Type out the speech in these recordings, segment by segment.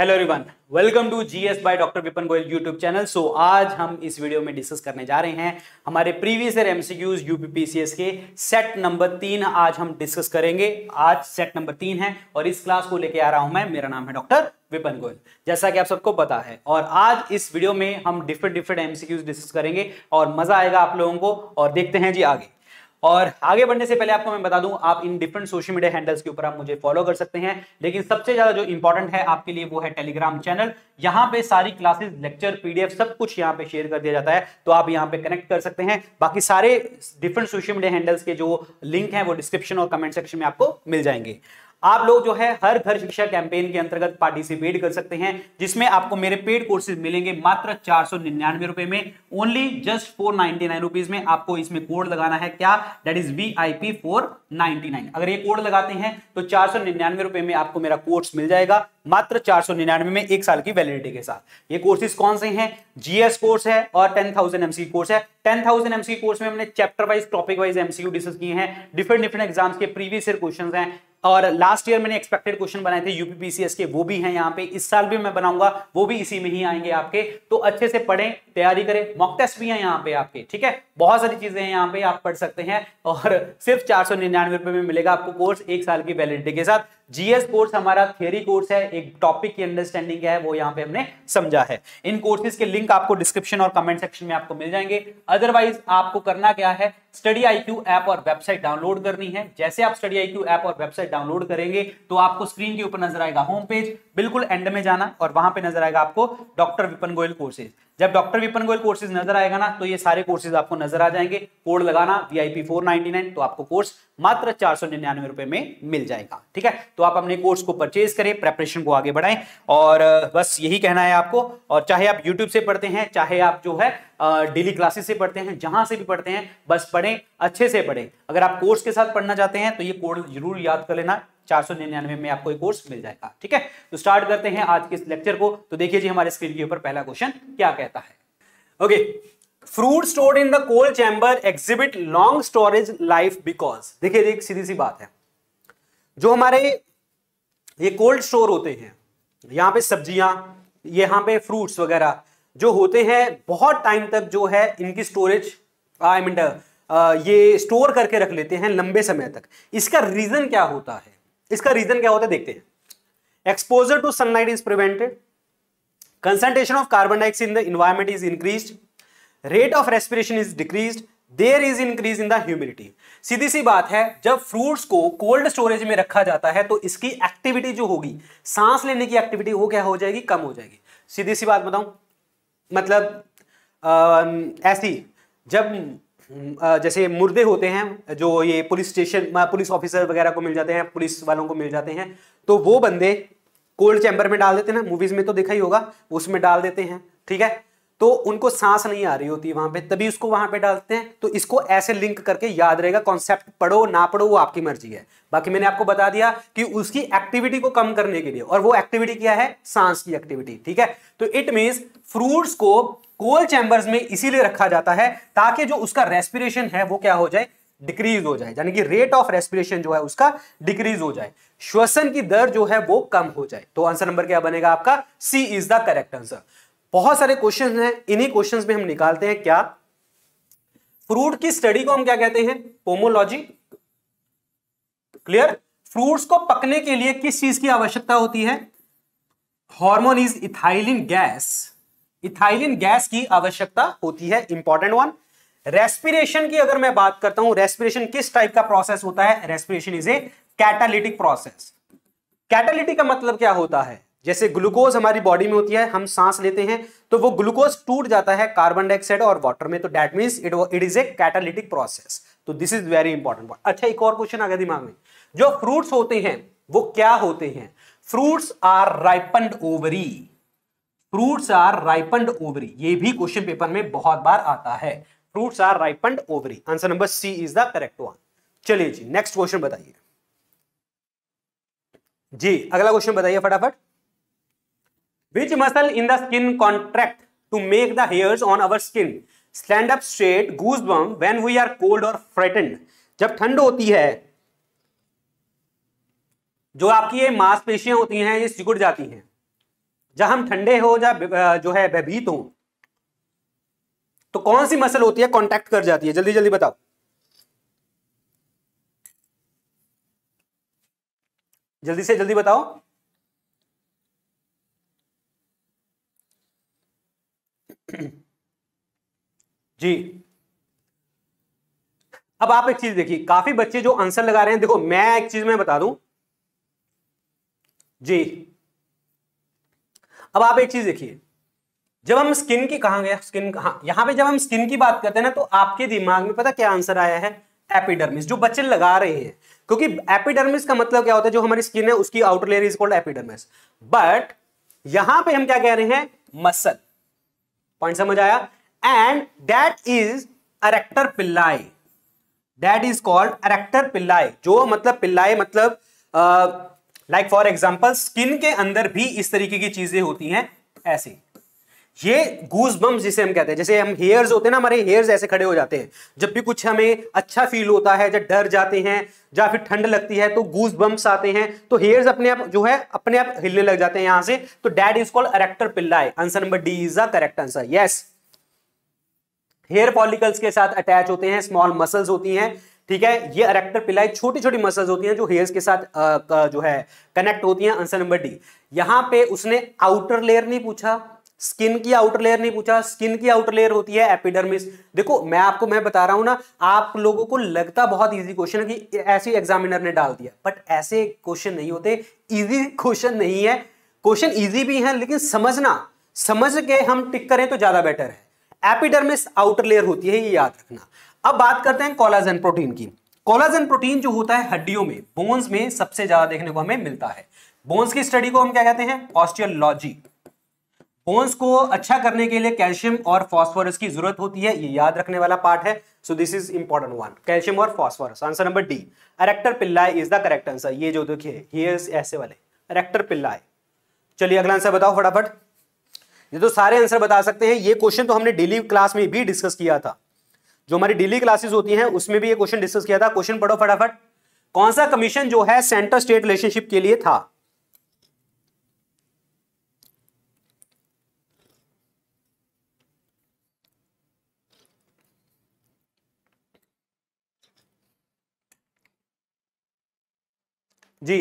Hello everyone welcome to GS by doctor Vipan Goyal YouTube channel so आज हम इस video में डिस्कस करने जा रहे हैं हमारे प्रीवियस ईयर एमसीक्यूज यूपीपीसीएस के सेट नंबर तीन आज हम डिस्कस करेंगे आज सेट नंबर तीन है और इस क्लास को लेके आ रहा हूं मैं मेरा नाम है डॉक्टर विपन गोयल जैसा कि आप सबको पता है और आज इस वीडियो में हम डिफरेंट डिफरेंट एमसीक्यूज डिस्कस करेंगे और मजा आएगा आप लोगों को और देखते हैं जी आगे और आगे बढ़ने से पहले आपको मैं बता दूं आप इन डिफरेंट सोशल मीडिया हैंडल्स के ऊपर आप मुझे फॉलो कर सकते हैं लेकिन सबसे ज्यादा जो इंपॉर्टेंट है आपके लिए वो है टेलीग्राम चैनल यहाँ पे सारी क्लासेस लेक्चर पीडीएफ सब कुछ यहाँ पे शेयर कर दिया जाता है तो आप यहाँ पे कनेक्ट कर सकते हैं बाकी सारे डिफरेंट सोशल मीडिया हैंडल्स के जो लिंक है वो डिस्क्रिप्शन और कमेंट सेक्शन में आपको मिल जाएंगे आप लोग जो है हर घर शिक्षा कैंपेन के अंतर्गत पार्टिसिपेट कर सकते हैं जिसमें आपको मेरे पेड कोर्सेज मिलेंगे मात्र चार सौ निन्यानवे रुपए में only just four ninety nine rupees में आपको इसमें कोड लगाना है क्या that is V I P four ninety nine अगर ये कोड लगाते हैं तो चार सौ निन्यानवे रुपए में आपको मेरा कोर्स मिल जाएगा मात्र चार सौ निन्यानवे में एक साल की वैलिडिटी के साथ ये कोर्सेज कौन से हैं जीएस कोर्स है और टेन थाउजेंड एमसी कोर्स है टेन थाउजेंड एमसी कोर्स में हमने chapter wise topic wise MCQ discuss किए हैं डिफरेंट डिफरेंट एग्जाम्स के प्रीवियस ईयर क्वेश्चन हैं और लास्ट ईयर मैंने एक्सपेक्टेड क्वेश्चन बनाए थे यूपीपीसीएस के वो भी हैं यहाँ पे इस साल भी मैं बनाऊंगा वो भी इसी में ही आएंगे आपके तो अच्छे से पढ़ें तैयारी करें मॉक टेस्ट भी हैं यहाँ पे आपके ठीक है बहुत सारी चीजें हैं यहाँ पे आप पढ़ सकते हैं और सिर्फ चार सौ निन्यानवे रुपए में मिलेगा आपको कोर्स एक साल की वैलिडिटी के साथ जीएस कोर्स हमारा थियरी कोर्स है एक टॉपिक की अंडरस्टैंडिंग है वो यहाँ पे हमने समझा है इन कोर्सेज के लिंक आपको डिस्क्रिप्शन और कमेंट सेक्शन में आपको मिल जाएंगे अदरवाइज आपको करना क्या है स्टडी आई क्यू ऐप और वेबसाइट डाउनलोड करनी है जैसे आप स्टडी आई क्यू ऐप और वेबसाइट डाउनलोड करेंगे तो आपको स्क्रीन के ऊपर नजर आएगा होम पेज बिल्कुल एंड में जाना और वहां पे नजर आएगा आपको डॉक्टर विपन गोयल कोर्सेज जब डॉक्टर विपन गोयल कोर्सेज नजर आएगा ना तो ये सारे कोर्सेज आपको नजर आ जाएंगे कोड लगाना नाइनटी नाइन तो आपको कोर्स मात्र चार सौ निन्यानवे रुपए में मिल जाएगा ठीक है तो आप अपने कोर्स को परचेज करें प्रेपरेशन को आगे बढ़ाएं और बस यही कहना है आपको और चाहे आप यूट्यूब से पढ़ते हैं चाहे आप जो है डेली क्लासेस से पढ़ते हैं जहां से भी पढ़ते हैं बस पढ़ें अच्छे से पढ़ें अगर आप कोर्स के साथ पढ़ना चाहते हैं तो ये कोर्स जरूर याद कर लेना चार सौ निन्यानवे में आपको एक कोर्स मिल जाएगा ठीक है तो स्टार्ट करते हैं आज के इस लेक्चर को तो देखिए जी हमारे स्क्रीन के ऊपर पहला क्वेश्चन क्या कहता है okay okay. Fruit store in the cold chamber exhibit long storage life because देखिए एक सीधी सी बात है जो हमारे ये कोल्ड स्टोर होते हैं यहाँ पे सब्जियां यहाँ पे फ्रूट्स वगैरह जो होते हैं बहुत टाइम तक जो है इनकी स्टोरेज आई मीन ये स्टोर करके रख लेते हैं लंबे समय तक इसका रीजन क्या होता है इसका रीजन क्या होता है देखते हैं exposure to sunlight is prevented concentration of carbon dioxide in the environment is increased rate of respiration is decrease there is increase in the humidity सीधी सी बात है जब फ्रूट्स को कोल्ड स्टोरेज में रखा जाता है तो इसकी एक्टिविटी जो होगी सांस लेने की एक्टिविटी वो क्या हो जाएगी कम हो जाएगी सीधी सी बात बताऊं मतलब आ, ऐसी जब जैसे मुर्दे होते हैं जो ये पुलिस स्टेशन पुलिस ऑफिसर वगैरह को मिल जाते हैं पुलिस वालों को मिल जाते हैं तो वो बंदे कोल्ड चैम्बर में डाल देते हैं मूवीज में तो देखा ही होगा उसमें डाल देते हैं ठीक है तो उनको सांस नहीं आ रही होती वहां पे तभी उसको वहां पे डालते हैं तो इसको ऐसे लिंक करके याद रहेगा कॉन्सेप्ट पढ़ो ना पढ़ो वो आपकी मर्जी है बाकी मैंने आपको बता दिया कि उसकी एक्टिविटी को कम करने के लिए और वो एक्टिविटी क्या है सांस की एक्टिविटी ठीक है तो इट मीन्स फ्रूट्स को कोल चैम्बर्स में इसीलिए रखा जाता है ताकि जो उसका रेस्पिरेशन है वो क्या हो जाए डिक्रीज हो जाए यानी कि रेट ऑफ रेस्पिरेशन जो है उसका डिक्रीज हो जाए श्वसन की दर जो है वो कम हो जाए तो आंसर नंबर क्या बनेगा आपका C is the correct answer बहुत सारे क्वेश्चन हैं इन्हीं क्वेश्चन में हम निकालते हैं क्या फ्रूट की स्टडी को हम क्या कहते हैं पोमोलॉजी क्लियर फ्रूट्स को पकने के लिए किस चीज की आवश्यकता होती है hormone is ethylene gas ethylene gas की आवश्यकता होती है इंपॉर्टेंट वन रेस्पिरेशन की अगर मैं बात करता हूं रेस्पिरेशन किस टाइप का प्रोसेस होता है respiration is a catalytic process catalytic का मतलब क्या होता है जैसे ग्लूकोज हमारी बॉडी में होती है हम सांस लेते हैं तो वो ग्लूकोज टूट जाता है कार्बन डाइऑक्साइड और वाटर में तो that mean it it is a catalytic process तो this is very important point अच्छा एक और क्वेश्चन आ गया दिमाग में जो फ्रूट्स होते हैं वो क्या होते हैं fruits are ripened ovary fruits are ripened ovary ये भी क्वेश्चन पेपर में बहुत बार आता है fruits are ripened ovary answer number C is the correct one चलिए जी नेक्स्ट क्वेश्चन बताइए जी अगला क्वेश्चन बताइए फटाफट which muscle in the skin contract to make the hair on our skin stand up straight goose when we are cold और frightened जब ठंड होती है जो आपकी ये मांसपेशियां होती हैं ये सिकुड़ जाती हैं जब हम ठंडे हो या जो है भयभीत हो तो कौन सी मसल होती है कॉन्टैक्ट कर जाती है जल्दी जल्दी बताओ जल्दी से जल्दी बताओ जी अब आप एक चीज देखिए काफी बच्चे जो आंसर लगा रहे हैं देखो मैं एक चीज मैं बता दूं जी अब आप एक चीज देखिए जब हम स्किन की कहा गया स्किन कहा यहां पे जब हम स्किन की बात करते हैं ना तो आपके दिमाग में पता क्या आंसर आया है एपिडर्मिस जो बच्चे लगा रहे हैं क्योंकि एपिडर्मिस का मतलब क्या होता है जो हमारी स्किन है उसकी outer layer is called epidermis but यहां पे हम क्या कह रहे हैं मसल पॉइंट समझ आया and that is arrector pili that is called arrector pili जो मतलब पिल्लाई मतलब लाइक फॉर एग्जाम्पल स्किन के अंदर भी इस तरीके की चीजें होती हैं ऐसी ये गूज बम्स जिसे हम कहते हैं जैसे हम हेयर्स होते हैं ना हमारे हेयर्स ऐसे खड़े हो जाते हैं जब भी कुछ हमें अच्छा फील होता है जब डर जाते हैं या फिर ठंड लगती है तो गूज बम्स आते हैं तो हेयर्स अपने आप जो है अपने आप हिलने लग जाते हैं यहां से तो that is called arrector pili answer number D is the correct answer yes hair follicles के साथ अटैच होते हैं स्मॉल मसल्स होती हैं ठीक है ये अरेक्टर पिलाई छोटी छोटी मसल्स होती हैं जो हेयर्स के साथ आ, जो है कनेक्ट होती हैं आंसर नंबर डी यहां पे उसने आउटर लेयर नहीं पूछा स्किन की आउटर लेयर नहीं पूछा स्किन की आउटर लेयर होती है एपिडर्मिस देखो मैं आपको मैं बता रहा हूं ना आप लोगों को लगता बहुत इजी क्वेश्चन है कि ऐसे एग्जामिनर ने डाल दिया बट ऐसे क्वेश्चन नहीं होते इजी क्वेश्चन नहीं है क्वेश्चन इजी भी है लेकिन समझना समझ के हम टिक करें तो ज्यादा बेटर है एपिडर्मिस आउटर लेयर होती है ये याद रखना अब बात करते हैं कॉलाजन प्रोटीन की कॉलाजन प्रोटीन जो होता है हड्डियों में बोन्स में सबसे ज्यादा देखने को हमें मिलता है बोन्स की स्टडी को हम क्या कहते हैं ऑस्टियोलॉजी बोन्स को अच्छा करने के लिए कैल्शियम और फॉस्फोरस की जरूरत होती है ये याद रखने वाला पार्ट है so this is important one calcium और phosphorus answer number D arrector pili is the correct answer ये जो देखिए ऐसे वाले अरेक्टर पिल्लाई चलिए अगला आंसर बताओ फटाफट ये तो सारे आंसर बता सकते हैं ये क्वेश्चन तो हमने डेली क्लास में भी डिस्कस किया था जो हमारी डेली क्लासेस होती हैं उसमें भी ये क्वेश्चन डिस्कस किया था क्वेश्चन पढ़ो फटाफट कौन सा कमीशन जो है सेंटर स्टेट रिलेशनशिप के लिए था जी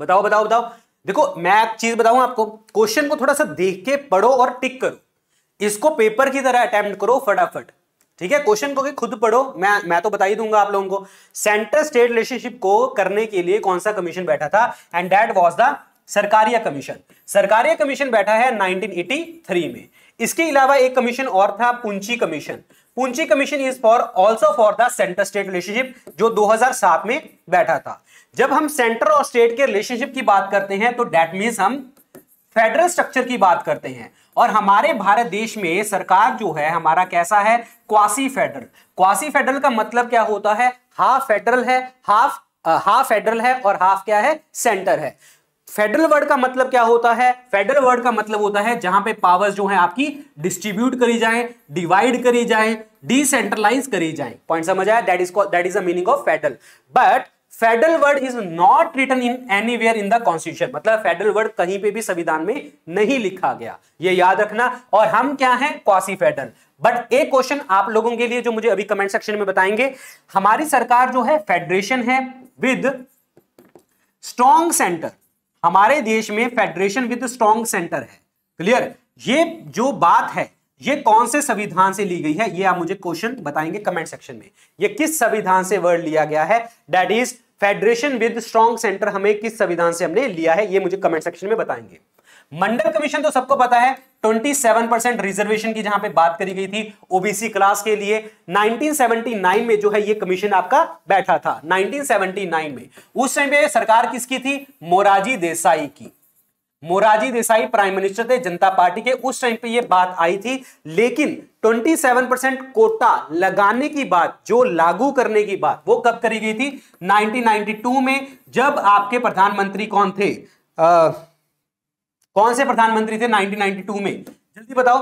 बताओ बताओ बताओ देखो मैं एक चीज बताऊं आपको क्वेश्चन को थोड़ा सा देख के पढ़ो और टिक करो इसको पेपर की तरह अटेम्प्ट करो फटाफट ठीक है क्वेश्चन को खुद पढ़ो मैं मैं तो बता ही दूंगा आप लोगों को सेंटर स्टेट रिलेशनशिप को करने के लिए कौन सा कमीशन बैठा था and that was the Sarkaria commission Sarkaria commission बैठा है 1983 में इसके अलावा एक कमीशन और था Punchhi commission Punchhi commission is for also for the centre state relationship जो 2007 में बैठा था जब हम सेंटर और स्टेट के रिलेशनशिप की बात करते हैं तो डेट मीन हम फेडरल स्ट्रक्चर की बात करते हैं और हमारे भारत देश में सरकार जो है हमारा कैसा है क्वासी फेडरल क्वासी फेडरल का मतलब क्या होता है हाफ फेडरल है हाफ हाफ फेडरल है और हाफ क्या है सेंटर है फेडरल वर्ड का मतलब क्या होता है फेडरल वर्ड का मतलब होता है जहां पे पावर्स जो है आपकी डिस्ट्रीब्यूट करी जाए डिवाइड करी जाए डिसेंट्रलाइज करी जाए पॉइंट समझ आया that is that is the meaning of federal but federal word is not written in anywhere in the constitution मतलब फेडरल वर्ड कहीं पे भी संविधान में नहीं लिखा गया ये याद रखना और हम क्या है क्वासी फेडरल बट एक क्वेश्चन आप लोगों के लिए जो मुझे अभी कमेंट सेक्शन में बताएंगे हमारी सरकार जो है फेडरेशन है विद स्ट्रॉन्ग सेंटर हमारे देश में फेडरेशन विद स्ट्रॉन्ग सेंटर है क्लियर ये जो बात है ये कौन से संविधान से ली गई है ये आप मुझे क्वेश्चन बताएंगे कमेंट सेक्शन में ये किस संविधान से वर्ड लिया गया है that is federation with strong centre हमें किस संविधान से हमने लिया है ये मुझे कमेंट सेक्शन में बताएंगे मंडल कमीशन तो सबको पता है 27 परसेंट रिजर्वेशन की जहां पे बात करी गई थी ओबीसी क्लास के लिए 1979 में जो है ये कमीशन आपका बैठा था 1979 में उस समय पे सरकार किसकी थी मोराजी देसाई की मोराजी देसाई प्राइम मिनिस्टर थे जनता पार्टी के उस टाइम पे ये बात आई थी लेकिन 27 परसेंट कोटा लगाने की बात जो लागू करने की बात वो कब करी गई थी 1992 में जब आपके प्रधानमंत्री कौन थे आ, कौन से प्रधानमंत्री थे 1992 में जल्दी बताओ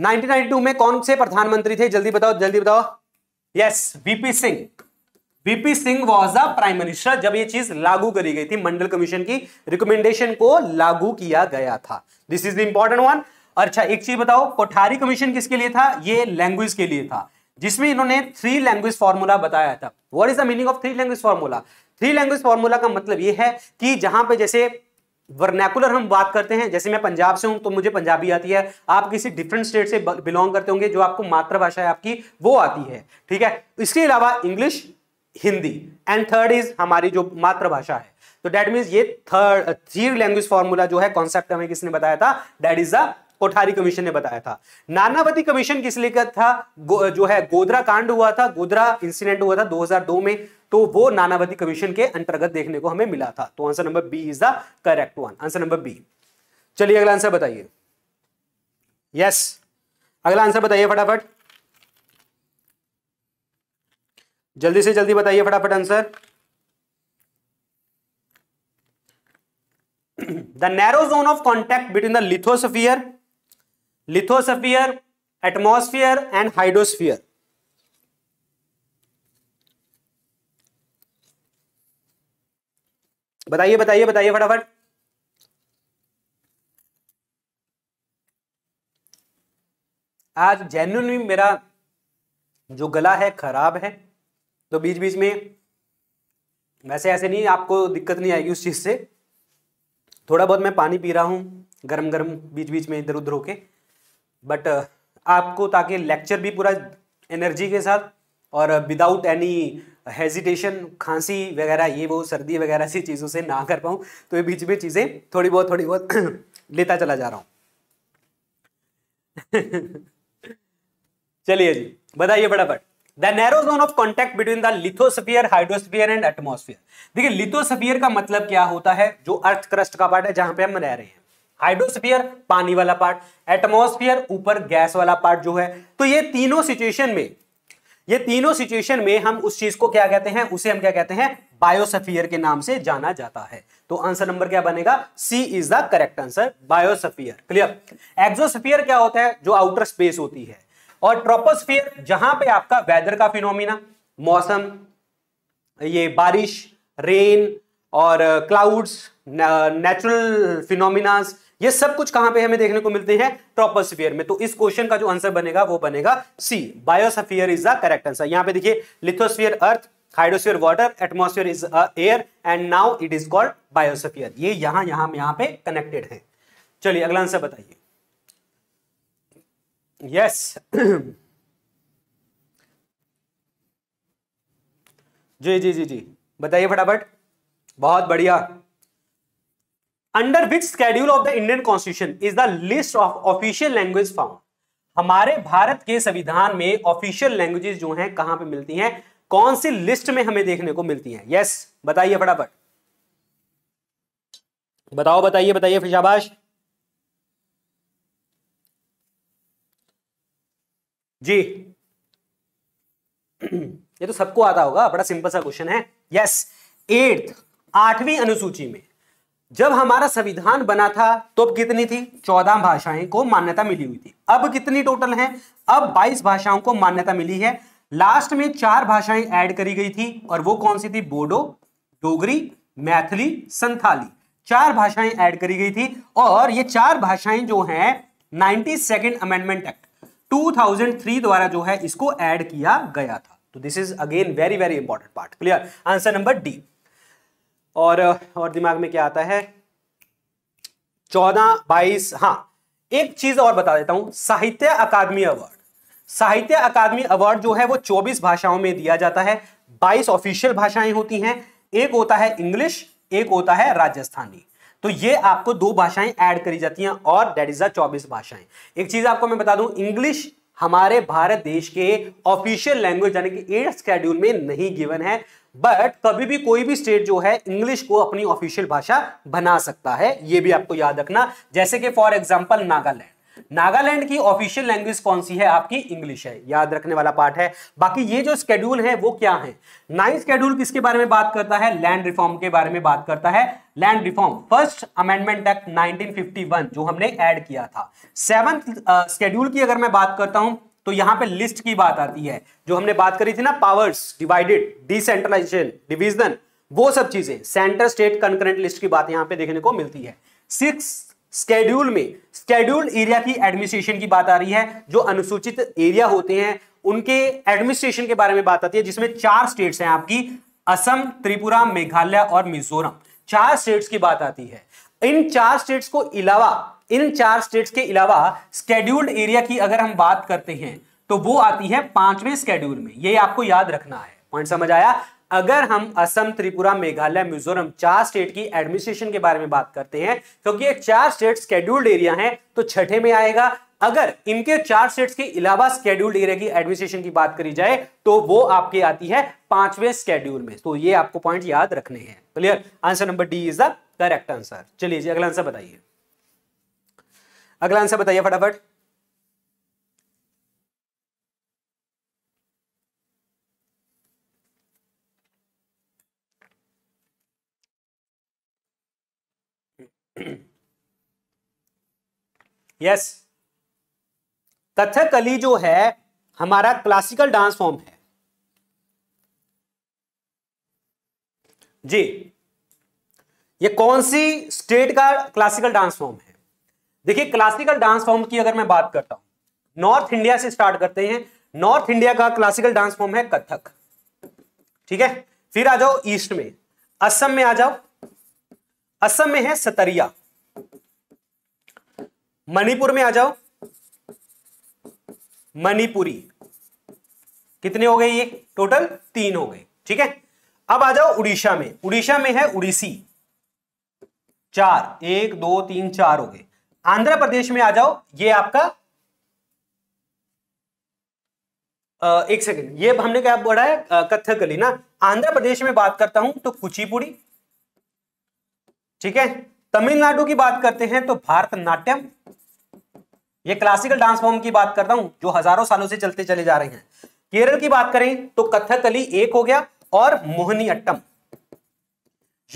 1992 में कौन से प्रधानमंत्री थे जल्दी बताओ जल्दी बताओ yes VP Singh VP Singh was the prime minister जब ये चीज लागू करी गई थी मंडल कमीशन की रिकमेंडेशन को लागू किया गया था this is the important one अच्छा एक चीज बताओ कोठारी कमीशन किसके लिए था ये लैंग्वेज के लिए था जिसमें इन्होंने थ्री लैंग्वेज फॉर्मूला बताया था what is the meaning of three language formula three language formula का मतलब ये है कि जहां पे जैसे वर्नैकुलर हम बात करते हैं जैसे मैं पंजाब से हूं तो मुझे पंजाबी आती है आप किसी डिफरेंट स्टेट से बिलोंग करते होंगे जो आपको मातृभाषा है आपकी वो आती है ठीक है इसके अलावा English Hindi and third is हमारी जो मातृभाषा है तो डैट मीन्स ये थर्ड थ्री लैंग्वेज फॉर्मूला जो है कॉन्सेप्ट हमें किसने बताया था that is the Kothari commission ने बताया था नानावती कमीशन किस लिए था जो है गोदरा कांड हुआ था गोदरा इंसिडेंट हुआ था 2002 में तो वो नानावती कमीशन के अंतर्गत देखने को हमें मिला था तो answer number B is the correct one answer number B चलिए अगला आंसर बताइए यस अगला आंसर बताइए फटाफट जल्दी से जल्दी बताइए फटाफट answer the narrow zone of contact between the lithosphere lithosphere atmosphere and hydrosphere बताइए बताइए बताइए फटाफट आज जेन्यून मेरा जो गला है खराब है तो बीच बीच में वैसे ऐसे नहीं आपको दिक्कत नहीं आएगी उस चीज़ से थोड़ा बहुत मैं पानी पी रहा हूं गरम गरम बीच बीच में इधर उधर होके बट uh, आपको ताकि लेक्चर भी पूरा एनर्जी के साथ और विदाउट एनी हेजिटेशन खांसी वगैरह ये वो सर्दी वगैरह सी चीज़ों से ना कर पाऊँ तो ये बीच में चीज़ें थोड़ी बहुत थोड़ी बहुत लेता चला जा रहा हूँ चलिए जी बताइए फटाफट the narrow zone of contact between the lithosphere hydrosphere and atmosphere देखिए लिथोसफियर का मतलब क्या होता है जो अर्थ क्रस्ट का पार्ट है जहां पे हम रह रहे हैं हाइड्रोस्फियर पानी वाला पार्ट एटमोस्फियर ऊपर गैस वाला पार्ट जो है तो ये तीनों सिचुएशन में ये तीनों सिचुएशन में हम उस चीज को क्या कहते हैं उसे हम क्या कहते हैं बायोसफियर के नाम से जाना जाता है तो आंसर नंबर क्या बनेगा C is the correct answer biosphere clear exosphere क्या होता है जो आउटर स्पेस होती है और ट्रोपोस्फियर जहां पे आपका वेदर का फिनोमिना मौसम ये बारिश रेन और क्लाउड्स नेचुरल फिनोमिनाज ये सब कुछ कहां पे हमें देखने को मिलते हैं ट्रोपोस्फियर में तो इस क्वेश्चन का जो आंसर बनेगा वो बनेगा C biosphere is the correct answer यहां पे देखिए lithosphere earth hydrosphere water atmosphere is air and now it is called biosphere ये यहां यहां यहां पे कनेक्टेड है चलिए अगला आंसर बताइए यस जी जी जी जी बताइए फटाफट बहुत बढ़िया under which schedule of the Indian constitution is the list of official language found हमारे भारत के संविधान में ऑफिशियल लैंग्वेजेस जो हैं कहां पे मिलती हैं कौन सी लिस्ट में हमें देखने को मिलती हैं यस बताइए फटाफट बताओ बताइए बताइए फिशाबाश जी ये तो सबको आता होगा बड़ा सिंपल सा क्वेश्चन है यस एट्थ आठवीं अनुसूची में जब हमारा संविधान बना था तो अब कितनी थी चौदह भाषाएं को मान्यता मिली हुई थी अब कितनी टोटल है अब बाईस भाषाओं को मान्यता मिली है लास्ट में चार भाषाएं ऐड करी गई थी और वो कौन सी थी बोडो डोगरी मैथिली संथाली चार भाषाएं ऐड करी गई थी और ये चार भाषाएं जो हैं ninety second amendment act three द्वारा जो है इसको ऐड किया गया था तो this is again very very important part clear answer number D और और दिमाग में क्या आता है चौदह बाईस हाँ एक चीज और बता देता हूं साहित्य अकादमी अवार्ड साहित्य अकादमी अवार्ड जो है वो 24 भाषाओं में दिया जाता है 22 ऑफिशियल भाषाएं होती हैं एक होता है इंग्लिश एक होता है राजस्थानी तो ये आपको दो भाषाएं ऐड करी जाती हैं और डेट इज द चौबीस भाषाएं एक चीज आपको मैं बता दूं इंग्लिश हमारे भारत देश के ऑफिशियल लैंग्वेज यानी कि एट शेड्यूल में नहीं गिवन है बट कभी भी कोई भी स्टेट जो है इंग्लिश को अपनी ऑफिशियल भाषा बना सकता है ये भी आपको याद रखना जैसे कि फॉर एग्जाम्पल नागालैंड नागालैंड की ऑफिशियल लैंग्वेज कौन सी है आपकी इंग्लिश है याद रखने वाला पार्ट है बाकी ये जो स्केड्यूल है वो क्या है नाइन स्केड्यूल किसके बारे में बात करता है लैंड रिफॉर्म के बारे में बात करता है land reform first amendment act 1951 जो हमने ऐड किया था सेवंथ स्केड्यूल uh, की अगर मैं बात करता हूं तो यहां पे लिस्ट की बात आती है जो हमने बात करी थी ना पावर्स डिवाइडेड डिसेंट्रलाइजेशन डिविजन वो सब चीजें सेंटर स्टेट कंकरेंट लिस्ट की बात यहां पे देखने को मिलती है सिक्स स्केड्यूल में स्केड्यूल एरिया की एडमिनिस्ट्रेशन की बात आ रही है जो अनुसूचित एरिया होते हैं उनके एडमिनिस्ट्रेशन के बारे में बात आती है जिसमें चार स्टेट्स हैं आपकी असम त्रिपुरा मेघालय और मिजोरम चार स्टेट्स की बात आती है इन चार स्टेट्स को अलावा इन चार स्टेट्स के अलावा स्केड्यूल्ड एरिया की अगर हम बात करते हैं तो वो आती है पांचवें स्केड्यूल में ये आपको याद रखना है पॉइंट समझ आया अगर हम असम त्रिपुरा मेघालय मिजोरम चार स्टेट की एडमिनिस्ट्रेशन के बारे में बात करते हैं क्योंकि ये चार स्टेट स्केड्यूल्ड एरिया हैं तो छठे में आएगा अगर इनके चार स्टेट्स के अलावा स्केड्यूल्ड एरिया की एडमिनिस्ट्रेशन की बात करी जाए तो वो आपके आती है पांचवें स्केड्यूल में तो ये आपको पॉइंट याद रखने हैं clear answer number D is the correct answer चलिए अगला आंसर बताइए अगला आंसर बताइए फटाफट यस कथकली जो है हमारा क्लासिकल डांस फॉर्म है जी ये कौन सी स्टेट का क्लासिकल डांस फॉर्म है देखिए क्लासिकल डांस फॉर्म की अगर मैं बात करता हूं नॉर्थ इंडिया से स्टार्ट करते हैं नॉर्थ इंडिया का क्लासिकल डांस फॉर्म है कथक ठीक है फिर आ जाओ ईस्ट में असम में आ जाओ असम में है सतरिया मणिपुर में आ जाओ मणिपुरी कितने हो गए ये टोटल तीन हो गए ठीक है अब आ जाओ उड़ीसा में उड़ीसा में है उड़ीसी चार एक दो तीन चार हो गए आंध्र प्रदेश में आ जाओ ये आपका Uh, एक सेकेंड ये हमने क्या पढ़ा है uh, कथकली ना आंध्र प्रदेश में बात करता हूं तो कुचिपुड़ी ठीक है तमिलनाडु की बात करते हैं तो भारतनाट्यम ये क्लासिकल डांस फॉर्म की बात करता हूं जो हजारों सालों से चलते चले जा रहे हैं केरल की बात करें तो कथकली एक हो गया और मोहनी अट्टम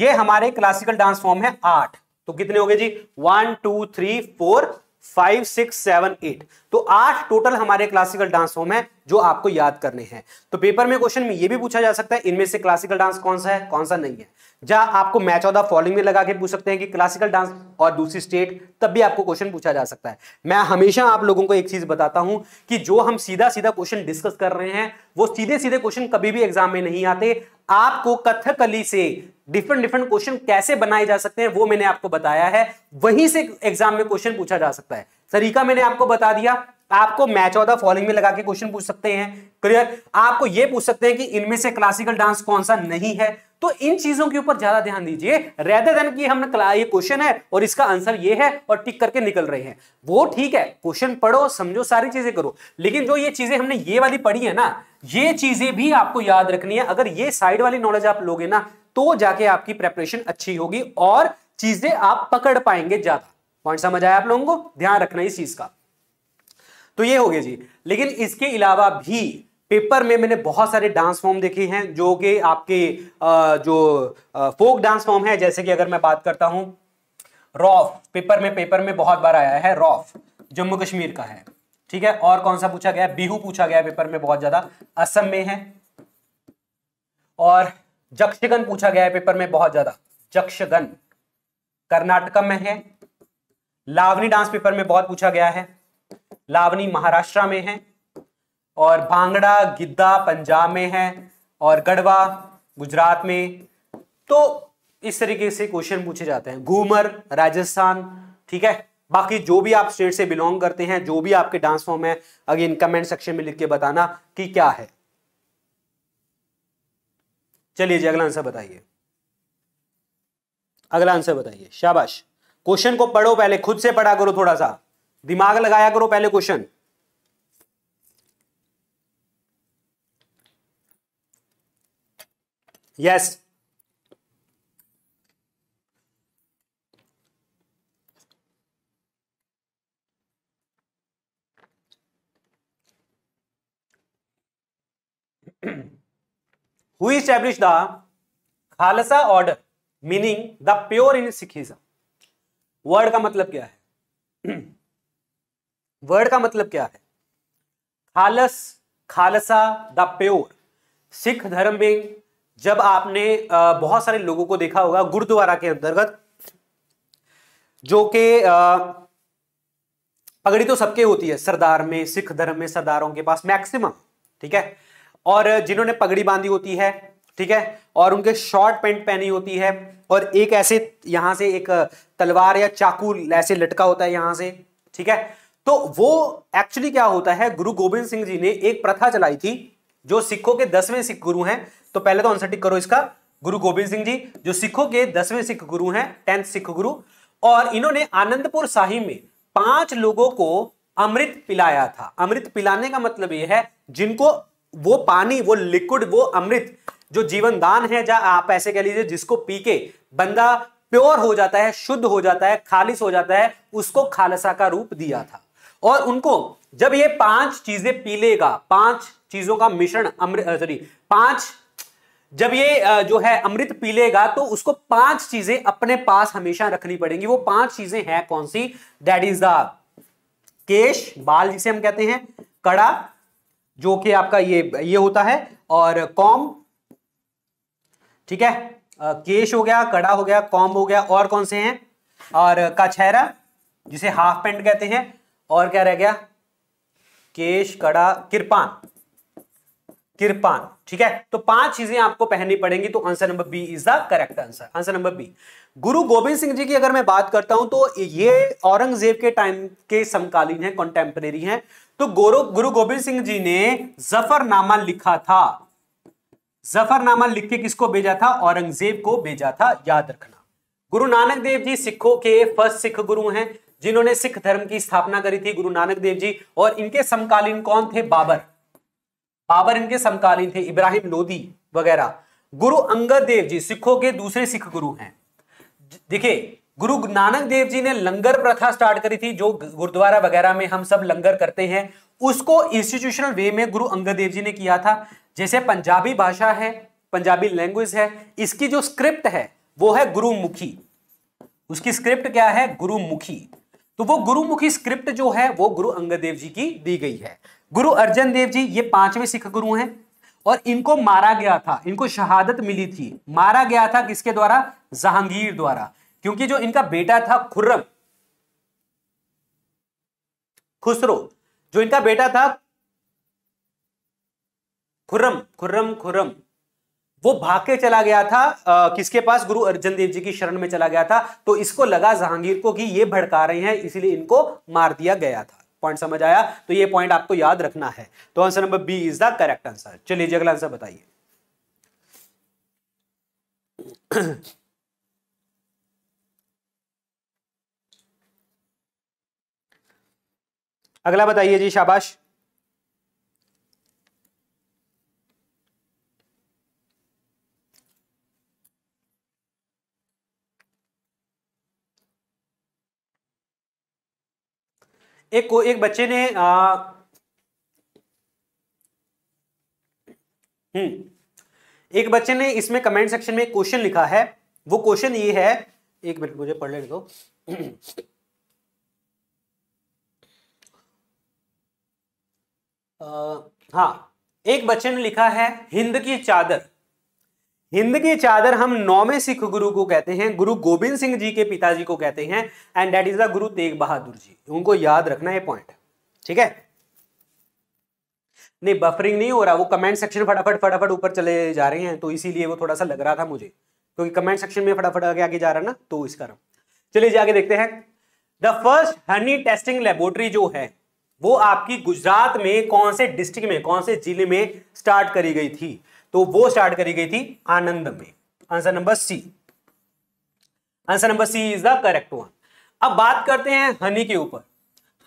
ये हमारे क्लासिकल डांस फॉर्म है आठ तो कितने हो गए जी one two three four five six seven eight तो आठ टोटल हमारे क्लासिकल डांस होम है जो आपको याद करने हैं तो पेपर में क्वेश्चन में ये भी पूछा जा सकता है इनमें से क्लासिकल डांस कौन सा है कौन सा नहीं है जहां आपको मैच ऑफ द फॉलोइंग में लगा के पूछ सकते हैं कि क्लासिकल डांस और दूसरी स्टेट तब भी आपको क्वेश्चन पूछा जा सकता है मैं हमेशा आप लोगों को एक चीज बताता हूं कि जो हम सीधा सीधा क्वेश्चन डिस्कस कर रहे हैं वो सीधे सीधे क्वेश्चन कभी भी एग्जाम में नहीं आते आपको कथकली से डिफरेंट डिफरेंट क्वेश्चन कैसे बनाए जा सकते हैं वो मैंने आपको बताया है वहीं से एग्जाम में क्वेश्चन पूछा जा सकता है तरीका मैंने आपको बता दिया आपको मैच ऑफ द फॉलोइंग में लगा के क्वेश्चन पूछ सकते हैं क्लियर आपको ये पूछ सकते हैं कि इनमें से क्लासिकल डांस कौन सा नहीं है तो इन चीजों के ऊपर ज्यादा ध्यान दीजिए रेदर देन की हमने ये क्वेश्चन है और इसका आंसर ये है और टिक करके निकल रहे हैं वो ठीक है क्वेश्चन पढ़ो समझो सारी चीजें करो लेकिन जो ये चीजें हमने ये वाली पढ़ी है ना ये चीजें भी आपको याद रखनी है अगर ये साइड वाली नॉलेज आप लोगे ना तो जाके आपकी प्रेपरेशन अच्छी होगी और चीजें आप पकड़ पाएंगे ज्यादा पॉइंट समझ आया आप लोगों को ध्यान रखना इस चीज का तो ये हो गया जी लेकिन इसके अलावा भी पेपर में मैंने बहुत सारे डांस फॉर्म देखे हैं जो कि आपके जो फोक डांस फॉर्म है जैसे कि अगर मैं बात करता हूं रॉफ पेपर में पेपर में बहुत बार आया है रॉफ जम्मू कश्मीर का है ठीक है और कौन सा पूछा गया बिहू पूछा गया पेपर में बहुत ज्यादा असम में है और जक्षगन पूछा गया है पेपर में बहुत ज्यादा जक्षगन कर्नाटका में है लावनी डांस पेपर में बहुत पूछा गया है लावनी महाराष्ट्र में है और भांगड़ा गिद्दा पंजाब में है और गढ़वा गुजरात में तो इस तरीके से क्वेश्चन पूछे जाते हैं घूमर राजस्थान ठीक है बाकी जो भी आप स्टेट से बिलोंग करते हैं जो भी आपके डांस फॉर्म है अगेन कमेंट सेक्शन में लिख के बताना कि क्या है चलिए जी अगला आंसर बताइए अगला आंसर बताइए शाबाश क्वेश्चन को पढ़ो पहले खुद से पढ़ा करो थोड़ा सा दिमाग लगाया करो पहले question Yes. Who established the Khalsa order meaning the pure in Sikhism word का मतलब क्या है वर्ड का मतलब क्या है खालस खालसा द प्योर सिख धर्म में जब आपने बहुत सारे लोगों को देखा होगा गुरुद्वारा के अंतर्गत जो कि पगड़ी तो सबके होती है सरदार में सिख धर्म में सरदारों के पास मैक्सिमम ठीक है और जिन्होंने पगड़ी बांधी होती है ठीक है और उनके शॉर्ट पैंट पहनी होती है और एक ऐसे यहां से एक तलवार या चाकू ऐसे लटका होता है यहां से ठीक है तो वो एक्चुअली क्या होता है गुरु गोविंद सिंह जी ने एक प्रथा चलाई थी जो सिखों के दसवें सिख गुरु हैं तो पहले तो आंसर टिक करो इसका गुरु गोविंद सिंह जी जो सिखों के दसवें सिख गुरु हैं टेंथ सिख गुरु और इन्होंने आनंदपुर साहिब में पांच लोगों को अमृत पिलाया था अमृत पिलाने का मतलब यह है जिनको वो पानी वो लिक्विड वो अमृत जो जीवन दान है या आप ऐसे कह लीजिए जिसको पी के बंदा प्योर हो जाता है शुद्ध हो जाता है खालिश हो जाता है उसको खालसा का रूप दिया था और उनको जब ये पांच चीजें पी लेगा पांच चीजों का मिश्रण अमृत सॉरी पांच जब ये जो है अमृत पी लेगा तो उसको पांच चीजें अपने पास हमेशा रखनी पड़ेंगी वो पांच चीजें हैं कौन सी दैट इज द केश बाल जिसे हम कहते हैं कड़ा जो कि आपका ये ये होता है और कॉम ठीक है केश हो गया कड़ा हो गया कॉम हो गया और कौन से हैं और कछहरा जिसे हाफ पेंट कहते हैं और क्या रह गया केश कड़ा किरपान कृपान ठीक है तो पांच चीजें आपको पहननी पड़ेंगी तो answer number B is the correct answer answer number B Guru Gobind Singh जी की अगर मैं बात करता हूं तो ये औरंगजेब के टाइम के समकालीन है कॉन्टेम्परेरी है तो गुरु गुरु गोविंद सिंह जी ने जफरनामा लिखा था जफरनामा लिख के किसको भेजा था औरंगजेब को भेजा था याद रखना गुरु नानक देव जी सिखों के फर्स्ट सिख गुरु हैं जिन्होंने सिख धर्म की स्थापना करी थी गुरु नानक देव जी और इनके समकालीन कौन थे बाबर बाबर इनके समकालीन थे इब्राहिम लोदी वगैरह गुरु अंगद देव जी सिखों के दूसरे सिख गुरु हैं देखिए गुरु नानक देव जी ने लंगर प्रथा स्टार्ट करी थी जो गुरुद्वारा वगैरह में हम सब लंगर करते हैं उसको इंस्टीट्यूशनल वे में गुरु अंगद देव जी ने किया था जैसे पंजाबी भाषा है पंजाबी लैंग्वेज है इसकी जो स्क्रिप्ट है वो है गुरुमुखी उसकी स्क्रिप्ट क्या है गुरुमुखी तो वो गुरुमुखी स्क्रिप्ट जो है वो गुरु अंगद देव जी की दी गई है गुरु अर्जन देव जी ये पांचवें सिख गुरु हैं और इनको मारा गया था इनको शहादत मिली थी मारा गया था किसके द्वारा जहांगीर द्वारा क्योंकि जो इनका बेटा था खुर्रम खुसरो जो इनका बेटा था खुर्रम खुर्रम खुर्रम वो भाग के चला गया था आ, किसके पास गुरु अर्जन देव जी की शरण में चला गया था तो इसको लगा जहांगीर को कि ये भड़का रहे हैं इसलिए इनको मार दिया गया था पॉइंट समझ आया तो ये पॉइंट आपको याद रखना है तो answer number B is the correct answer चलिए अगला आंसर बताइए अगला बताइए जी शाबाश एक को एक बच्चे ने आ, हम्म, एक बच्चे ने इसमें कमेंट सेक्शन में क्वेश्चन लिखा है वो क्वेश्चन ये है एक मिनट मुझे पढ़ लेने दो हाँ एक बच्चे ने लिखा है हिंद की चादर हिंद की चादर हम नौवे सिख गुरु को कहते हैं गुरु गोविंद सिंह जी के पिताजी को कहते हैं एंड दैट इज द गुरु तेग बहादुर जी उनको याद रखना है पॉइंट ठीक है नहीं बफरिंग नहीं हो रहा वो कमेंट सेक्शन फटाफट फटाफट ऊपर चले जा रहे हैं तो इसीलिए वो थोड़ा सा लग रहा था मुझे क्योंकि कमेंट सेक्शन में फटाफट आगे आगे जा रहा ना तो इस कारण चलिए जाके देखते हैं the first honey testing laboratory जो है वो आपकी गुजरात में कौन से डिस्ट्रिक्ट में कौन से जिले में स्टार्ट करी गई थी तो वो स्टार्ट करी गई थी आनंद में answer number C answer number C is the correct one अब बात करते हैं हनी के ऊपर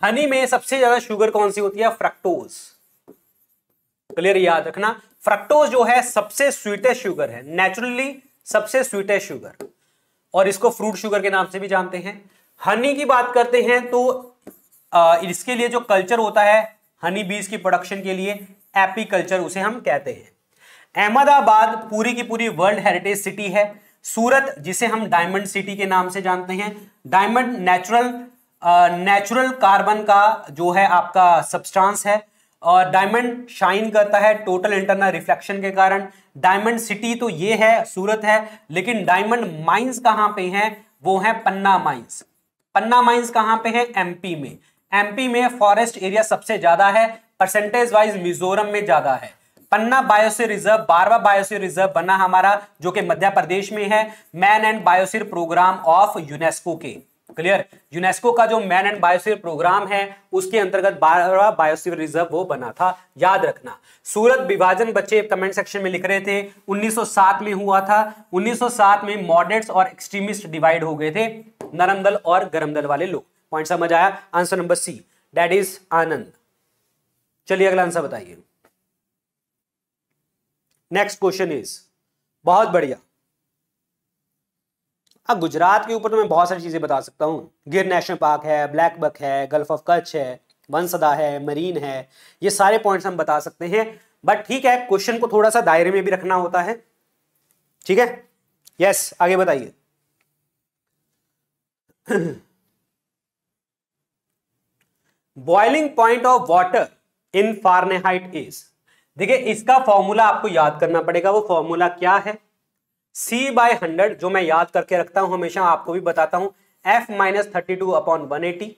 हनी में सबसे ज्यादा शुगर कौन सी होती है फ्रक्टोज क्लियर याद रखना फ्रक्टोज जो है सबसे स्वीटेस्ट शुगर है नेचुरली सबसे स्वीटेस्ट शुगर और इसको फ्रूट शुगर के नाम से भी जानते हैं हनी की बात करते हैं तो आ, इसके लिए जो कल्चर होता है हनी बीज की प्रोडक्शन के लिए एपी कल्चर उसे हम कहते हैं अहमदाबाद पूरी की पूरी वर्ल्ड हेरिटेज सिटी है सूरत जिसे हम डायमंड सिटी के नाम से जानते हैं डायमंड नेचुरल नेचुरल कार्बन का जो है आपका सब्सटेंस है और डायमंड शाइन करता है टोटल इंटरनल रिफ्लेक्शन के कारण डायमंड सिटी तो ये है सूरत है लेकिन डायमंड माइंस कहाँ पे हैं वो है पन्ना माइंस पन्ना माइंस कहाँ पे है एमपी में एमपी में फॉरेस्ट एरिया सबसे ज्यादा है परसेंटेज वाइज मिजोरम में ज्यादा है पन्ना बायोसिर रिजर्व बारवा बायोसिर रिजर्व बना हमारा जो कि मध्य प्रदेश में है man and biosphere programme of UNESCO के क्लियर यूनेस्को का जो मैन एंड बायोसिर प्रोग्राम है उसके अंतर्गत बारवा बायोसिर रिजर्व वो बना था याद रखना सूरत विभाजन बच्चे कमेंट सेक्शन में लिख रहे थे 1907 में हुआ था 1907 में मॉडर्ट्स और एक्सट्रीमिस्ट डिवाइड हो गए थे नरम दल और गरम दल वाले लोग पॉइंट समझ आया answer number C that is Anand चलिए अगला आंसर बताइए नेक्स्ट क्वेश्चन इज बहुत बढ़िया अब गुजरात के ऊपर तो मैं बहुत सारी चीजें बता सकता हूँ गिर नेशनल पार्क है ब्लैक बक है गल्फ ऑफ कच्छ है वंसदा है मरीन है ये सारे पॉइंट्स हम बता सकते हैं बट ठीक है क्वेश्चन को थोड़ा सा दायरे में भी रखना होता है ठीक है यस yes, आगे बताइए boiling point of water in Fahrenheit is देखिए इसका फॉर्मूला आपको याद करना पड़ेगा वो फॉर्मूला क्या है सी बाय हंड्रेड जो मैं याद करके रखता हूं हमेशा आपको भी बताता हूं F minus thirty two upon one eighty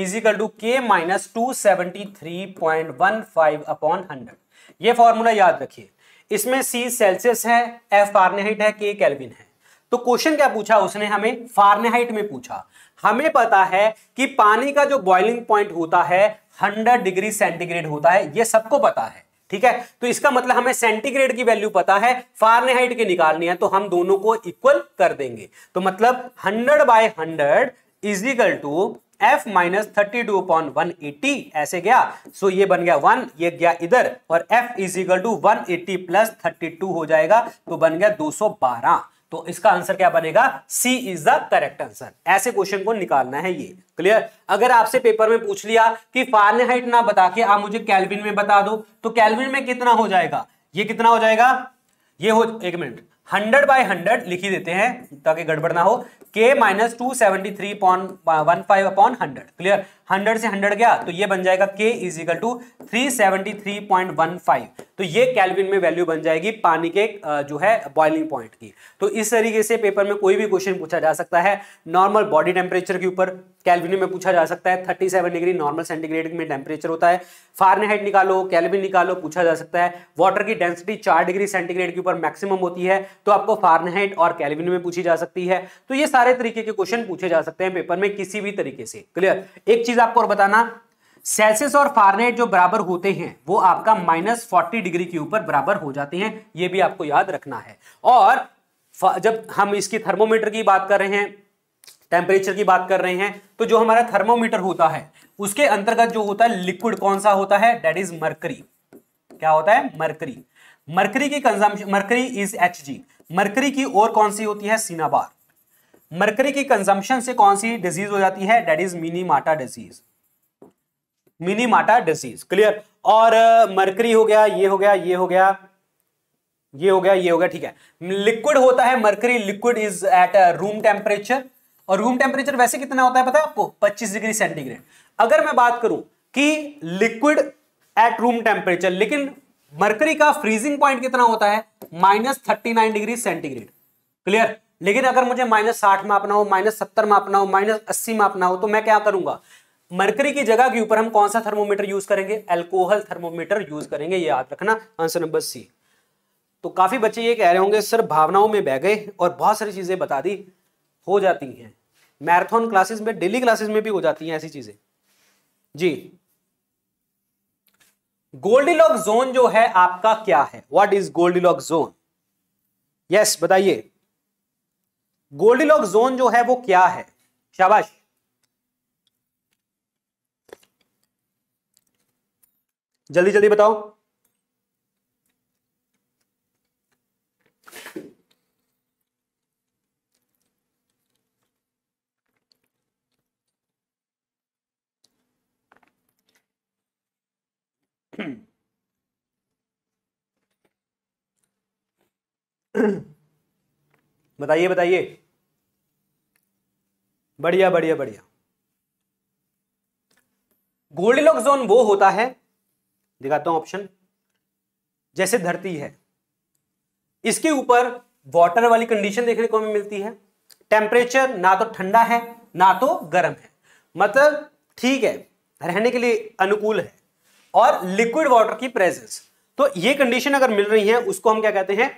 is equal to K minus two seventy three point one five upon hundred ये फॉर्मूला याद रखिए इसमें सी सेल्सियस है एफ फारनेहाइट है के कैलविन है तो क्वेश्चन क्या पूछा उसने हमें फारनेहाइट में पूछा हमें पता है कि पानी का जो बॉइलिंग पॉइंट होता है हंड्रेड डिग्री सेंटीग्रेड होता है यह सबको पता है ठीक है तो इसका मतलब हमें सेंटीग्रेड की वैल्यू पता है फारनेहाइट की निकालनी है तो हम दोनों को इक्वल कर देंगे तो मतलब hundred by hundred is equal to F minus thirty two upon one eighty ऐसे गया सो ये बन गया वन ये गया इधर और F is equal to one eighty plus thirty two हो जाएगा तो बन गया दो सौ बारह तो इसका आंसर क्या बनेगा C is the correct answer ऐसे क्वेश्चन को निकालना है ये क्लियर अगर आपसे पेपर में पूछ लिया कि फारेनहाइट ना बता के आप मुझे कैलविन में बता दो तो कैलविन में कितना हो जाएगा ये कितना हो जाएगा ये हो एक मिनट हंड्रेड बाई हंड्रेड लिखी देते हैं ताकि गड़बड़ ना हो K minus two seventy three upon one five upon hundred clear hundred से हंड्रेड गया तो ये बन जाएगा K is equal to three seventy three point one five तो ये कैलविन में वैल्यू बन जाएगी पानी के जो है बॉइलिंग पॉइंट की तो इस तरीके से पेपर में कोई भी क्वेश्चन पूछा जा सकता है नॉर्मल बॉडी टेम्परेचर के ऊपर कैलविन में पूछा जा सकता है thirty seven degree normal centigrade में टेम्परेचर होता है फारेनहाइट निकालो कैलविन निकालो पूछा जा सकता है वाटर की डेंसिटी चार डिग्री सेंटीग्रेड के ऊपर मैक्सिमम होती है तो आपको फारेनहाइट और कैलविन में पूछी जा सकती है तो ये सारे तरीके के क्वेश्चन पूछे जा सकते हैं पेपर में किसी भी तरीके से क्लियर एक चीज आपको और बताना सेल्सियस और फारनेट जो बराबर होते हैं वो आपका माइनस फोर्टी डिग्री के ऊपर बराबर हो जाते हैं ये भी आपको याद रखना है और जब हम इसकी थर्मोमीटर की बात कर रहे हैं टेम्परेचर की बात कर रहे हैं तो जो हमारा थर्मोमीटर होता है उसके अंतर्गत जो होता है लिक्विड कौन सा होता है डेट इज मर्करी क्या होता है मर्करी मर्करी की consumption mercury is H G mercury की और कौन सी होती है सीनाबार मरकरी की कंजम्पशन से कौन सी डिजीज हो जाती है that is Minamata disease Minamata disease clear और मरकरी हो गया ये हो गया ये हो गया ये हो गया ये हो गया ठीक है लिक्विड होता है mercury liquid is at room temperature और रूम टेम्परेचर वैसे कितना होता है पता है आपको 25 डिग्री सेंटीग्रेड अगर मैं बात करूं कि लिक्विड एट रूम टेम्परेचर लेकिन मरकरी का फ्रीजिंग पॉइंट कितना होता है minus thirty degree centigrade clear लेकिन अगर मुझे माइनस साठ मापना हो माइनस सत्तर मापना हो माइनस अस्सी मापना हो तो मैं क्या करूंगा मरकरी की जगह के ऊपर हम कौन सा थर्मोमीटर यूज करेंगे एल्कोहल थर्मोमीटर यूज करेंगे ये याद रखना आंसर नंबर सी तो काफी बच्चे ये कह रहे होंगे सर भावनाओं में बह गए और बहुत सारी चीजें बता दी हो जाती हैं मैराथन क्लासेस में डेली क्लासेस में भी हो जाती हैं ऐसी चीजें जी लॉक जोन जो है आपका क्या है what is lock zone yes बताइए लॉक जोन जो है वो क्या है शाबाश जल्दी जल्दी बताओ बताइए बताइए बढ़िया बढ़िया बढ़िया लॉक जोन वो होता है दिखाता हूं ऑप्शन जैसे धरती है इसके ऊपर वाटर वाली कंडीशन देखने को हमें मिलती है टेम्परेचर ना तो ठंडा है ना तो गर्म है मतलब ठीक है रहने के लिए अनुकूल है और लिक्विड वाटर की प्रेजेंस तो ये कंडीशन अगर मिल रही है उसको हम क्या कहते हैं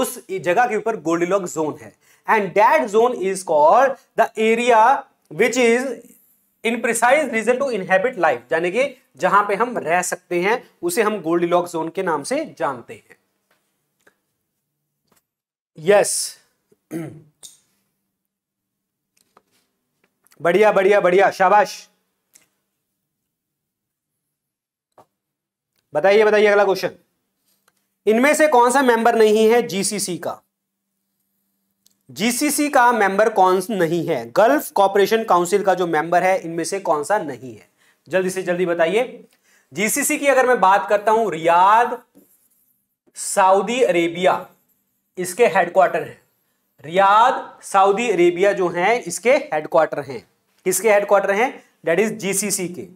उस जगह के ऊपर गोल्डिलॉक जोन है and that zone is called the area which is in precise region to inhabit life यानी कि जहां पे हम रह सकते हैं उसे हम गोल्डीलॉक जोन के नाम से जानते हैं यस yes. बढ़िया बढ़िया बढ़िया शाबाश बताइए बताइए अगला क्वेश्चन इनमें से कौन सा मेंबर नहीं है जीसीसी का जीसीसी का मेंबर कौन नहीं है गल्फ कॉपरेशन काउंसिल का जो मेंबर है इनमें से कौन सा नहीं है जल्दी से जल्दी बताइए जीसीसी की अगर मैं बात करता हूं रियाद सऊदी अरेबिया इसके हेडक्वार्टर है रियाद सऊदी अरेबिया जो है इसके हेडक्वार्टर हैं किसके हेडक्वार्टर हैं डेट इज जीसीसी के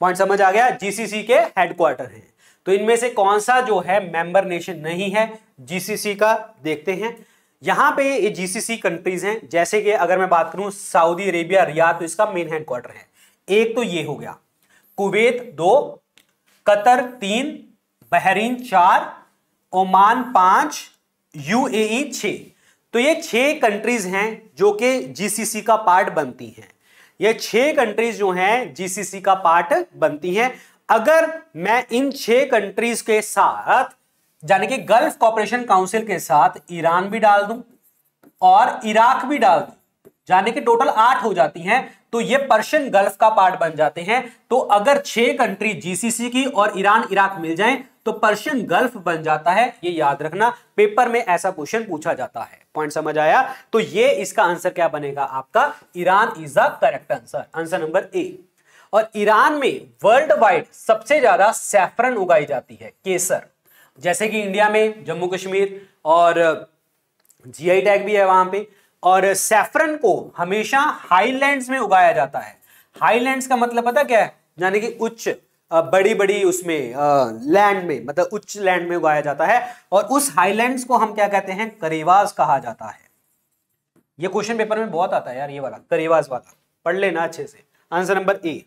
पॉइंट समझ आ गया जीसीसी के हेडक्वार्टर हैं तो इनमें से कौन सा जो है मेंबर नेशन नहीं है जीसीसी का देखते हैं यहां पे ये जीसीसी कंट्रीज हैं जैसे कि अगर मैं बात करूं सऊदी अरेबिया रियाद तो इसका मेन हेडक्वार्टर है एक तो ये हो गया कुवैत दो कतर तीन बहरीन चार ओमान पांच यूएई छः तो ये छह कंट्रीज हैं जो कि जीसीसी का पार्ट बनती हैं ये छह कंट्रीज जो हैं जीसीसी का पार्ट बनती हैं अगर मैं इन छह कंट्रीज के साथ यानी कि गल्फ कॉपरेशन काउंसिल के साथ ईरान भी डाल दूं और इराक भी डाल दूं यानी कि टोटल आठ हो जाती हैं तो ये पर्शियन गल्फ का पार्ट बन जाते हैं तो अगर छह कंट्री जीसीसी की और ईरान इराक मिल जाएं तो पर्शियन गल्फ बन जाता है ये याद रखना पेपर में ऐसा क्वेश्चन पूछा जाता है पॉइंट समझ आया तो ये इसका आंसर क्या बनेगा आपका Iran is the correct answer answer number A और ईरान में वर्ल्ड वाइड सबसे ज्यादा सैफरन उगाई जाती है केसर जैसे कि इंडिया में जम्मू कश्मीर और जीआई टैग भी है वहां पे और सैफरन को हमेशा हाईलैंड्स में उगाया जाता है हाईलैंड्स का मतलब पता क्या है यानी कि उच्च बड़ी बड़ी उसमें लैंड में मतलब उच्च लैंड में उगाया जाता है और उस हाईलैंड्स को हम क्या कहते हैं करेवाज कहा जाता है ये क्वेश्चन पेपर में बहुत आता है यार ये वाला करेवाज वाला पढ़ लेना अच्छे से आंसर नंबर ए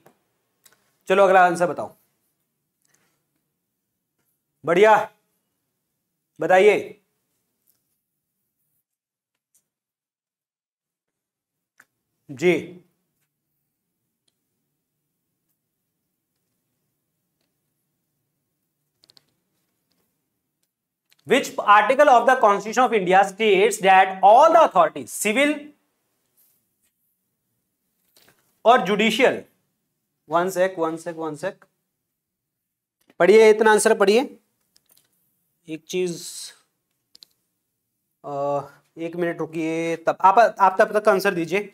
चलो अगला आंसर बताओ बढ़िया बताइए जी which article of the constitution of India states that all the authorities civil और judicial one sec one sec one sec पढ़िए इतना आंसर पढ़िए एक चीज एक मिनट रुकिए तब आप आप तब तक का आंसर दीजिए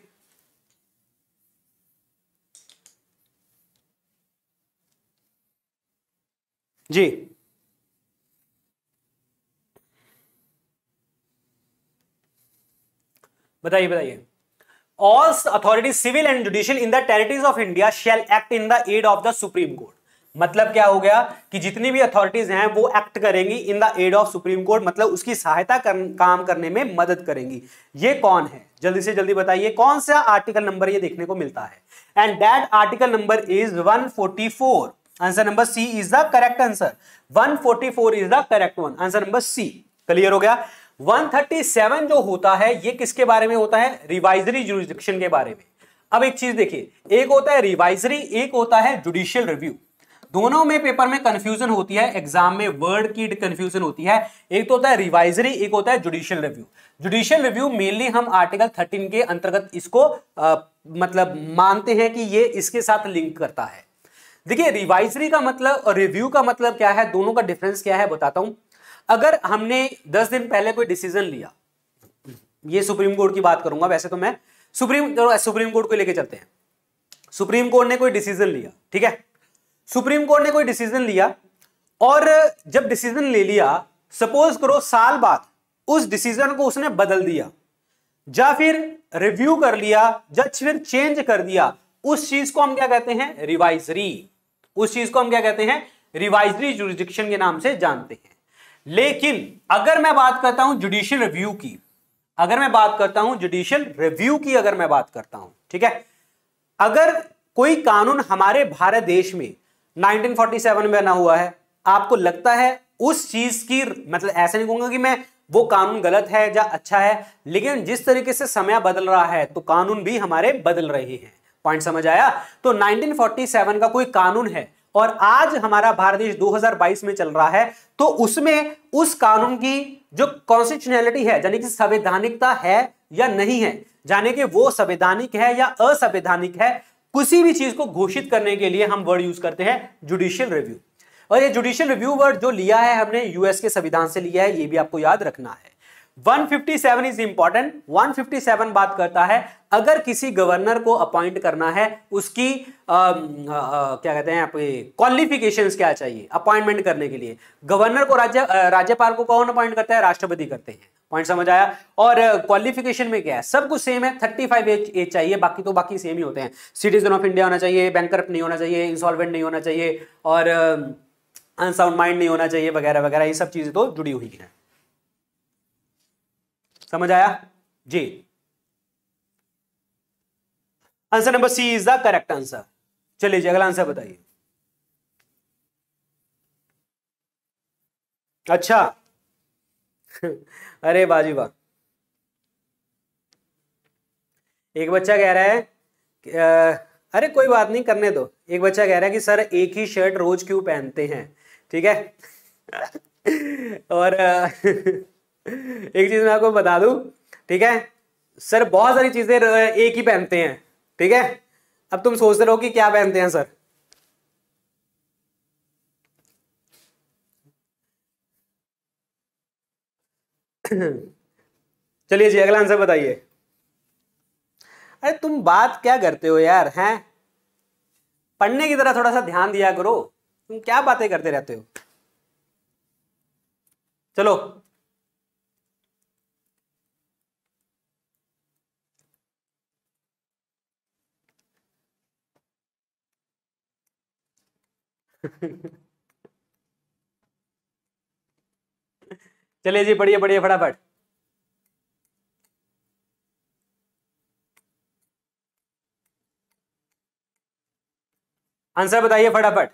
जी बताइए बताइए all authority civil and judicial in the territories of India shall act in the aid of the Supreme Court मतलब क्या हो गया कि जितनी भी अथॉरिटीज हैं वो एक्ट करेंगी in the aid of Supreme Court मतलब उसकी सहायता कर, काम करने में मदद करेंगी ये कौन है जल्दी से जल्दी बताइए कौन सा आर्टिकल नंबर ये देखने को मिलता है and that article number is 144 answer number C is the correct answer 144 is the correct one answer number C clear हो गया 137 जो होता है ये किसके बारे में होता है रिवाइजरी जुडिशन के बारे में अब एक चीज देखिए एक होता है रिवाइजरी एक होता है जुडिशियल रिव्यू दोनों में पेपर में कंफ्यूजन होती है एग्जाम में वर्ड की कंफ्यूजन होती है एक तो होता है रिवाइजरी एक होता है judicial review judicial review mainly हम आर्टिकल 13 के अंतर्गत इसको आ, मतलब मानते हैं कि ये इसके साथ लिंक करता है देखिए रिवाइजरी का मतलब और रिव्यू का मतलब क्या है दोनों का डिफरेंस क्या है बताता हूं अगर हमने दस दिन पहले कोई डिसीजन लिया ये सुप्रीम कोर्ट की बात करूंगा वैसे तो मैं सुप्रीम तो सुप्रीम कोर्ट को लेके चलते हैं सुप्रीम कोर्ट ने कोई डिसीजन लिया ठीक है सुप्रीम कोर्ट ने कोई डिसीजन लिया और जब डिसीजन ले लिया सपोज करो साल बाद उस डिसीजन को उसने बदल दिया या फिर रिव्यू कर लिया या फिर चेंज कर दिया उस चीज को हम क्या कहते हैं रिवाइजरी उस चीज को हम क्या कहते हैं रिवाइजरी जुरिस्डिक्शन के नाम से जानते हैं लेकिन अगर मैं बात करता हूं जुडिशियल रिव्यू की अगर मैं बात करता हूं जुडिशियल रिव्यू की अगर मैं बात करता हूं ठीक है अगर कोई कानून हमारे भारत देश में 1947 में बना हुआ है आपको लगता है उस चीज की मतलब ऐसा नहीं कहूंगा कि मैं वो कानून गलत है या अच्छा है लेकिन जिस तरीके से समय बदल रहा है तो कानून भी हमारे बदल रहे हैं पॉइंट समझ आया तो 1947 का कोई कानून है और आज हमारा भारत देश 2022 में चल रहा है तो उसमें उस कानून की जो कॉन्स्टिट्यूशनैलिटी है यानी कि संवैधानिकता है या नहीं है जाने कि वो संवैधानिक है या असंवैधानिक है किसी भी चीज को घोषित करने के लिए हम वर्ड यूज करते हैं जुडिशियल रिव्यू और ये जुडिशियल रिव्यू वर्ड जो लिया है हमने यूएस के संविधान से लिया है ये भी आपको याद रखना है 157 इज इंपॉर्टेंट 157 बात करता है अगर किसी गवर्नर को अपॉइंट करना है उसकी आ, आ, क्या कहते हैं क्वालिफिकेशन क्या चाहिए अपॉइंटमेंट करने के लिए गवर्नर को राज्य राज्यपाल को कौन अपॉइंट करता है राष्ट्रपति करते हैं पॉइंट समझ आया और क्वालिफिकेशन में क्या है सब कुछ सेम है थर्टी फाइव एज एज चाहिए बाकी तो बाकी सेम ही होते हैं सिटीजन ऑफ इंडिया होना चाहिए बैंकर नहीं होना चाहिए इंसॉल्वेंट नहीं होना चाहिए और अनसाउंड माइंड नहीं होना चाहिए वगैरह वगैरह ये सब चीज़ें तो जुड़ी हुई है समझ आया जी answer number C is the correct answer चलिए जी अगला आंसर बताइए अच्छा अरे बाजी बा एक बच्चा कह रहा है आ, अरे कोई बात नहीं करने दो एक बच्चा कह रहा है कि सर एक ही शर्ट रोज क्यों पहनते हैं ठीक है और आ, एक चीज मैं आपको बता दूं ठीक है सर बहुत सारी चीजें एक ही पहनते हैं ठीक है अब तुम सोचते रहो कि क्या पहनते हैं सर चलिए जी अगला आंसर बताइए अरे तुम बात क्या करते हो यार हैं पढ़ने की तरह थोड़ा सा ध्यान दिया करो तुम क्या बातें करते रहते हो चलो चलिए जी पढ़िए पढ़िए फटाफट आंसर बताइए फटाफट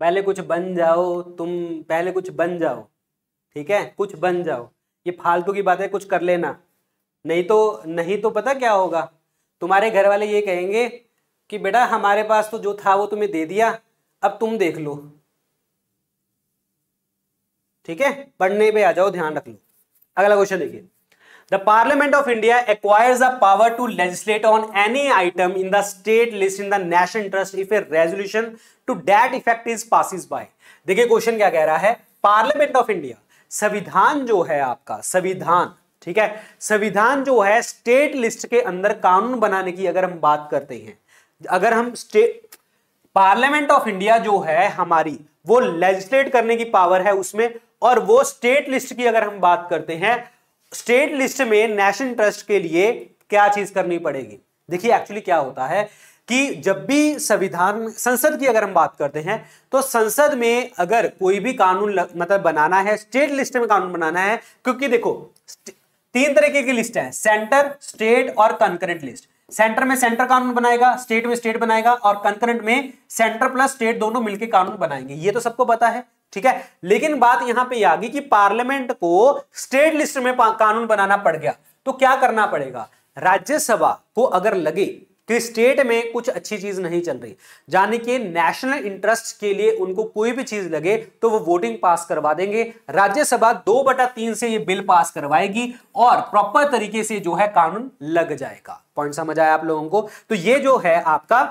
पहले कुछ बन जाओ तुम पहले कुछ बन जाओ ठीक है कुछ बन जाओ ये फालतू की बात है कुछ कर लेना नहीं तो नहीं तो पता क्या होगा तुम्हारे घर वाले ये कहेंगे कि बेटा हमारे पास तो जो था वो तुम्हें दे दिया अब तुम देख लो ठीक है पढ़ने पे आ जाओ ध्यान रख लो अगला क्वेश्चन देखिए the parliament of India acquires the power to legislate on any item in the state list in the national Trust if a resolution to that effect is pass by देखिए क्वेश्चन क्या कह रहा है parliament of India संविधान जो है आपका संविधान ठीक है संविधान जो है स्टेट लिस्ट के अंदर कानून बनाने की अगर हम बात करते हैं अगर हम स्टेट पार्लियामेंट ऑफ इंडिया जो है हमारी वो लेजिस्लेट करने की पावर है उसमें और वो स्टेट लिस्ट की अगर हम बात करते हैं स्टेट लिस्ट में नेशनल ट्रस्ट के लिए क्या चीज करनी पड़ेगी देखिए एक्चुअली क्या होता है कि जब भी संविधान संसद की अगर हम बात करते हैं तो संसद में अगर कोई भी कानून लग, मतलब बनाना है स्टेट लिस्ट में कानून बनाना है क्योंकि देखो तीन तरीके की लिस्ट है सेंटर स्टेट और कंकरेंट लिस्ट सेंटर में सेंटर कानून बनाएगा स्टेट में स्टेट बनाएगा और कंकरेंट में सेंटर प्लस स्टेट दोनों मिलकर कानून बनाएंगे ये तो सबको पता है ठीक है लेकिन बात यहां पे आ गई कि पार्लियामेंट को स्टेट लिस्ट में कानून बनाना पड़ गया तो क्या करना पड़ेगा राज्यसभा को अगर लगे कि स्टेट में कुछ अच्छी चीज नहीं चल रही यानी कि नेशनल इंटरेस्ट के लिए उनको कोई भी चीज लगे तो वो वोटिंग पास करवा देंगे राज्यसभा दो बटा तीन से ये बिल पास करवाएगी और प्रॉपर तरीके से जो है कानून लग जाएगा पॉइंट समझ आया आप लोगों को तो ये जो है आपका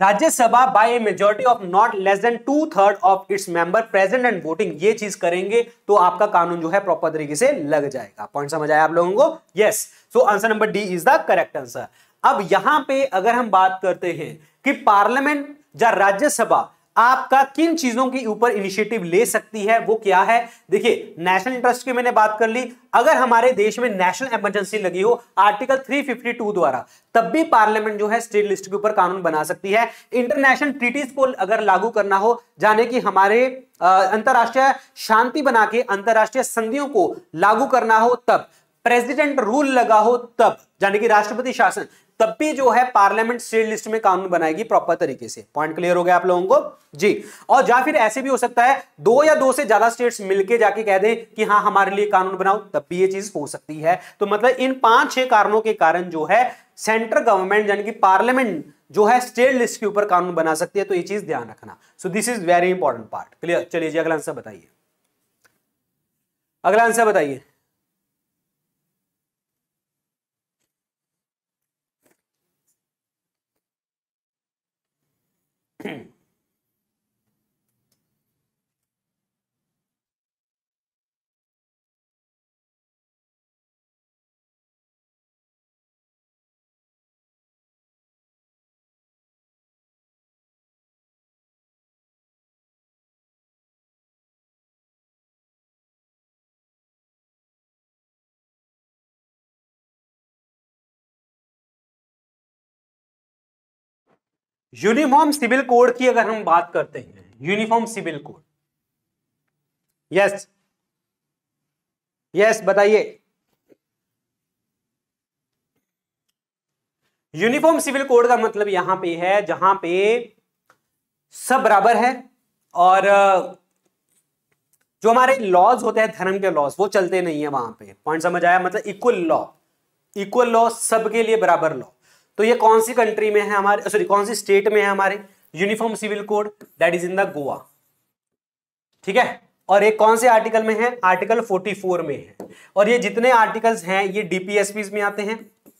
Rajya Sabha by a majority of not less than two third of its member present and voting ये चीज करेंगे तो आपका कानून जो है प्रॉपर तरीके से लग जाएगा पॉइंट समझ आया आप लोगों को yes so answer number D is the correct answer अब यहां पे अगर हम बात करते हैं कि पार्लियामेंट या राज्यसभा आपका किन चीजों के ऊपर इनिशिएटिव ले सकती है वो क्या है देखिए नेशनल इंटरेस्ट की मैंने बात कर ली अगर हमारे देश में नेशनल इमरजेंसी लगी हो आर्टिकल 352 द्वारा तब भी पार्लियामेंट जो है स्टेट लिस्ट के ऊपर कानून बना सकती है इंटरनेशनल ट्रीटीज को अगर लागू करना हो जाने की हमारे अंतर्राष्ट्रीय शांति बना के अंतर्राष्ट्रीय संधियों को लागू करना हो तब प्रेसिडेंट रूल लगा हो तब यानी कि राष्ट्रपति शासन तब भी जो है पार्लियामेंट स्टेट लिस्ट में कानून बनाएगी प्रॉपर तरीके से पॉइंट क्लियर हो गया आप लोगों को जी और या फिर ऐसे भी हो सकता है दो या दो से ज्यादा स्टेट्स मिलके जाके कह दें कि हाँ हमारे लिए कानून बनाओ तब भी ये चीज हो सकती है तो मतलब इन पांच छह कारणों के कारण जो है सेंट्रल गवर्नमेंट यानी कि पार्लियामेंट जो है स्टेट लिस्ट के ऊपर कानून बना सकती है तो ये चीज ध्यान रखना so this is very important part clear चलिए जी अगला आंसर बताइए अगला आंसर बताइए यूनिफॉर्म सिविल कोड की अगर हम बात करते हैं uniform civil code yes yes बताइए यूनिफॉर्म सिविल कोड का मतलब यहां पे है जहां पे सब बराबर है और जो हमारे लॉज होते हैं धर्म के लॉज वो चलते नहीं है वहां पे पॉइंट समझ आया मतलब इक्वल लॉ इक्वल लॉ सबके लिए बराबर लॉ तो ये कौन सी कंट्री में है हमारे सॉरी कौन सी स्टेट में है हमारे uniform civil code that is in the Goa ठीक है और ये कौन से आर्टिकल में है आर्टिकल 44 में है और ये जितने आर्टिकल्स हैं ये डीपीएसपी में आते हैं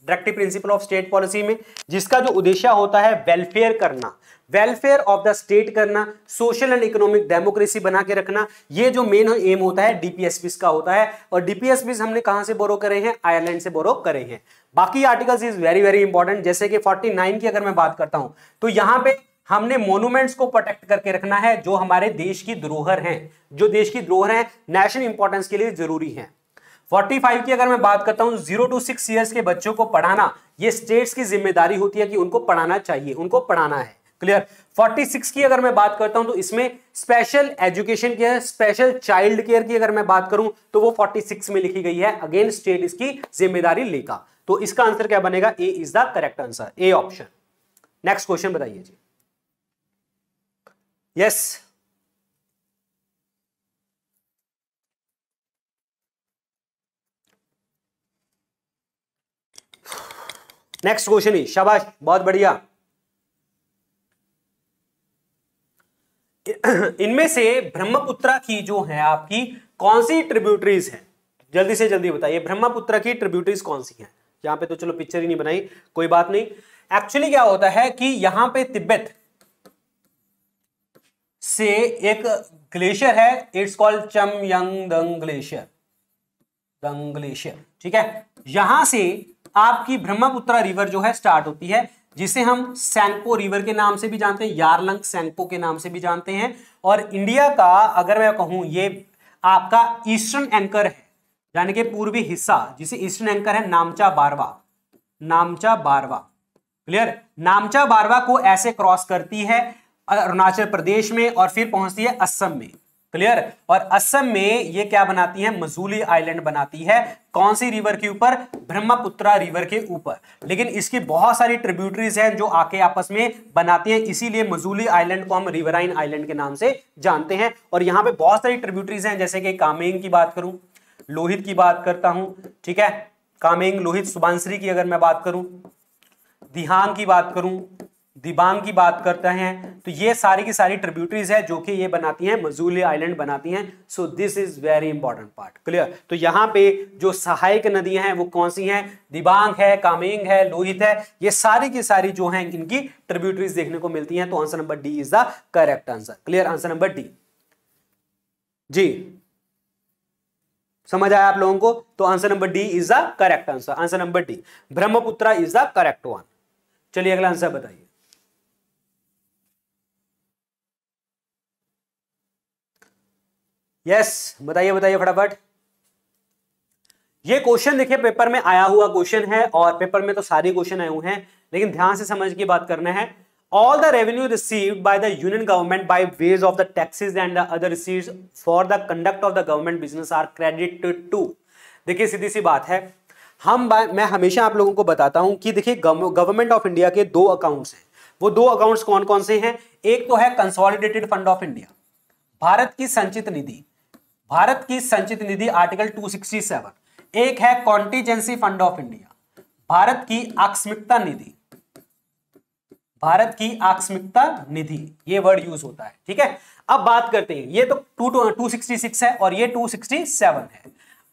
directive principle of state policy में जिसका जो उद्देश्य होता है वेलफेयर करना वेलफेयर ऑफ द स्टेट करना सोशल एंड इकोनॉमिक डेमोक्रेसी बना के रखना ये जो मेन एम होता है डीपीएसपीस का होता है और डीपीएसपीस हमने कहां से बोरो करे हैं आयरलैंड से बोरो करे हैं बाकी articles is very very important जैसे कि 49 की अगर मैं बात करता हूं तो यहां पे हमने मोनूमेंट्स को प्रोटेक्ट करके रखना है जो हमारे देश की धरोहर हैं जो देश की धरोहर हैं नेशनल इंपॉर्टेंस के लिए जरूरी हैं 45 की अगर मैं बात करता हूँ जीरो टू सिक्स ईयर्स के बच्चों को पढ़ाना ये स्टेट्स की जिम्मेदारी होती है कि उनको पढ़ाना चाहिए उनको पढ़ाना है क्लियर 46 की अगर मैं बात करता हूं तो इसमें स्पेशल एजुकेशन की है स्पेशल चाइल्ड केयर की अगर मैं बात करूं तो वो 46 में लिखी गई है अगेन स्टेट इसकी जिम्मेदारी लेगा तो इसका आंसर क्या बनेगा A is the correct answer A option next question बताइए जी यस yes. नेक्स्ट क्वेश्चन ही शाबाश बहुत बढ़िया इनमें से ब्रह्मपुत्रा की जो है आपकी कौन सी ट्रिब्यूटरीज है जल्दी से जल्दी बताइए ब्रह्मपुत्र की ट्रिब्यूटरीज कौन सी है यहां पे तो चलो पिक्चर ही नहीं बनाई कोई बात नहीं एक्चुअली क्या होता है कि यहां पे तिब्बत से एक ग्लेशियर है it's called Chemayungdung glacier दंग ग्लेशियर ठीक है यहां से आपकी ब्रह्मपुत्रा रिवर जो है स्टार्ट होती है जिसे हम सैंको रिवर के नाम से भी जानते हैं यारलंग सैंको के नाम से भी जानते हैं और इंडिया का अगर मैं कहूं ये आपका ईस्टर्न एंकर है यानी कि पूर्वी हिस्सा जिसे ईस्टर्न एंकर है नामचा बारवा नामचा बारवा क्लियर नामचा बारवा को ऐसे क्रॉस करती है अरुणाचल प्रदेश में और फिर पहुंचती है असम में क्लियर और असम में ये क्या बनाती है मजूली आइलैंड बनाती है कौन सी रिवर के ऊपर ब्रह्मपुत्रा रिवर के ऊपर लेकिन इसकी बहुत सारी ट्रिब्यूटरीज हैं जो आके आपस में बनाती हैं इसीलिए मजूली आइलैंड को हम रिवराइन आइलैंड के नाम से जानते हैं और यहां पे बहुत सारी ट्रिब्यूटरीज हैं जैसे कि कामेंग की बात करूं लोहित की बात करता हूं ठीक है कामेंग लोहित सुबानश्री की अगर मैं बात करूं दिहांग की बात करूं दिबांग की बात करते हैं तो ये सारी की सारी ट्रिब्यूटरीज है जो कि ये बनाती हैं मजूली आइलैंड बनाती हैं so this is very important part clear तो यहाँ पे जो सहायक नदियां हैं वो कौन सी हैं दिबांग है कामेंग है लोहित है ये सारी की सारी जो हैं इनकी ट्रिब्यूटरीज देखने को मिलती हैं तो answer number D is the correct answer clear answer number D जी समझ आया आप लोगों को तो answer number D is the correct answer answer number D Brahmaputra is the correct one चलिए अगला आंसर बताइए यस बताइए बताइए फटाफट ये क्वेश्चन देखिए पेपर में आया हुआ क्वेश्चन है और पेपर में तो सारे क्वेश्चन आए हुए हैं लेकिन ध्यान से समझ की बात करना है all the revenue receive by the union government by way of the taxes and the other receipts for the conduct of the government business are credited देखिए सीधी सी बात है हम मैं हमेशा आप लोगों को बताता हूं कि देखिए गवर्नमेंट ऑफ इंडिया के दो अकाउंट्स हैं वो दो अकाउंट्स कौन कौन से हैं एक तो है कंसोलिडेटेड फंड ऑफ इंडिया भारत की संचित निधि भारत की संचित निधि आर्टिकल 267 एक है कॉन्टीजेंसी फंड ऑफ इंडिया भारत की आकस्मिकता निधि भारत की आकस्मिकता निधि ये वर्ड यूज होता है ठीक है अब बात करते हैं ये तो टू टू सिक्सटी सिक्स है और ये टू सिक्सटी सेवन है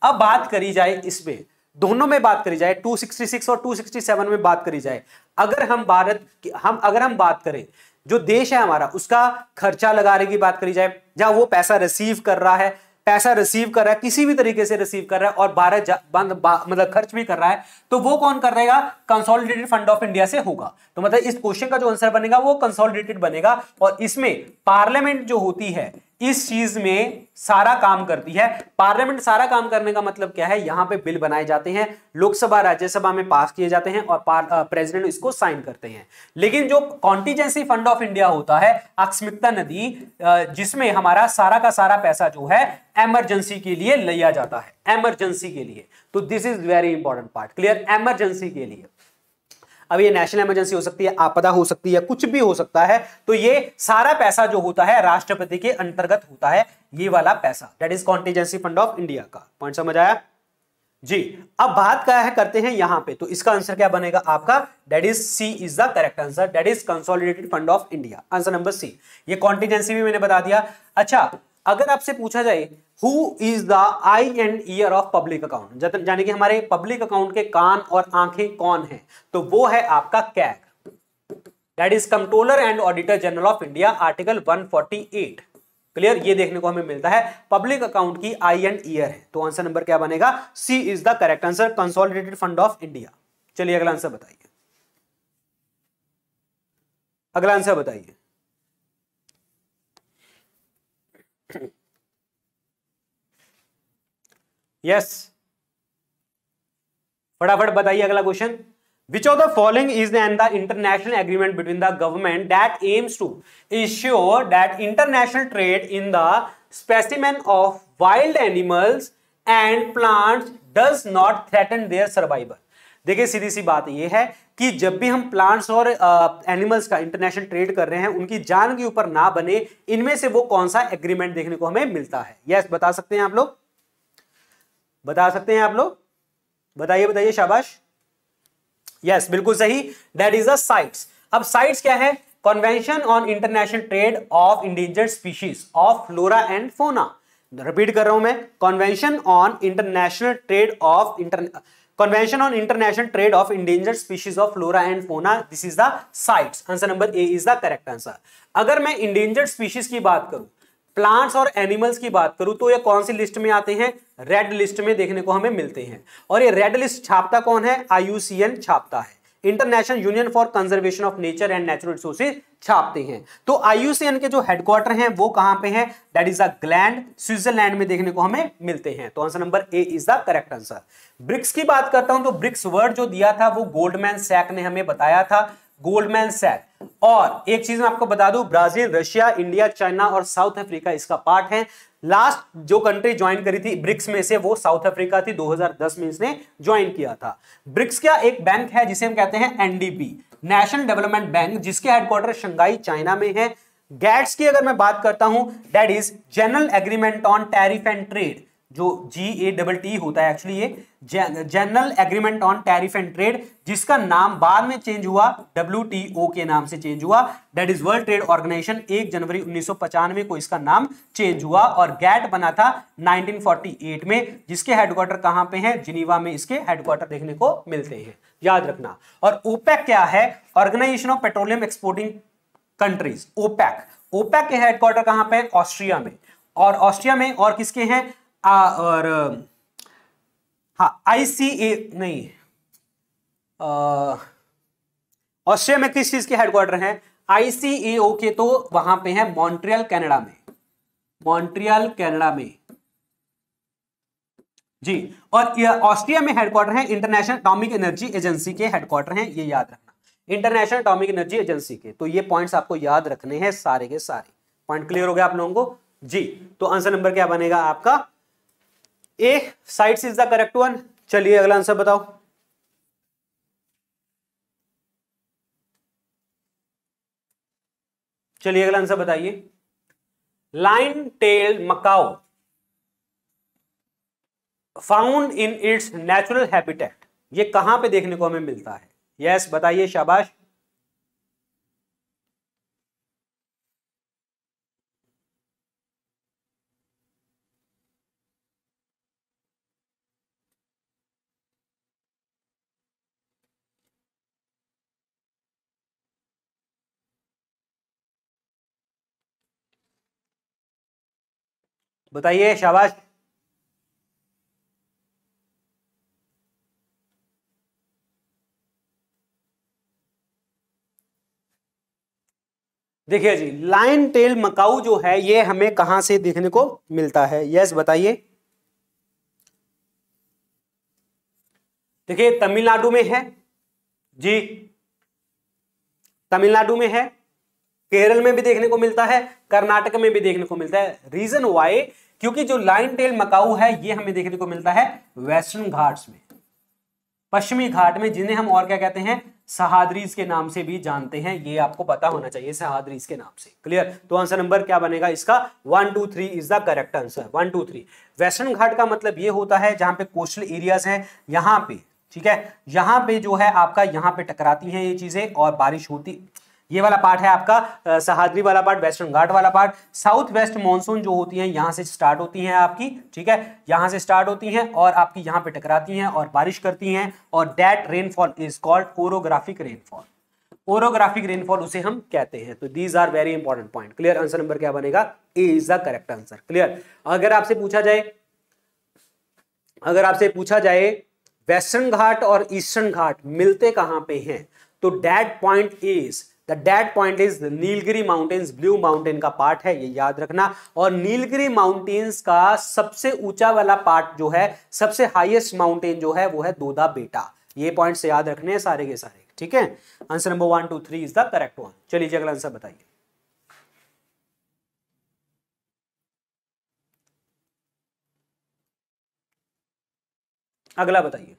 अब बात करी जाए इसमें दोनों में बात करी जाए 266 और 267 में बात करी जाए अगर हम भारत की हम अगर हम बात करें जो देश है हमारा उसका खर्चा लगाने की बात करी जाए जहां वो पैसा रिसीव कर रहा है पैसा रिसीव कर रहा है किसी भी तरीके से रिसीव कर रहा है और भारत मतलब खर्च भी कर रहा है तो वो कौन कर रहेगा कंसोलिडेटेड फंड ऑफ इंडिया से होगा तो मतलब इस क्वेश्चन का जो आंसर बनेगा वो कंसोलिडेटेड बनेगा और इसमें पार्लियामेंट जो होती है इस चीज में सारा काम करती है पार्लियामेंट सारा काम करने का मतलब क्या है यहां पे बिल बनाए जाते हैं लोकसभा राज्यसभा में पास किए जाते हैं और प्रेसिडेंट इसको साइन करते हैं लेकिन जो कॉन्टीजेंसी फंड ऑफ इंडिया होता है अक्ष्मिकता नदी जिसमें हमारा सारा का सारा पैसा जो है एमरजेंसी के लिए लिया जाता है एमरजेंसी के लिए तो this is very important part clear emergency के लिए अब ये नेशनल इमरजेंसी हो सकती है आपदा हो सकती है कुछ भी हो सकता है तो ये सारा पैसा जो होता है राष्ट्रपति के अंतर्गत होता है ये वाला पैसा that is contingency fund of India का पॉइंट समझ आया जी अब बात क्या है करते हैं यहां पे तो इसका आंसर क्या बनेगा आपका that is C is the correct answer that is consolidated fund of India answer number C ये कॉन्टीजेंसी भी मैंने बता दिया अच्छा अगर आपसे पूछा जाए who is the eye and ear of public account यानी कि हमारे पब्लिक अकाउंट के कान और आंखें कौन है तो वो है आपका CAG that is controller and auditor general of India article 148 clear ये देखने को हमें मिलता है पब्लिक अकाउंट की आई एंड ईयर है तो आंसर नंबर क्या बनेगा C is the correct answer consolidated fund of India चलिए अगला आंसर बताइए अगला आंसर बताइए यस फटाफट बताइए अगला question which of the following is an the international agreement between the government that aims to ensure that international trade in the specimen of wild animals and plants does not threaten their survival देखिए सीधी सी बात यह है कि जब भी हम प्लांट्स और एनिमल्स का इंटरनेशनल ट्रेड कर रहे हैं उनकी जान के ऊपर ना बने इनमें से वो कौन सा एग्रीमेंट देखने को हमें मिलता है यस बता सकते हैं आप लोग बता सकते हैं आप लोग बताइए बताइए शाबाश यस बिल्कुल सही दैट इज द साइट्स अब साइट्स क्या है convention on international trade of endangered species of flora and fauna repeat कर रहा हूं मैं convention on international trade of inter convention on international trade of endangered species of flora and fauna this is the CITES answer number A is the correct answer अगर मैं endangered species की बात करूं plants और animals की बात करूं तो ये कौन सी लिस्ट में आते हैं रेड लिस्ट में देखने को हमें मिलते हैं और ये रेड लिस्ट छापता कौन है आईयूसीएन छापता है international union for conservation of nature and natural resources छापते हैं तो आईयूसीएन के जो हेडक्वार्टर हैं वो कहां पे हैं that is a Gland Switzerland में देखने को हमें मिलते हैं तो answer number A is the correct answer BRICS की बात करता हूं तो ब्रिक्स वर्ड जो दिया था वो गोल्डमैन सैक ने हमें बताया था गोल्डमैन सैक और एक चीज मैं आपको बता दूं ब्राजील रशिया इंडिया चाइना और साउथ अफ्रीका इसका पार्ट है लास्ट जो कंट्री ज्वाइन करी थी ब्रिक्स में से वो साउथ अफ्रीका थी 2010 में इसने ज्वाइन किया था ब्रिक्स का एक बैंक है जिसे हम कहते हैं एनडीपी नेशनल डेवलपमेंट बैंक जिसके हेडक्वार्टर शंघाई चाइना में है गैट्स की अगर मैं बात करता हूं that is general agreement on tariff and trade जो जी ए डबल टी होता है एक्चुअली ये general agreement on tariff and trade जिसका नाम बाद में चेंज हुआ डब्ल्यू टी ओ के नाम से चेंज हुआ that is world trade organization एक जनवरी उन्नीस को इसका नाम चेंज हुआ और गैट बना था 1948 में जिसके हेडक्वार्टर कहां पे हैं जिनीवा में इसके हेडक्वार्टर देखने को मिलते हैं याद रखना और ओपैक क्या है organization of petroleum exporting countries OPEC OPEC के हेडक्वार्टर कहां पे ऑस्ट्रिया में और ऑस्ट्रिया में और किसके हैं आ और हाँ आई सी ए नहीं ऑस्ट्रिया में किस चीज के हेडक्वार्टर हैं आईसीएओ के तो वहां पे है मॉन्ट्रियल कनाडा में मॉन्ट्रियल कनाडा में जी और ऑस्ट्रिया में हेडक्वार्टर है इंटरनेशनल अटोमिक एनर्जी एजेंसी के हेडक्वार्टर हैं ये याद रखना इंटरनेशनल अटोमिक एनर्जी एजेंसी के तो ये पॉइंट्स आपको याद रखने हैं सारे के सारे पॉइंट क्लियर हो गया आप लोगों को जी तो आंसर नंबर क्या बनेगा आपका A CITES is the correct one चलिए अगला आंसर बताओ चलिए अगला आंसर बताइए line tail macaque found in its natural habitat ये कहां पे देखने को हमें मिलता है यस yes, बताइए शाबाश बताइए शाबाश देखिए जी लाइन टेल मकाऊ जो है ये हमें कहां से देखने को मिलता है यस बताइए देखिए तमिलनाडु में है जी तमिलनाडु में है केरल में भी देखने को मिलता है कर्नाटक में भी देखने को मिलता है रीजन वाई क्योंकि जो लाइन टेल मकाऊ है ये हमें देखने को मिलता है वेस्टर्न घाट्स में पश्चिमी घाट में जिन्हें हम और क्या कहते हैं सहाद्रीज के नाम से भी जानते हैं ये आपको पता होना चाहिए सहाद्रीज के नाम से क्लियर तो आंसर नंबर क्या बनेगा इसका one two three is the correct answer one two three western Ghat का मतलब ये होता है जहां पे कोस्टल एरियाज हैं यहां पे ठीक है यहां पे जो है आपका यहां पे टकराती हैं ये चीजें और बारिश होती ये वाला पार्ट है आपका सहाद्री वाला पार्ट वेस्टर्न घाट वाला पार्ट साउथ वेस्ट मॉनसून जो होती है यहां से स्टार्ट होती है आपकी ठीक है यहां से स्टार्ट होती है और आपकी यहां पे टकराती है और बारिश करती है और that rainfall is called orographic rainfall orographic rainfall उसे हम कहते हैं तो these are very important point clear answer number क्या बनेगा A is the correct answer clear अगर आपसे पूछा जाए अगर आपसे पूछा जाए वेस्टर्न घाट और ईस्टर्न घाट मिलते कहां पे हैं तो that point is the that point is Nilgiri mountains blue mountain का पार्ट है ये याद रखना और नीलगिरी माउंटेन्स का सबसे ऊंचा वाला पार्ट जो है सबसे हाइएस्ट माउंटेन जो है वो है दोदा बेटा ये पॉइंट से याद रखने हैं सारे के सारे ठीक है answer number one two three is the correct one चलिए अगला आंसर बताइए अगला बताइए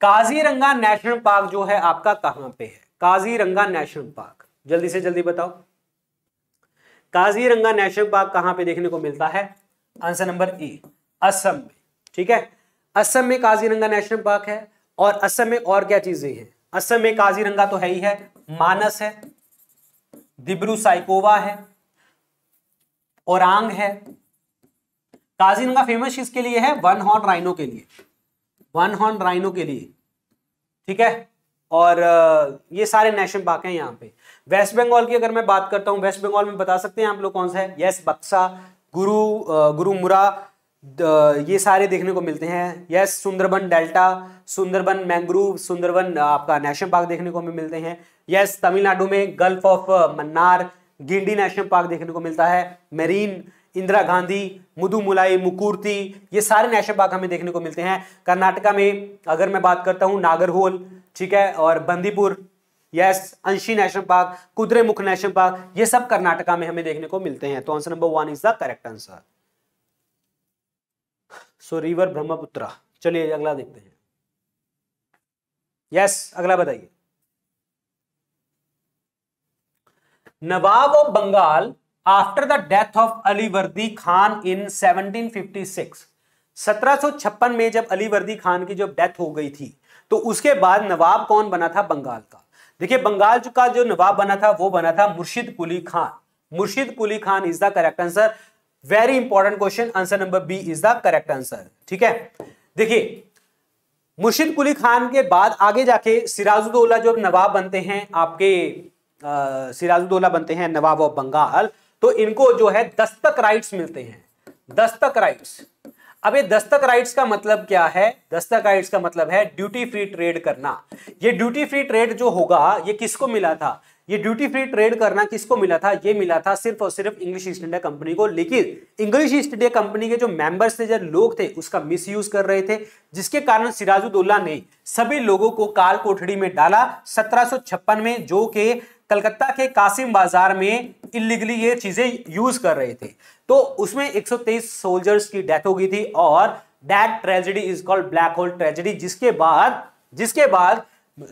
काजीरंगा नेशनल पार्क जो है आपका कहां पे है काजीरंगा नेशनल पार्क जल्दी से जल्दी बताओ काजीरंगा नेशनल पार्क कहां पे देखने को मिलता है आंसर नंबर ई असम में ठीक है असम में काजीरंगा नेशनल पार्क है और असम में और क्या चीजें हैं असम में काजीरंगा तो है ही है मानस है दिब्रू साइकोवा है औरंग है काजीरंगा फेमस इसके लिए है वन हॉर्न राइनो के लिए वन हॉर्न राइनो के लिए ठीक है और ये सारे नेशनल पार्क हैं यहाँ पे वेस्ट बंगाल की अगर मैं बात करता हूँ वेस्ट बंगाल में बता सकते हैं आप लोग कौन सा है यस बक्सा गुरु गुरुमुरा ये सारे देखने को मिलते हैं yes Sundarban delta Sundarban mangrove Sundarban आपका नेशनल पार्क देखने को मिलते हैं यस तमिलनाडु में gulf of Mannar Guindy national park देखने को मिलता है मेरीन इंदिरा गांधी मुदुमुलाई मुकुर्ति ये सारे नेशनल पार्क हमें देखने को मिलते हैं कर्नाटका में अगर मैं बात करता हूँ नागरहोल ठीक है और Bandipur yes Anshi national park Kudremukh national park ये सब कर्नाटका में हमें देखने को मिलते हैं तो answer number one is the correct answer so river Brahmaputra चलिए अगला देखते हैं यस अगला बताइए Nawab of Bengal after the death of Alivardi Khan इन 1756 1756 में जब अली वर्दी खान की जब डेथ हो गई थी तो उसके बाद नवाब कौन बना था बंगाल का देखिए बंगाल का जो नवाब बना था वो बना था मुर्शिद Quli Khan Murshid Quli Khan is the correct answer very important question answer number B is the correct answer ठीक है देखिए मुर्शिद कुली खान के बाद आगे जाके सिराजुद्दौला जो नवाब बनते हैं आपके सिराजुद्दौला बनते हैं नवाब ऑफ बंगाल तो इनको जो है दस्तक राइट्स मिलते हैं दस्तक राइट्स अब ये दस्तक राइट्स का मतलब क्या है दस्तक राइट्स का मतलब है ड्यूटी फ्री ट्रेड करना ये ड्यूटी फ्री ट्रेड जो होगा ये किसको मिला था ये ड्यूटी फ्री ट्रेड करना किसको मिला था ये मिला था सिर्फ और सिर्फ इंग्लिश ईस्ट इंडिया कंपनी को लेकिन इंग्लिश ईस्ट इंडिया कंपनी के जो मेंबर्स थे जो लोग थे उसका मिसयूज कर रहे थे जिसके कारण सिराजुद्दौला ने सभी लोगों को काल कोठड़ी में डाला सत्रह में जो के कलकत्ता के कासिम बाजार में इलीगली ये चीजें यूज कर रहे थे तो उसमें 123 सोल्जर्स की डेथ हो गई थी और that tragedy is called black hole tragedy जिसके बाद जिसके बाद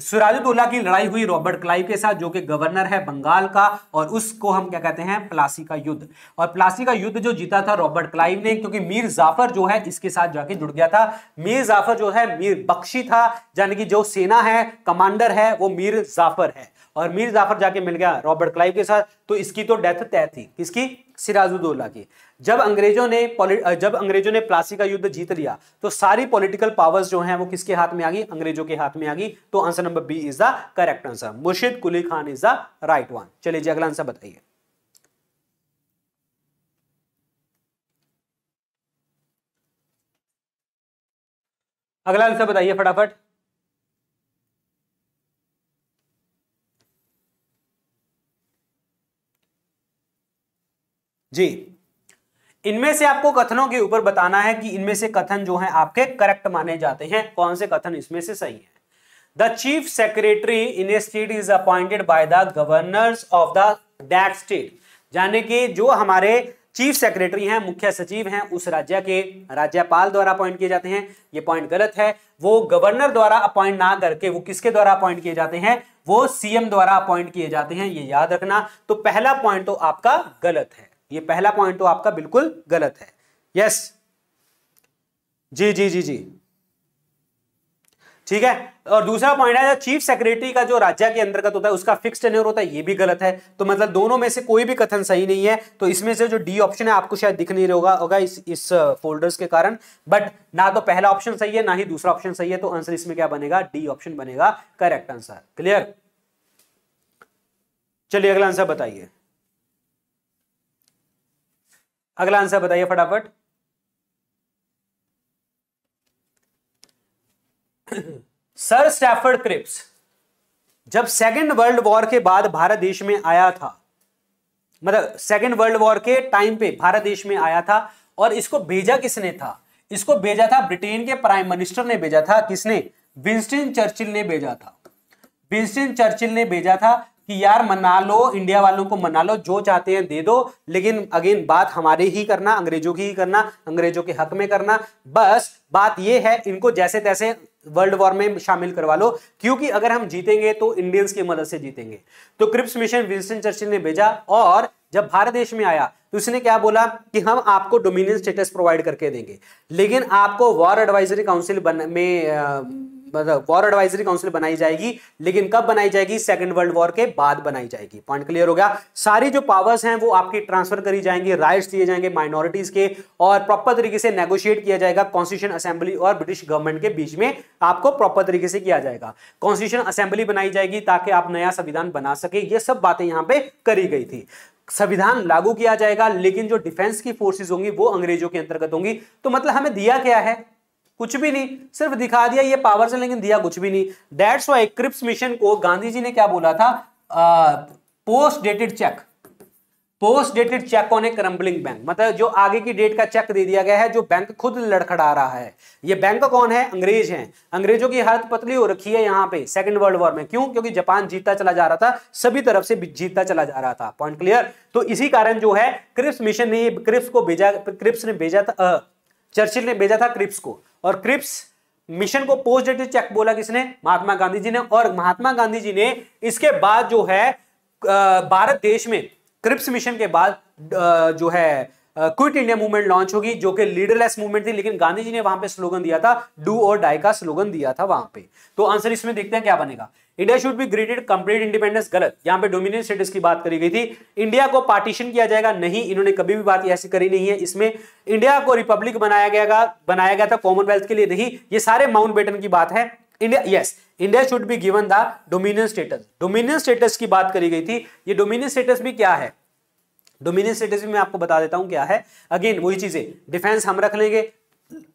सुराजुद्दोला की लड़ाई हुई रॉबर्ट क्लाइव के साथ जो कि गवर्नर है बंगाल का और उसको हम क्या कहते हैं प्लासी का युद्ध और प्लासी का युद्ध जो जीता था रॉबर्ट क्लाइव ने क्योंकि मीर जाफर जो है इसके साथ जाके जुड़ गया था मीर जाफर जो है मीर बख्शी था यानी कि जो सेना है कमांडर है वो मीर जाफर है और मीर जाफर जाके मिल गया रॉबर्ट क्लाइव के साथ तो इसकी तो डेथ तय थी किसकी सिराजुद्दौला की जब अंग्रेजों ने जब अंग्रेजों ने प्लासी का युद्ध जीत लिया तो सारी पॉलिटिकल पावर्स जो हैं वो किसके हाथ में आ गई अंग्रेजों के हाथ में आ गई तो answer number B is the correct answer Murshid Quli Khan is the right one चलिए जी अगला आंसर बताइए अगला आंसर बताइए फटाफट जी इनमें से आपको कथनों के ऊपर बताना है कि इनमें से कथन जो है आपके करेक्ट माने जाते हैं कौन से कथन इसमें से सही है the chief secretary in a state is appointed by the governors of that state यानी कि जो हमारे चीफ सेक्रेटरी हैं मुख्य सचिव हैं उस राज्य के राज्यपाल द्वारा अपॉइंट किए जाते हैं ये पॉइंट गलत है वो गवर्नर द्वारा अपॉइंट ना करके वो किसके द्वारा अपॉइंट किए जाते हैं वो सीएम द्वारा अपॉइंट किए जाते हैं ये याद रखना तो पहला पॉइंट तो आपका गलत है ये पहला पॉइंट तो आपका बिल्कुल गलत है यस जी जी जी जी ठीक है और दूसरा पॉइंट है चीफ सेक्रेटरी का जो राज्य के अंतर्गत होता है उसका फिक्स टेन्योर होता है ये भी गलत है तो मतलब दोनों में से कोई भी कथन सही नहीं है तो इसमें से जो डी ऑप्शन है आपको शायद दिख नहीं रहेगा होगा इस इस फोल्डर्स के कारण बट ना तो पहला ऑप्शन सही है ना ही दूसरा ऑप्शन सही है तो आंसर इसमें क्या बनेगा डी ऑप्शन बनेगा करेक्ट आंसर क्लियर चलिए अगला आंसर बताइए अगला आंसर बताइए फटाफट सर स्टैफर्ड क्रिप्स जब सेकेंड वर्ल्ड वॉर के बाद भारत देश में आया था मतलब सेकेंड वर्ल्ड वॉर के टाइम पे भारत देश में आया था और इसको भेजा किसने था इसको भेजा था ब्रिटेन के प्राइम मिनिस्टर ने भेजा था किसने विंस्टन चर्चिल ने भेजा था विंस्टन चर्चिल ने भेजा था कि यार मना लो इंडिया वालों को मना लो जो चाहते हैं दे दो लेकिन अगेन बात हमारे ही करना अंग्रेजों की ही करना अंग्रेजों के हक में करना बस बात यह है इनको जैसे तैसे वर्ल्ड वॉर में शामिल करवा लो क्योंकि अगर हम जीतेंगे तो इंडियंस की मदद से जीतेंगे तो क्रिप्स मिशन विंस्टन चर्चिल ने भेजा और जब भारत देश में आया तो उसने क्या बोला कि हम आपको डोमिनियन स्टेटस प्रोवाइड करके देंगे लेकिन आपको वॉर एडवाइजरी काउंसिल बन में वॉर एडवाइजरी काउंसिल बनाई जाएगी लेकिन कब बनाई जाएगी सेकेंड वर्ल्ड वॉर के बाद बनाई जाएगी पॉइंट क्लियर हो गया सारी जो पावर्स हैं वो आपकी ट्रांसफर करी जाएंगी राइट्स दिए जाएंगे माइनॉरिटीज के और प्रॉपर तरीके से नेगोशिएट किया जाएगा कॉन्स्टिट्यूशन असेंबली और ब्रिटिश गवर्नमेंट के बीच में आपको प्रॉपर तरीके से किया जाएगा कॉन्स्टिट्यूशन असेंबली बनाई जाएगी ताकि आप नया संविधान बना सके ये सब बातें यहां पर करी गई थी संविधान लागू किया जाएगा लेकिन जो डिफेंस की फोर्सेस होंगी वो अंग्रेजों के अंतर्गत होंगी तो मतलब हमें दिया क्या है कुछ भी नहीं सिर्फ दिखा दिया ये पावर है लेकिन दिया कुछ भी नहीं डेट्स वाई क्रिप्स मिशन को गांधी जी ने क्या बोला था post dated cheque post dated cheque on a crumbling bank मतलब जो आगे की डेट का चेक दे दिया गया है जो बैंक खुद लड़खड़ा रहा है ये बैंक कौन है अंग्रेज हैं अंग्रेजों की हालत पतली हो रखी है यहाँ पे सेकंड वर्ल्ड वॉर में क्यों क्योंकि जापान जीतता चला जा रहा था सभी तरफ से जीतता चला जा रहा था पॉइंट क्लियर तो इसी कारण जो है क्रिप्स मिशन ने क्रिप्स को भेजा क्रिप्स ने भेजा था चर्चिल ने भेजा था क्रिप्स को और क्रिप्स मिशन को पोस्ट डेटेड चेक बोला किसने महात्मा गांधी जी ने और महात्मा गांधी जी ने इसके बाद जो है भारत देश में क्रिप्स मिशन के बाद जो है क्विट इंडिया मूवमेंट लॉन्च होगी जो कि लीडरलेस मूवमेंट थी लेकिन गांधी जी ने वहां पे स्लोगन दिया था डू और डाई का स्लोगन दिया था वहां पे तो आंसर इसमें देखते हैं क्या बनेगा India should be granted complete independence गलत यहां पे डोमिनियन स्टेटस की बात करी गई थी इंडिया को पार्टीशन किया जाएगा नहीं इन्होंने कभी भी बात ऐसी करी नहीं है इसमें इंडिया को रिपब्लिक बनाया गया बनाया गया था कॉमनवेल्थ के लिए नहीं ये सारे माउंट बेटन की बात है India yes India should be given the dominion status dominion status की बात करी गई थी ये डोमिनियन स्टेटस भी क्या है डोमिनियन स्टेटस भी मैं आपको बता देता हूं क्या है अगेन वही चीज़ें डिफेंस हम रख लेंगे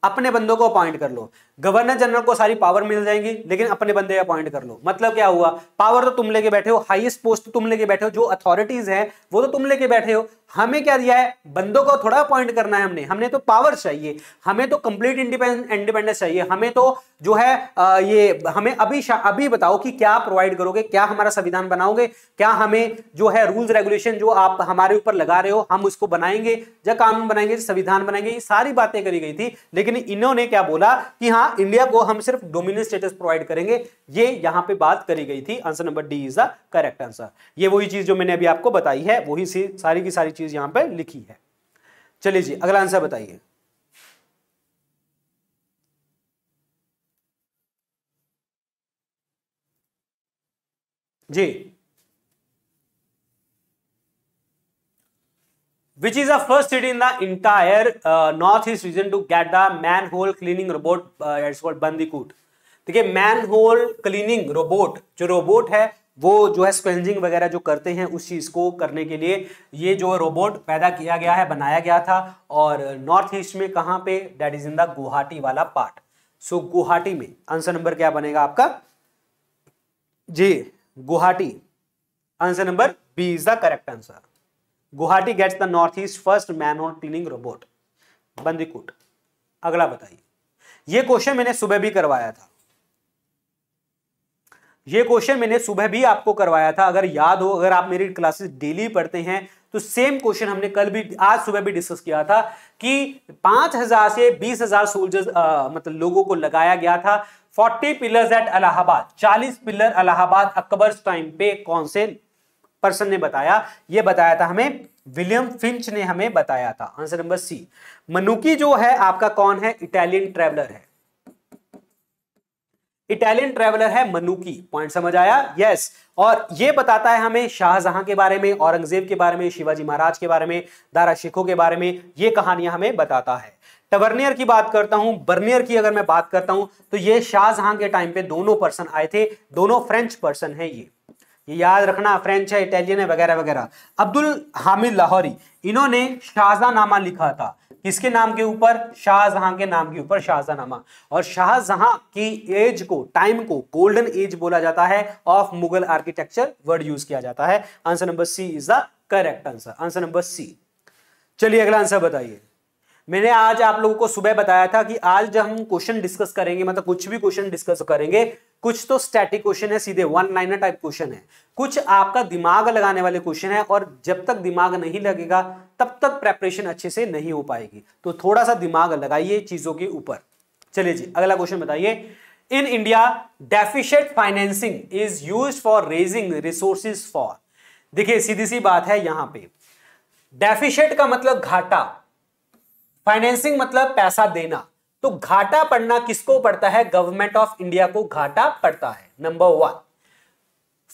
अपने बंदों को अपॉइंट कर लो गवर्नर जनरल को सारी पावर मिल जाएंगी लेकिन अपने बंदे अपॉइंट कर लो मतलब क्या हुआ पावर तो तुम लेके बैठे हो हाईएस्ट पोस्ट तुम लेके बैठे हो जो अथॉरिटीज हैं वो तो तुम लेके बैठे हो हमें क्या दिया है बंदों को थोड़ा अपॉइंट करना है हमने हमने तो पावर चाहिए हमें तो कंप्लीट इंडिपेंडेंस चाहिए हमें तो जो है आ, ये हमें अभी अभी बताओ कि क्या प्रोवाइड करोगे क्या हमारा संविधान बनाओगे क्या हमें जो है रूल्स रेगुलेशन जो आप हमारे ऊपर लगा रहे हो हम उसको बनाएंगे या कानून बनाएंगे संविधान बनाएंगे ये सारी बातें करी गई थी लेकिन इन्होंने क्या बोला कि हाँ इंडिया को हम सिर्फ डोमिन स्टेटस प्रोवाइड करेंगे ये यहाँ पे बात करी गई थी answer number D is the correct answer ये वही चीज जो मैंने अभी आपको बताई है वही सारी की सारी चीज चीज यहां पर लिखी है चलिए जी अगला आंसर बताइए जी which is the first city in the entire north east region to get the manhole cleaning robot bandicoot देखिए मैन होल क्लीनिंग रोबोट जो रोबोट है वो जो है स्पेंजिंग वगैरह जो करते हैं उस चीज़ को करने के लिए ये जो रोबोट पैदा किया गया है बनाया गया था और नॉर्थ ईस्ट में कहाँ पे that is in the Guwahati वाला पार्ट सो गुवाहाटी में आंसर नंबर क्या बनेगा आपका जी Guwahati answer number B is the correct answer Guwahati gets the north east first manhole cleaning robot bandicoot अगला बताइए ये क्वेश्चन मैंने सुबह भी करवाया था ये क्वेश्चन मैंने सुबह भी आपको करवाया था अगर याद हो अगर आप मेरी क्लासेस डेली पढ़ते हैं तो सेम क्वेश्चन हमने कल भी आज सुबह भी डिस्कस किया था कि 5000 से 20000 सोल्जर्स मतलब लोगों को लगाया गया था 40 pillars at Allahabad 40 pillar Allahabad Akbar time पे कौन से पर्सन ने बताया ये बताया था हमें विलियम फिंच ने हमें बताया था आंसर नंबर सी मनुकी जो है आपका कौन है इटालियन ट्रेवलर है इटालियन ट्रेवलर है मनुकी पॉइंट समझ आया यस और ये बताता है हमें शाहजहां के बारे में औरंगजेब के बारे में शिवाजी महाराज के बारे में दारा शिखों के बारे में ये कहानियां हमें बताता है टवर्नियर की बात करता हूं बर्नियर की अगर मैं बात करता हूं तो ये शाहजहां के टाइम पे दोनों पर्सन आए थे दोनों फ्रेंच पर्सन है ये ये याद रखना फ्रेंच है इटालियन है वगैरह वगैरह अब्दुल हामिद लाहौरी इन्होंने शाहजहां नामा लिखा था किसके नाम के ऊपर शाहजहां के नाम के ऊपर शाहजहांनामा और शाहजहां की एज को टाइम को गोल्डन एज बोला जाता है of Mughal architecture word use किया जाता है answer number C is the correct answer answer number C चलिए अगला आंसर बताइए मैंने आज आप लोगों को सुबह बताया था कि आज जब हम क्वेश्चन डिस्कस करेंगे मतलब कुछ भी क्वेश्चन डिस्कस करेंगे कुछ तो स्टैटिक क्वेश्चन है सीधे वन लाइनर टाइप क्वेश्चन है कुछ आपका दिमाग लगाने वाले क्वेश्चन है और जब तक दिमाग नहीं लगेगा तब तक प्रेपरेशन अच्छे से नहीं हो पाएगी तो थोड़ा सा दिमाग लगाइए चीजों के ऊपर चलिए जी अगला क्वेश्चन बताइए in India deficient financing is use for raising resources for देखिए सीधी सी बात है यहां पे डेफिशिएंट का मतलब घाटा फाइनेंसिंग मतलब पैसा देना तो घाटा पड़ना किसको पड़ता है गवर्नमेंट ऑफ इंडिया को घाटा पड़ता है number one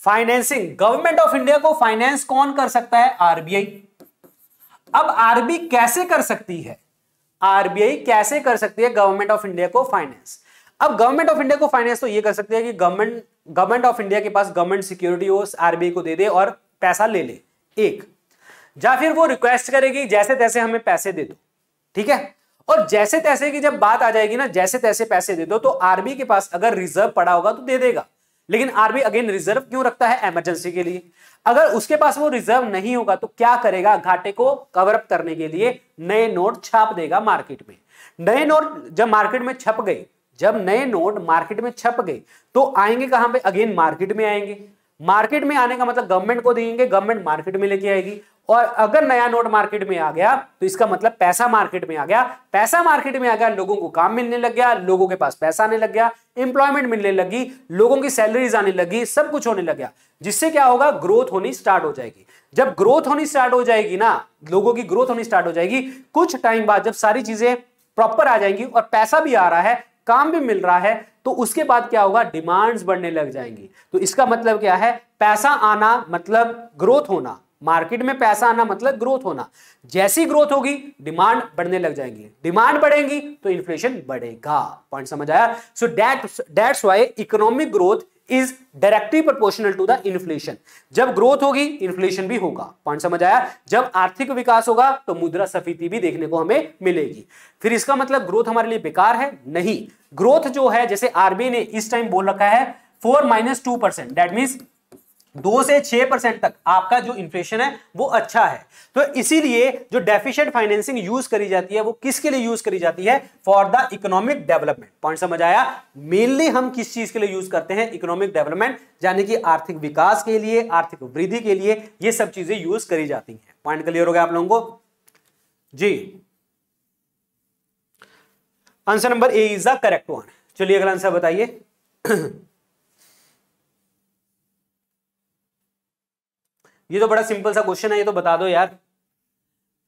financing government of India को फाइनेंस कौन कर सकता है आरबीआई अब आरबी कैसे कर सकती है आरबीआई कैसे कर सकती है गवर्नमेंट ऑफ इंडिया को फाइनेंस अब गवर्नमेंट ऑफ इंडिया को फाइनेंस तो ये कर सकती है कि गवर्नमेंट गवर्नमेंट ऑफ इंडिया के पास गवर्नमेंट सिक्योरिटी हो आरबीआई को दे दे और पैसा ले ले एक या फिर वो रिक्वेस्ट करेगी जैसे तैसे हमें पैसे दे दो ठीक है और जैसे तैसे की जब बात आ जाएगी ना जैसे तैसे पैसे दे दो तो आरबी के पास अगर रिजर्व पड़ा होगा तो दे देगा लेकिन आरबी अगेन रिजर्व क्यों रखता है इमरजेंसी के लिए अगर उसके पास वो रिजर्व नहीं होगा तो क्या करेगा घाटे को कवर अप करने के लिए नए नोट छाप देगा मार्केट में नए नोट जब मार्केट में छप गए जब नए नोट मार्केट में छप गए तो आएंगे कहां पे अगेन मार्केट में आएंगे मार्केट में आने का मतलब गवर्नमेंट को देंगे गवर्नमेंट मार्केट में लेके आएगी और अगर नया नोट मार्केट में आ गया तो इसका मतलब पैसा मार्केट में आ गया पैसा मार्केट में आ गया लोगों को काम मिलने लग गया लोगों के पास पैसा आने लग गया एम्प्लॉयमेंट मिलने लगी लोगों की सैलरीज आने लगी सब कुछ होने लग गया जिससे क्या होगा ग्रोथ होनी स्टार्ट हो जाएगी जब ग्रोथ होनी स्टार्ट हो जाएगी ना लोगों की ग्रोथ होनी स्टार्ट हो जाएगी कुछ टाइम बाद जब सारी चीजें प्रॉपर आ जाएंगी और पैसा भी आ रहा है काम भी मिल रहा है तो उसके बाद क्या होगा डिमांड्स बढ़ने लग जाएंगी तो इसका मतलब क्या है पैसा आना मतलब ग्रोथ होना मार्केट में पैसा आना मतलब ग्रोथ होना जैसी ग्रोथ होगी डिमांड बढ़ने लग जाएगी डिमांड बढ़ेगी तो इन्फ्लेशन बढ़ेगा पॉइंट समझ आया so that that's why economic growth is directly proportional to the inflation जब ग्रोथ होगी इन्फ्लेशन भी होगा पॉइंट समझ आया जब आर्थिक विकास होगा तो मुद्रा सफीति भी देखने को हमें मिलेगी फिर इसका मतलब ग्रोथ हमारे लिए बेकार है नहीं ग्रोथ जो है जैसे आरबीआई ने इस टाइम बोल रखा है four minus two percent that mean दो से छह परसेंट तक आपका जो इन्फ्लेशन है वो अच्छा है तो इसीलिए जो डेफिशिएंट फाइनेंसिंग यूज करी जाती है वो किसके लिए यूज करी जाती है for the economic development point समझ आया मेनली हम किस चीज के लिए यूज करते हैं इकोनॉमिक डेवलपमेंट यानी कि आर्थिक विकास के लिए आर्थिक वृद्धि के लिए ये सब चीजें यूज करी जाती है पॉइंट क्लियर हो गया आप लोगों को जी answer number A is the correct one चलिए अगला आंसर बताइए ये तो बड़ा सिंपल सा क्वेश्चन है ये तो बता दो यार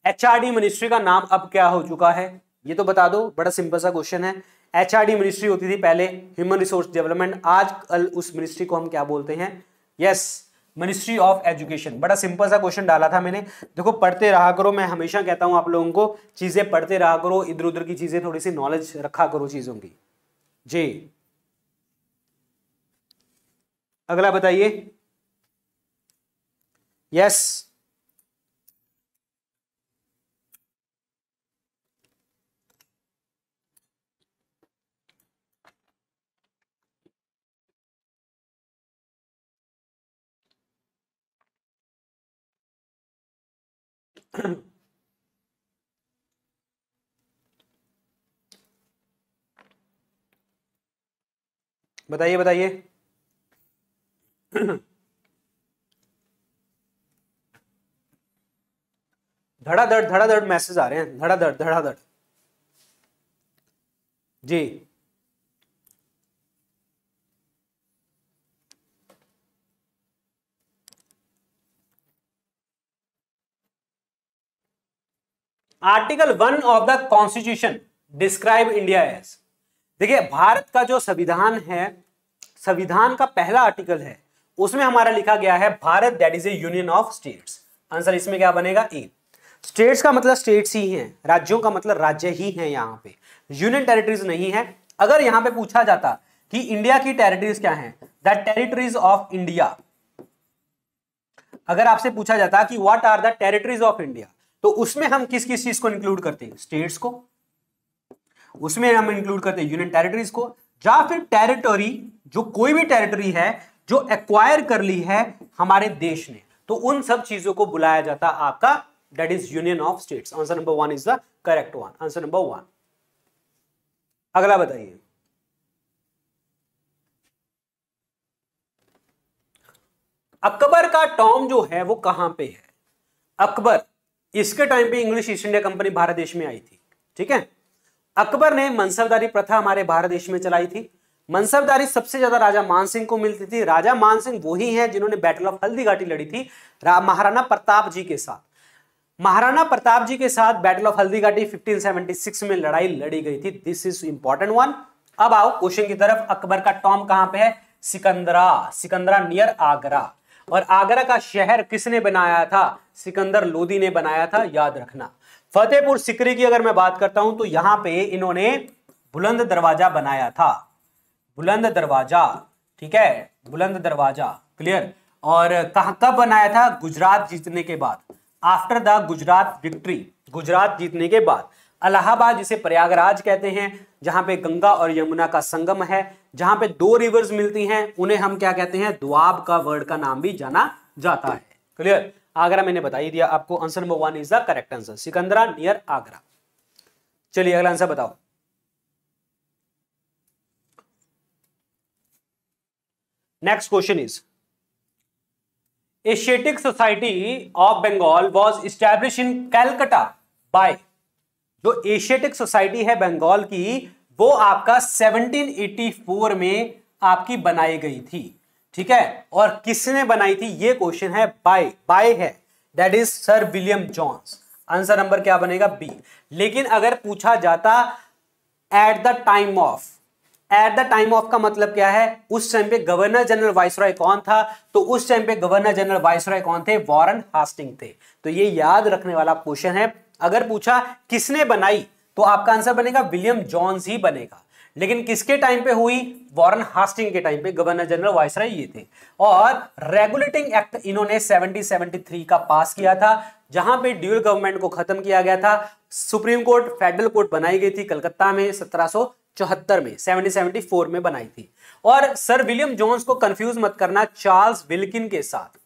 एचआरडी मिनिस्ट्री का नाम अब क्या हो चुका है ये तो बता दो बड़ा सिंपल सा क्वेश्चन है एचआरडी मिनिस्ट्री होती थी पहले ह्यूमन रिसोर्स डेवलपमेंट आज कल उस मिनिस्ट्री को हम क्या बोलते हैं यस मिनिस्ट्री ऑफ एजुकेशन बड़ा सिंपल सा क्वेश्चन डाला था मैंने देखो पढ़ते रहा करो मैं हमेशा कहता हूं आप लोगों को चीजें पढ़ते रहा करो इधर उधर की चीजें थोड़ी सी नॉलेज रखा करो चीजों की जी अगला बताइए यस बताइए बताइए धड़ाधड़ धड़ाधड़ मैसेज आ रहे हैं धड़ाधड़ धड़ाधड़ जी article one of the constitution describe India as देखिए भारत का जो संविधान है संविधान का पहला आर्टिकल है उसमें हमारा लिखा गया है Bharat that is a union of states answer इसमें क्या बनेगा ए e। स्टेट्स का मतलब स्टेट्स ही हैं राज्यों का मतलब राज्य ही हैं यहाँ पे यूनियन टेरिटरीज नहीं है अगर यहाँ पे पूछा जाता कि इंडिया की टेरिटरीज क्या है द टेरिटरीज ऑफ इंडिया अगर आपसे पूछा जाता कि what are the territories of India तो उसमें हम किस किस चीज को इंक्लूड करते हैं स्टेट्स को उसमें हम इंक्लूड करते हैं यूनियन टेरिटरीज को या फिर टेरिटरी जो कोई भी टेरिटरी है जो एक्वायर कर ली है हमारे देश ने तो उन सब चीजों को बुलाया जाता आपका that is union of states answer number one is the correct one answer number one अगला बताइए अकबर का टॉम जो है वो कहां पे है अकबर इसके टाइम पे English East India Company Bharat देश में आई थी ठीक है अकबर ने मनसबदारी प्रथा हमारे भारत देश में चलाई थी मनसबदारी सबसे ज्यादा राजा मानसिंह को मिलती थी राजा मानसिंह वही हैं जिन्होंने बैटल ऑफ हल्दी घाटी लड़ी थी महाराणा प्रताप जी के साथ महाराणा प्रताप जी के साथ बैटल ऑफ हल्दीघाटी 1576 में लड़ाई लड़ी गई थी दिस इज इंपॉर्टेंट वन अब आओ क्वेश्चन की तरफ अकबर का टॉम कहां पे है सिकंदरा सिकंदरा नियर आगरा और आगरा का शहर किसने बनाया था सिकंदर लोदी ने बनाया था याद रखना फतेहपुर सिकरी की अगर मैं बात करता हूं तो यहां पे इन्होंने बुलंद दरवाजा बनाया था बुलंद दरवाजा ठीक है बुलंद दरवाजा क्लियर और कहा कब बनाया था गुजरात जीतने के बाद after the Gujarat victory Gujarat जीतने के बाद अलाहाबाद जिसे प्रयागराज कहते हैं जहां पे गंगा और यमुना का संगम है जहां पे दो रिवर्स मिलती हैं उन्हें हम क्या कहते हैं द्वाब का वर्ड का नाम भी जाना जाता है क्लियर आगरा मैंने बता ही दिया आपको answer number one is the correct answer Sikandra near Agra चलिए अगला आंसर बताओ next question is Asiatic Society of Bengal was establish in Calcutta by जो एशियाटिक सोसाइटी है बंगाल की वो आपका 1784 में आपकी बनाई गई थी ठीक है और किसने बनाई थी ये क्वेश्चन है बाय बाय है that is sir William Jones answer number क्या बनेगा बी लेकिन अगर पूछा जाता at the time of at the time of का मतलब क्या है उस टाइम पे गवर्नर जनरल वाइस रॉय कौन था तो उस टाइम पे गवर्नर जनरल रॉय कौन थे वॉरन हास्टिंग थे तो ये याद रखने वाला क्वेश्चन है अगर पूछा किसने बनाई तो आपका आंसर बनेगा विलियम जॉन्स ही बनेगा लेकिन किसके टाइम पे हुई वॉरन हास्टिंग के टाइम पे गवर्नर जनरल वाइस रॉय ये थे और रेगुलेटिंग एक्ट इन्होंने 1773 का पास किया था जहां पे ड्यूअल गवर्नमेंट को खत्म किया गया था सुप्रीम कोर्ट फेडरल कोर्ट बनाई गई थी कलकत्ता में सत्रह चौहत्तर में फोर में बनाई थी और सर विलियम जोन्स को कंफ्यूज मत करना चार्ल्स विल्किन के साथ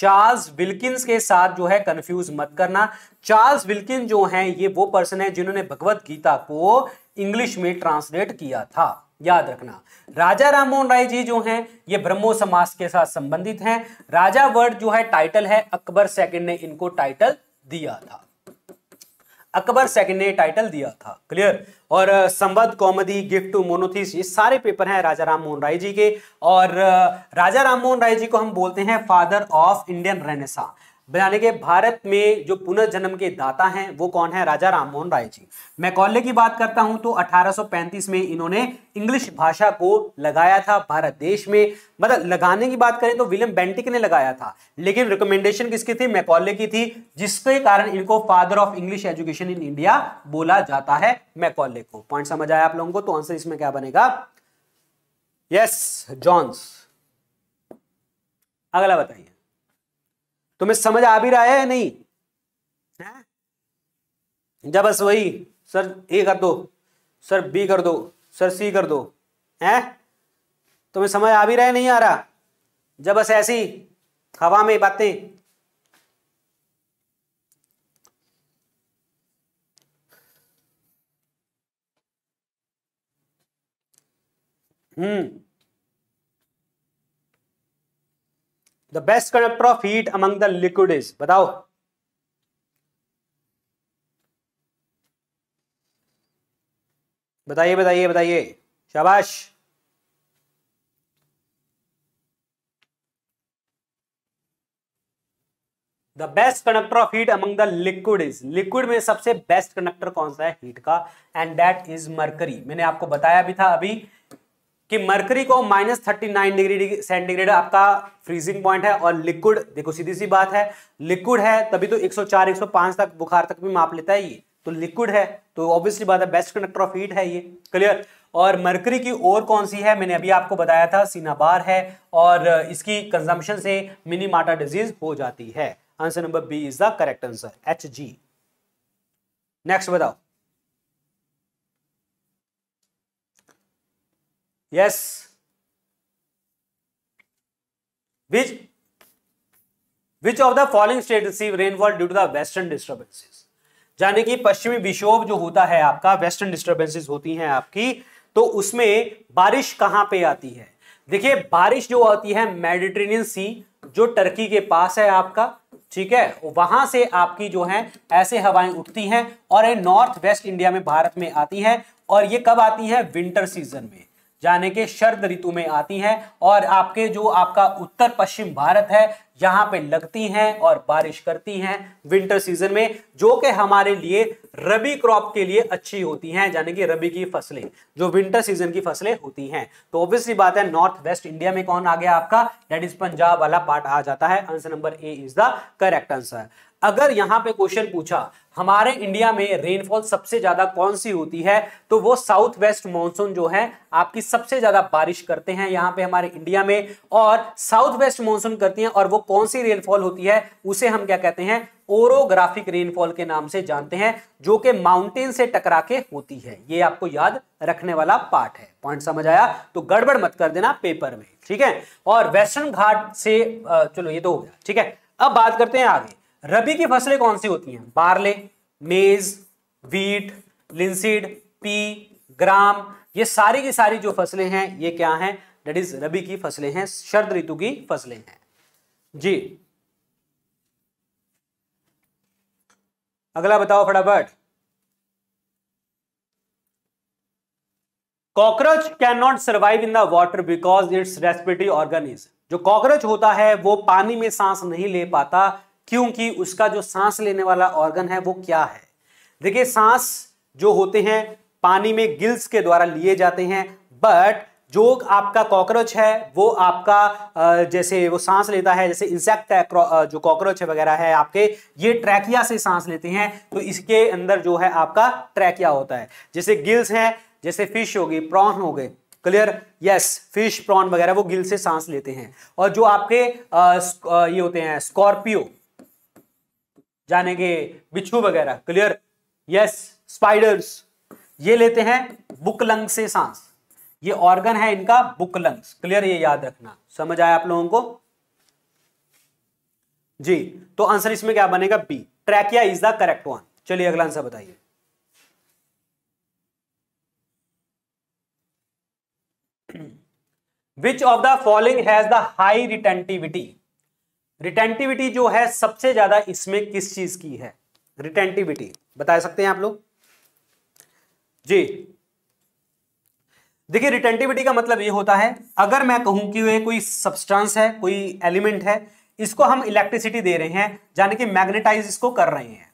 चार्ल्स विल्किंस के साथ जो है कंफ्यूज मत करना चार्ल्स विल्किन जो हैं ये वो पर्सन है जिन्होंने भगवत गीता को इंग्लिश में ट्रांसलेट किया था याद रखना राजा राममोहन राय जी जो हैं ये ब्रह्मो समाज के साथ संबंधित हैं राजा वर्ड जो है टाइटल है अकबर सेकंड ने इनको टाइटल दिया था अकबर सेकंड ने टाइटल दिया था क्लियर और संवाद कॉमेडी गिफ्ट टू मोनोथीस ये सारे पेपर हैं राजा राम मोहन राय जी के और राजा राम मोहन राय जी को हम बोलते हैं फादर ऑफ इंडियन रेनेसा बनाने के भारत में जो पुनर्जन्म के दाता हैं वो कौन है राजा राममोहन राय जी मैकॉले की बात करता हूं तो 1835 में इन्होंने इंग्लिश भाषा को लगाया था भारत देश में मतलब लगाने की बात करें तो विलियम बेंटिक ने लगाया था लेकिन रिकमेंडेशन किसकी थी मैकॉले की थी जिसके कारण इनको father of English education in India बोला जाता है मैकॉले को पॉइंट समझ आया आप लोगों को तो आंसर इसमें क्या बनेगा यस जॉन्स अगला बताइए तुम्हें समझ आ भी रहा है या नहीं हाँ? जब बस वही सर ए कर दो सर बी कर दो सर सी कर दो हैं तुम्हें समझ आ भी रहा है नहीं आ रहा जब बस ऐसी हवा में बातें hmm the best conductor of heat among the liquid is बताओ बताइए बताइए बताइए शाबाश the best conductor of heat among the liquid is liquid में सबसे बेस्ट कंडक्टर कौन सा है हीट का एंड दैट इज मर्करी मैंने आपको बताया भी था अभी कि मरकरी को minus thirty nine degree centigrade आपका फ्रीजिंग पॉइंट है और लिक्विड देखो सीधी सी बात है लिक्विड है तभी तो 104 105 तक बुखार तक भी माप लेता है ये तो लिक्विड है तो ऑब्वियसली बात है बेस्ट कंडक्टर ऑफ हीट है ये क्लियर और मरकरी की और कौन सी है मैंने अभी आपको बताया था सीनाबार है और इसकी कंजम्पशन से मिनी माटा डिजीज हो जाती है answer number B is the correct answer H G next बताओ yes which which of the following state receive rainfall due to the western disturbances यानी कि पश्चिमी विक्षोभ जो होता है आपका वेस्टर्न डिस्टर्बेंसेस होती हैं आपकी तो उसमें बारिश कहाँ पे आती है देखिए बारिश जो आती है मेडिटेरेनियन सी जो टर्की के पास है आपका ठीक है वहां से आपकी जो है ऐसे हवाएं उठती हैं और ये नॉर्थ वेस्ट इंडिया में भारत में आती है और ये कब आती है विंटर सीजन में जाने के शरद ऋतु में आती हैं और आपके जो आपका उत्तर पश्चिम भारत है यहाँ पे लगती हैं और बारिश करती हैं विंटर सीजन में जो कि हमारे लिए रबी क्रॉप के लिए अच्छी होती हैं यानी कि रबी की फसलें जो विंटर सीजन की फसलें होती हैं तो ऑब्वियसली बात है नॉर्थ वेस्ट इंडिया में कौन आ गया आपका डेट इज पंजाब वाला पार्ट आ जाता है answer number A is the correct answer अगर यहाँ पे क्वेश्चन पूछा हमारे इंडिया में रेनफॉल सबसे ज्यादा कौन सी होती है तो वो साउथ वेस्ट मानसून जो है आपकी सबसे ज्यादा बारिश करते हैं यहाँ पे हमारे इंडिया में और साउथ वेस्ट मानसून करती हैं और वो कौन सी रेनफॉल होती है उसे हम क्या कहते हैं ओरोग्राफिक रेनफॉल के नाम से जानते हैं जो कि माउंटेन से टकरा के होती है ये आपको याद रखने वाला पार्ट है पॉइंट समझ आया तो गड़बड़ मत कर देना पेपर में ठीक है और वेस्टर्न घाट से चलो ये तो हो गया ठीक है अब बात करते हैं आगे रबी की फसलें कौन सी होती हैं बारले मेज वीट लिंसिड पी ग्राम ये सारी की सारी जो फसलें हैं ये क्या हैं डेट इज रबी की फसलें हैं शरद ऋतु की फसलें हैं जी अगला बताओ फटाफट cockroach can not survive in the water because its respiratory organ जो कॉकरोच होता है वो पानी में सांस नहीं ले पाता क्योंकि उसका जो सांस लेने वाला ऑर्गन है वो क्या है देखिए सांस जो होते हैं पानी में गिल्स के द्वारा लिए जाते हैं बट जो आपका कॉकरोच है वो आपका जैसे वो सांस लेता है जैसे इंसेक्ट है जो कॉकरोच है वगैरह है आपके ये ट्रैकिया से सांस लेते हैं तो इसके अंदर जो है आपका ट्रैकिया होता है जैसे गिल्स हैं जैसे फिश होगी प्रॉन हो गए क्लियर यस फिश प्रॉन वगैरह वो गिल से सांस लेते हैं और जो आपके आ, ये होते हैं स्कॉर्पियो जानेंगे बिच्छू वगैरह क्लियर यस स्पाइडर्स ये लेते हैं बुक लंग से सांस ये ऑर्गन है इनका बुक लंग्स क्लियर ये याद रखना समझ आया आप लोगों को जी तो आंसर इसमें क्या बनेगा B trachea is the correct one चलिए अगला आंसर बताइए which of the following has the high retentivity retentivity जो है सबसे ज्यादा इसमें किस चीज की है रिटेंटिविटी बता सकते हैं आप लोग जी देखिए रिटेंटिविटी का मतलब ये होता है अगर मैं कहूं कि ये कोई सब्सटेंस है कोई एलिमेंट है इसको हम इलेक्ट्रिसिटी दे रहे हैं यानी कि मैग्नेटाइज इसको कर रहे हैं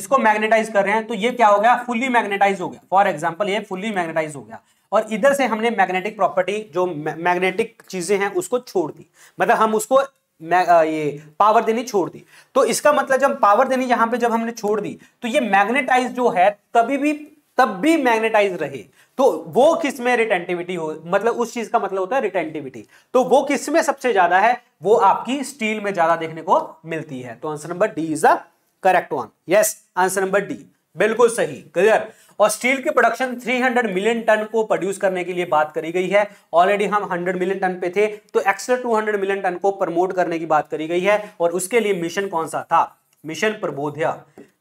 इसको मैग्नेटाइज कर रहे हैं तो ये क्या हो गया फुल्ली मैग्नेटाइज हो गया फॉर एग्जाम्पल ये फुल्ली मैग्नेटाइज हो गया और इधर से हमने मैग्नेटिक प्रॉपर्टी जो मैग्नेटिक चीजें हैं उसको छोड़ दी मतलब हम उसको ये पावर देनी छोड़ दी तो इसका मतलब जब पावर देनी यहां पे जब हमने छोड़ दी तो ये मैग्नेटाइज जो है तभी भी तब भी मैग्नेटाइज रहे तो वो किस में रिटेंटिविटी हो मतलब उस चीज का मतलब होता है रिटेंटिविटी तो वो किस में सबसे ज्यादा है वो आपकी स्टील में ज्यादा देखने को मिलती है तो answer number D is the correct one yes answer number D बिल्कुल सही क्लियर और स्टील की प्रोडक्शन 300 मिलियन टन को प्रोड्यूस करने के लिए बात करी गई है ऑलरेडी हम 100 मिलियन टन पे थे तो एक्स्ट्रा 200 मिलियन टन को प्रमोट करने की बात करी गई है और उसके लिए मिशन कौन सा था मिशन प्रबोध्या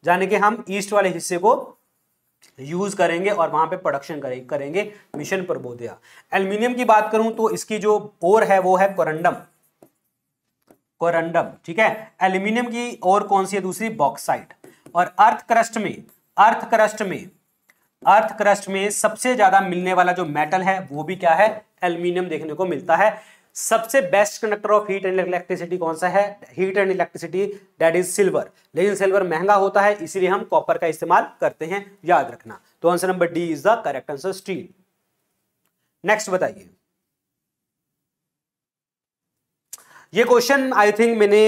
यानी कि हम ईस्ट वाले हिस्से को यूज करेंगे और वहां पे प्रोडक्शन करेंगे मिशन प्रबोध्या एल्यूमिनियम की बात करूं तो इसकी जो ओर है वो है कोरंडम कोरंडम ठीक है एल्यूमिनियम की ओर कौन सी है दूसरी बॉक्साइट और अर्थ क्रस्ट में अर्थ क्रस्ट में अर्थ क्रस्ट में सबसे ज्यादा मिलने वाला जो मेटल है वो भी क्या है एल्यूमिनियम देखने को मिलता है सबसे best conductor of heat and electricity कौन सा है heat and electricity that is silver लेकिन सिल्वर महंगा होता है इसीलिए हम कॉपर का इस्तेमाल करते हैं याद रखना तो answer number D is the correct answer steel next बताइए ये क्वेश्चन आई थिंक मैंने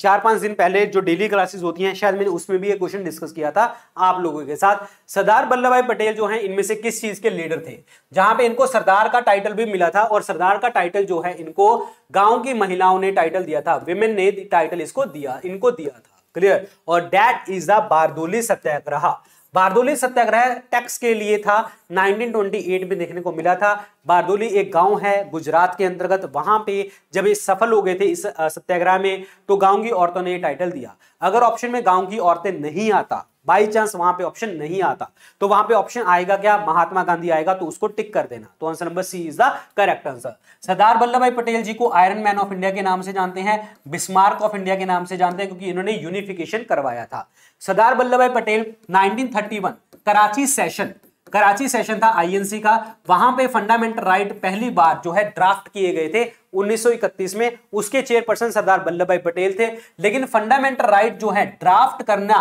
चार पांच दिन पहले जो डेली क्लासेस होती हैं शायद मैंने उसमें भी ये क्वेश्चन डिस्कस किया था आप लोगों के साथ सरदार वल्लभ भाई पटेल जो हैं इनमें से किस चीज के लीडर थे जहां पे इनको सरदार का टाइटल भी मिला था और सरदार का टाइटल जो है इनको गांव की महिलाओं ने टाइटल दिया था विमेन ने टाइटल इसको दिया इनको दिया था क्लियर और that is the Bardoli Satyagraha Bardoli Satyagraha tax के लिए था 1928 में देखने को मिला था बारदोली एक गांव है गुजरात के अंतर्गत वहां पे जब ये सफल हो गए थे इस सत्याग्रह में तो गांव की औरतों ने ये टाइटल दिया अगर ऑप्शन में गांव की औरतें नहीं आता बाई चांस वहां पे ऑप्शन नहीं आता तो वहां पे ऑप्शन आएगा क्या महात्मा गांधी आएगा तो उसको टिक कर देना तो answer number C is the correct answer Sardar Vallabh Bhai Patel जी को आयरन मैन ऑफ इंडिया के नाम से जानते हैं बिस्मार्क ऑफ इंडिया के नाम से जानते हैं क्योंकि इन्होंने यूनिफिकेशन करवाया था Sardar Vallabh Bhai Patel nineteen Karachi session Karachi session था आईएनसी का वहां पे फंडामेंटल राइट पहली बार जो है ड्राफ्ट किए गए थे 1931 में उसके चेयरपर्सन सरदार वल्लभ भाई पटेल थे लेकिन फंडामेंटल राइट जो है ड्राफ्ट करना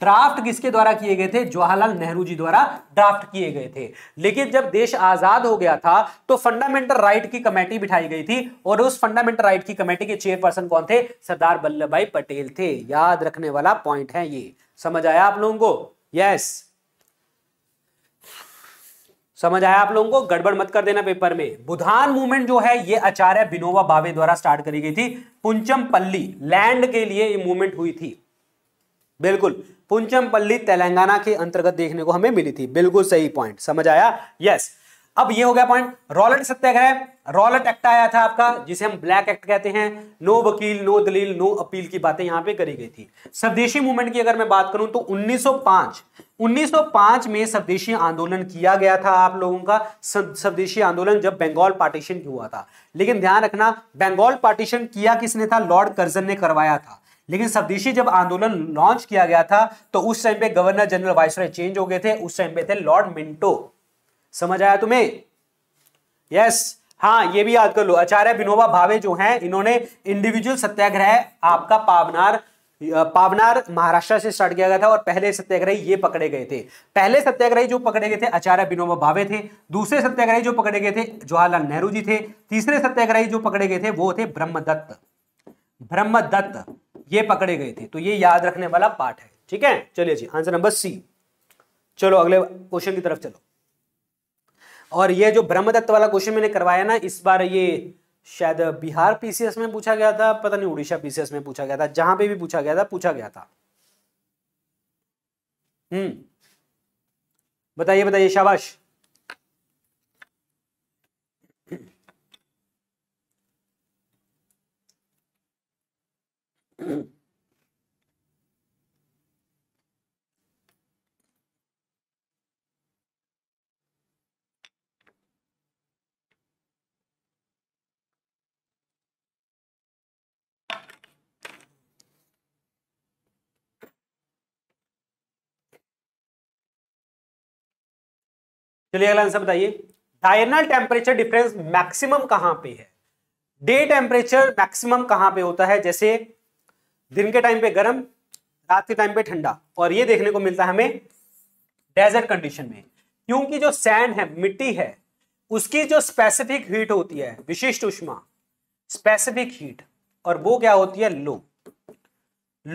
ड्राफ्ट किसके द्वारा किए गए थे जवाहरलाल नेहरू जी द्वारा ड्राफ्ट किए गए थे लेकिन जब देश आजाद हो गया था तो फंडामेंटल राइट की कमेटी बिठाई गई थी और उस फंडामेंटल राइट की कमेटी के चेयरपर्सन कौन थे सरदार वल्लभ भाई पटेल थे याद रखने वाला पॉइंट है ये समझ आया आप लोगों को यस समझ आया आप लोगों को गड़बड़ मत कर देना पेपर में बुधान मूवमेंट जो है ये आचार्य विनोबा भावे द्वारा स्टार्ट करी गई थी पुंचम पल्ली लैंड के लिए ये मूवमेंट हुई थी बिल्कुल पुंचमपल्ली तेलंगाना के अंतर्गत देखने को हमें मिली थी बिल्कुल सही पॉइंट समझ आया यस अब ये हो गया point Rowlatt Satyagraha Rowlatt act आया था आपका जिसे हम ब्लैक एक्ट कहते हैं नो वकील नो दलील नो अपील की बातें यहां पे करी गई थी स्वदेशी मूवमेंट की अगर मैं बात करूं तो 1905 1905 में स्वदेशी आंदोलन किया गया था आप लोगों का स्वदेशी आंदोलन जब बंगाल पार्टीशन हुआ था लेकिन ध्यान रखना बंगाल पार्टीशन किया किसने था लॉर्ड कर्जन ने करवाया था लेकिन स्वदेशी जब आंदोलन लॉन्च किया गया था तो उस टाइम पे गवर्नर जनरल वाइसराय चेंज हो गए थे उस टाइम पे थे लॉर्ड मिंटो समझ आया तुम्हें यस हाँ ये भी याद कर लो आचार्य विनोबा भावे जो हैं इन्होंने इंडिविजुअल सत्याग्रह आपका पावनार पावनार महाराष्ट्र से स्टार्ट किया गया था और पहले सत्याग्रही ये पकड़े गए थे पहले सत्याग्रही जो पकड़े गए थे आचार्य विनोबा भावे थे दूसरे सत्याग्रही जो पकड़े गए थे जवाहरलाल नेहरू जी थे तीसरे सत्याग्रही जो पकड़े गए थे वो थे ब्रह्मदत्त ब्रह्मदत्त ये पकड़े गए थे तो ये याद रखने वाला पार्ट है ठीक है चलिए जी आंसर नंबर सी चलो अगले क्वेश्चन की तरफ चलो और ये जो ब्रह्मदत्त वाला क्वेश्चन मैंने करवाया ना इस बार ये शायद बिहार पीसीएस में पूछा गया था पता नहीं उड़ीसा पीसीएस में पूछा गया था जहां पे भी पूछा गया था पूछा गया था हम्म बताइए बताइए शाबाश चलिए अगला आंसर बताइए डायनल टेम्परेचर डिफरेंस मैक्सिमम कहां पे है डे टेम्परेचर मैक्सिमम कहां पे होता है जैसे दिन के टाइम पे गर्म रात के टाइम पे ठंडा और ये देखने को मिलता है हमें डेजर्ट कंडीशन में क्योंकि जो सैंड है मिट्टी है उसकी जो स्पेसिफिक हीट होती है विशिष्ट उष्मा स्पेसिफिक हीट और वो क्या होती है लो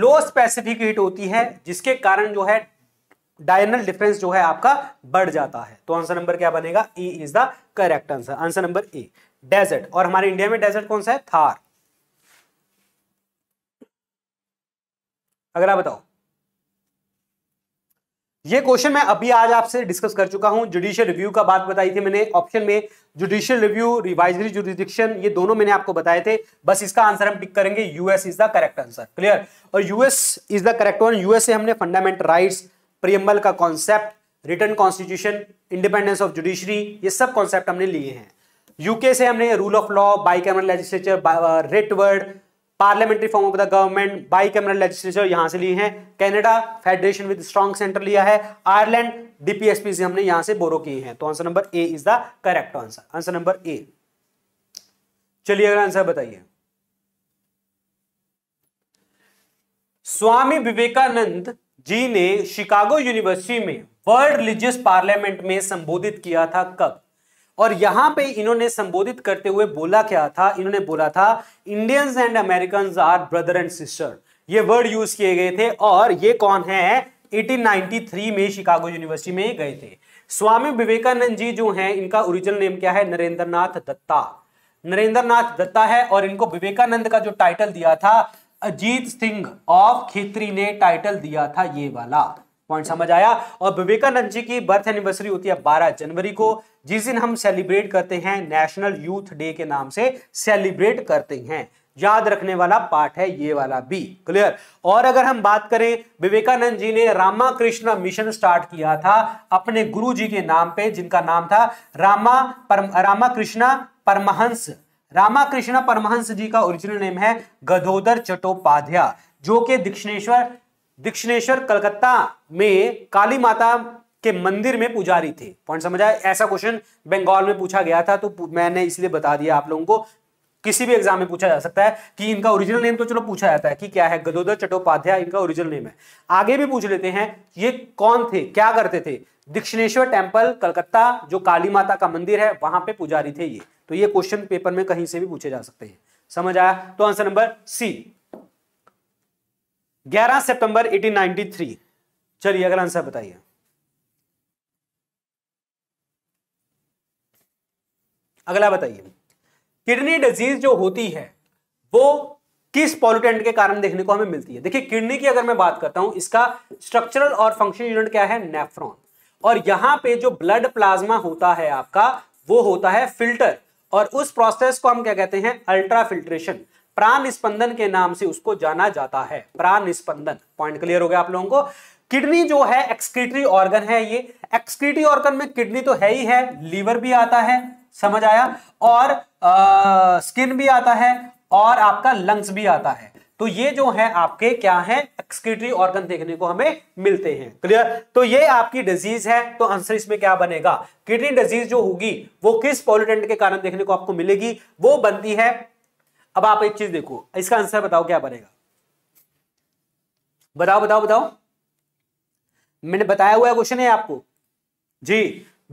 लो स्पेसिफिक हीट होती है जिसके कारण जो है डायनल डिफरेंस जो है आपका बढ़ जाता है तो आंसर नंबर क्या बनेगा A is the correct answer answer number A desert और हमारे इंडिया में डेजर्ट कौन सा है थार अगला बताओ ये क्वेश्चन मैं अभी आज आपसे डिस्कस कर चुका हूं जुडिशियल रिव्यू का बात बताई थी मैंने ऑप्शन में जुडिशियल रिव्यू रिवाइजरी जुडिडिक्शन ये दोनों मैंने आपको बताए थे बस इसका आंसर हम टिक करेंगे US is the correct answer clear और US is the correct one US से हमने फंडामेंटल राइट्स प्रियम्बल का concept written constitution independence of judiciary ये सब कॉन्सेप्ट हमने लिए हैं यूके से हमने rule of law bicameral legislature rate word parliamentary form of the government bicameral legislature यहां से लिए हैं Canada federation with strong centre लिया है आयरलैंड डीपीएसपी से हमने यहां से बोरो किए हैं तो answer number A is the correct answer answer number A चलिए अगला आंसर बताइए स्वामी विवेकानंद जी ने शिकागो यूनिवर्सिटी में वर्ल्ड रिलीजियस पार्लियामेंट में संबोधित किया था कब और यहां पे इन्होंने संबोधित करते हुए बोला क्या था इन्होंने बोला था Indians and American are brother and sister ये वर्ड यूज किए गए थे और ये कौन है 1893 में शिकागो यूनिवर्सिटी में गए थे स्वामी विवेकानंद जी जो हैं इनका ओरिजिनल नेम क्या है नरेंद्र नाथ दत्ता नरेंद्र नाथ दत्ता है और इनको विवेकानंद का जो टाइटल दिया था अजीत सिंह ऑफ खेत्री ने टाइटल दिया था ये वाला पॉइंट समझ आया और विवेकानंद जी की बर्थ एनिवर्सरी होती है बारह जनवरी को जिस दिन हम सेलिब्रेट करते हैं नेशनल यूथ डे के नाम से सेलिब्रेट करते हैं याद रखने वाला पार्ट है ये वाला भी क्लियर और अगर हम बात करें विवेकानंद जी ने रामाकृष्ण मिशन स्टार्ट किया था अपने गुरु जी के नाम पे जिनका नाम था रामा परम रामाकृष्णा परमहंस रामाकृष्ण परमहंस जी का ओरिजिनल नेम है गधोदर चट्टोपाध्याय जो कि दक्षिणेश्वर दक्षिणेश्वर कलकत्ता में काली माता के मंदिर में पुजारी थे पॉइंट समझ आया ऐसा क्वेश्चन बंगाल में पूछा गया था तो मैंने इसलिए बता दिया आप लोगों को किसी भी एग्जाम में पूछा जा सकता है कि इनका ओरिजिनल नेम तो चलो पूछा जाता है कि क्या है गदोदर चट्टोपाध्याय इनका ओरिजिनल नेम है आगे भी पूछ लेते हैं ये कौन थे क्या करते थे दक्षिणेश्वर टेम्पल कलकत्ता जो काली माता का मंदिर है वहां पे पुजारी थे ये तो ये क्वेश्चन पेपर में कहीं से भी पूछे जा सकते हैं समझ आया तो आंसर नंबर सी 11 सितंबर 1893 चलिए अगला आंसर बताइए अगला बताइए किडनी डिजीज जो होती है वो किस पॉल्यूटेंट के कारण देखने को हमें मिलती है देखिए किडनी की अगर मैं बात करता हूं इसका स्ट्रक्चरल और फंक्शन यूनिट क्या है नेफ्रॉन और यहां पे जो ब्लड प्लाज्मा होता है आपका वो होता है फिल्टर और उस प्रोसेस को हम क्या कहते हैं अल्ट्रा फिल्ट्रेशन प्राण स्पंदन के नाम से उसको जाना जाता है प्राण स्पंदन पॉइंट क्लियर हो गया आप लोगों को किडनी जो है एक्सक्रीटरी ऑर्गन है ये एक्सक्रीटरी ऑर्गन में किडनी तो है ही है लीवर भी आता है समझ आया और आ, स्किन भी आता है और आपका लंग्स भी आता है तो ये जो है आपके क्या है एक्सक्रीटरी ऑर्गन देखने को हमें मिलते हैं क्लियर तो ये आपकी डिजीज है तो आंसर इसमें क्या बनेगा किडनी डिजीज जो होगी वो किस पॉलिटेंट के कारण देखने को आपको मिलेगी वो बनती है अब आप एक चीज देखो इसका आंसर बताओ क्या बनेगा बताओ बताओ बताओ मैंने बताया हुआ क्वेश्चन है आपको जी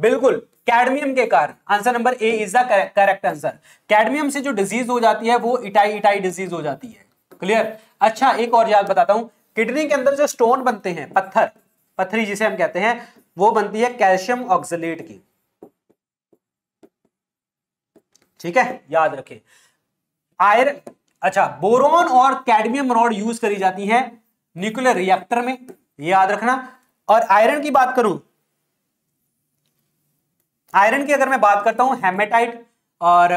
बिल्कुल कैडमियम के कारण answer number A is the correct answer cadmium से जो डिजीज हो जाती है वो इटाई इटाई डिजीज हो जाती है क्लियर अच्छा एक और याद बताता हूं किडनी के अंदर जो स्टोन बनते हैं पत्थर पत्थरी जिसे हम कहते हैं वो बनती है कैल्शियम ऑक्सलेट की ठीक है याद रखें आयर अच्छा बोरोन और कैडमियम रॉड यूज करी जाती है न्यूक्लियर रिएक्टर में याद रखना और आयरन की बात करूं आयरन की अगर मैं बात करता हूं हेमेटाइट और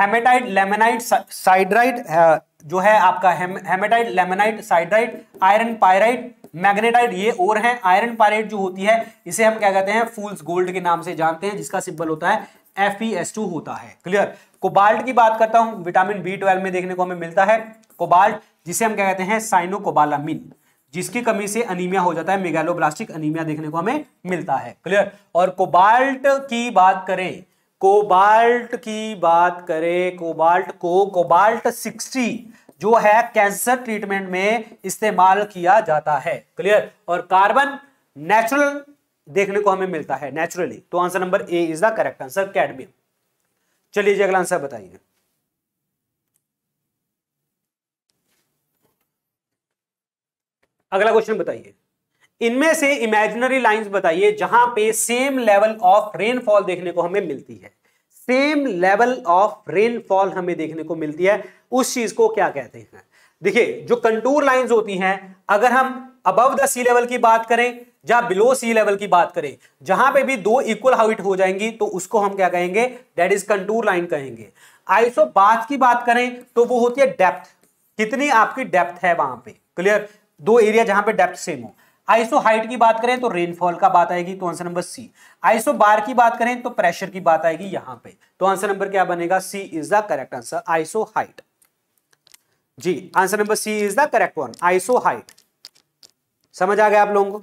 हेमेटाइट लेमेनाइट साइड्राइट जो है आपका hematite ilmenite siderite iron pyrite magnetite ये और हैं आयरन पायराइट जो होती है इसे हम क्या कहते हैं फूल्स गोल्ड के नाम से जानते हैं जिसका सिंबल होता है एफ होता है क्लियर कोबाल्ट की बात करता हूं विटामिन बी ट्वेल्व में देखने को हमें मिलता है कोबाल्ट जिसे हम कहते हैं साइनोकोबालामिन जिसकी कमी से अनिमिया हो जाता है मेगालोब्लास्टिक अनिमिया देखने को हमें मिलता है क्लियर और कोबाल्ट की बात करें कोबाल्ट की बात करें कोबाल्ट को कोबाल्ट सिक्सटी जो है कैंसर ट्रीटमेंट में इस्तेमाल किया जाता है क्लियर और कार्बन नेचुरल देखने को हमें मिलता है नेचुरली तो answer number A is the correct answer cadmium चलिए जी अगला आंसर बताइए अगला क्वेश्चन बताइए इनमें से इमेजिनरी लाइंस बताइए जहां पे सेम लेवल ऑफ रेनफॉल देखने को हमें मिलती है सेम लेवल ऑफ रेनफॉल हमें देखने को मिलती है उस चीज को क्या कहते हैं देखिए जो कंटूर लाइंस होती हैं अगर हम अबव द सी लेवल की बात करें या बिलो सी लेवल की बात करें जहां पे भी दो इक्वल हाइट हो जाएंगी तो उसको हम क्या कहेंगे दैट इज कंटूर लाइन कहेंगे आईसो बाथ की बात करें तो वो होती है डेप्थ कितनी आपकी डेप्थ है वहां पे क्लियर दो एरिया जहां पे डेप्थ सेम हो आईसो हाइट की बात करें तो रेनफॉल का बात आएगी तो answer number C isobar की बात करें तो प्रेशर की बात आएगी यहां पे तो आंसर नंबर क्या बनेगा C is the correct answer isohyet जी answer number C is the correct one isohyet समझ आ गया आप लोगों को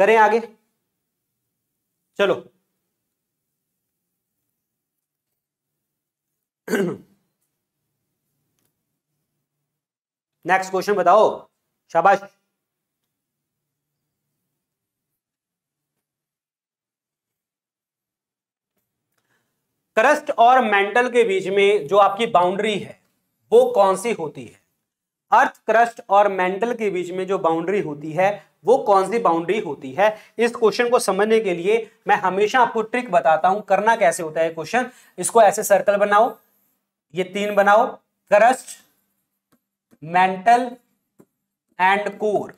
करें आगे चलो नेक्स्ट क्वेश्चन बताओ शाबाश क्रस्ट और मेंटल के बीच में जो आपकी बाउंड्री है वो कौन सी होती है अर्थ क्रस्ट और मेंटल के बीच में जो बाउंड्री होती है वो कौन सी बाउंड्री होती है इस क्वेश्चन को समझने के लिए मैं हमेशा आपको ट्रिक बताता हूं करना कैसे होता है क्वेश्चन इसको ऐसे सर्कल बनाओ ये तीन बनाओ क्रस्ट मेंटल एंड कोर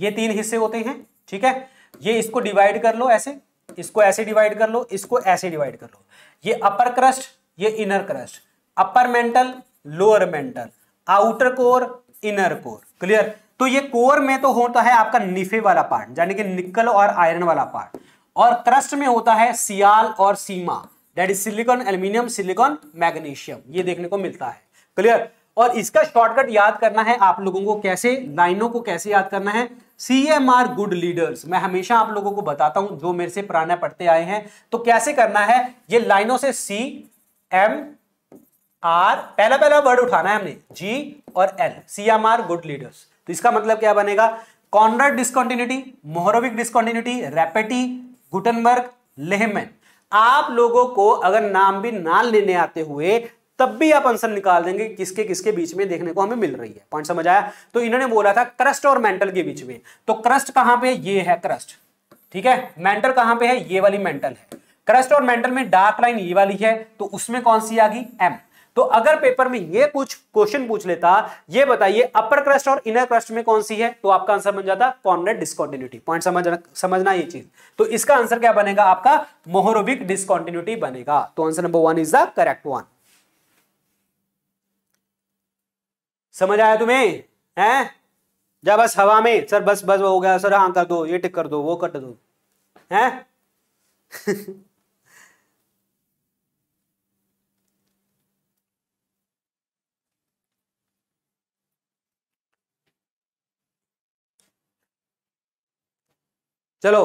ये तीन हिस्से होते हैं ठीक है ये इसको डिवाइड कर लो ऐसे इसको ऐसे डिवाइड कर लो इसको ऐसे डिवाइड कर लो ये अपर क्रस्ट ये inner crust upper mantle lower mantle outer core inner core clear तो ये कोर में तो होता है आपका निफे वाला पार्ट यानी कि निकल और आयरन वाला पार्ट और क्रस्ट में होता है सियाल और sima that is silicon aluminium silicon magnesium ये देखने को मिलता है क्लियर और इसका शॉर्टकट याद करना है आप लोगों को कैसे लाइनों को कैसे याद करना है C M R good leaders मैं हमेशा आप लोगों को बताता हूं जो मेरे से पुराना पढ़ते आए हैं तो कैसे करना है ये लाइनों से सी एम आर पहला पहला वर्ड उठाना है हमने जी और L C M R good leaders तो इसका मतलब क्या बनेगा Conrad discontinuity Mohorovicic discontinuity Repetti Gutenberg Lehmann आप लोगों को अगर नाम भी ना लेने आते हुए तब भी आप आंसर निकाल देंगे किसके किसके बीच में देखने को हमें मिल रही है पॉइंट समझ आया तो इन्होंने बोला था क्रस्ट और मेंटल के बीच में तो क्रस्ट कहां पे ये है क्रस्ट ठीक है मेंटल कहां पे है ये वाली मेंटल है क्रस्ट और मेंटल में डार्क लाइन ये वाली है तो उसमें कौन सी आ गई एम तो अगर पेपर में ये कुछ क्वेश्चन पूछ लेता ये बताइए अपर क्रस्ट और इनर क्रस्ट में कौन सी है तो आपका आंसर बन जाता कॉमनेट डिस्कॉन्टिन्यूटी पॉइंट समझना समझना ये चीज तो इसका आंसर क्या बनेगा आपका मोहरोविक डिस्कॉन्टिन्यूटी बनेगा तो answer number one is the correct one समझ आया तुम्हें है जा बस हवा में सर बस बस हो गया सर हाँ कर दो ये टिक कर दो वो कर दो हैं चलो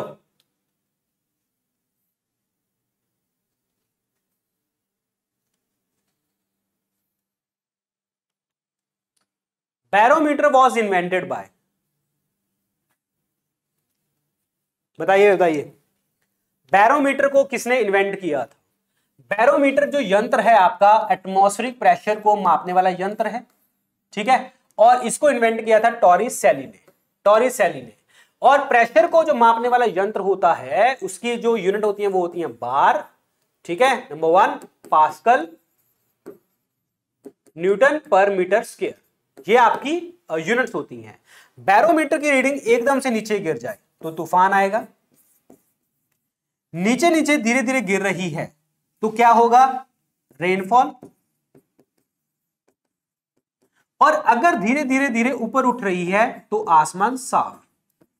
बैरोमीटर वॉज इन्वेंटेड बाय बताइए बताइए बैरोमीटर को किसने इन्वेंट किया था बैरोमीटर जो यंत्र है आपका एटमॉस्फेरिक प्रेशर को मापने वाला यंत्र है ठीक है और इसको इन्वेंट किया था टॉरिस सेली ने टॉरिस सेली ने और प्रेशर को जो मापने वाला यंत्र होता है उसकी जो यूनिट होती है वो होती है बार ठीक है number one pascal newton per metre square ये आपकी यूनिट्स होती हैं बैरोमीटर की रीडिंग एकदम से नीचे गिर जाए तो तूफान आएगा नीचे नीचे धीरे धीरे गिर रही है तो क्या होगा रेनफॉल और अगर धीरे धीरे धीरे ऊपर उठ रही है तो आसमान साफ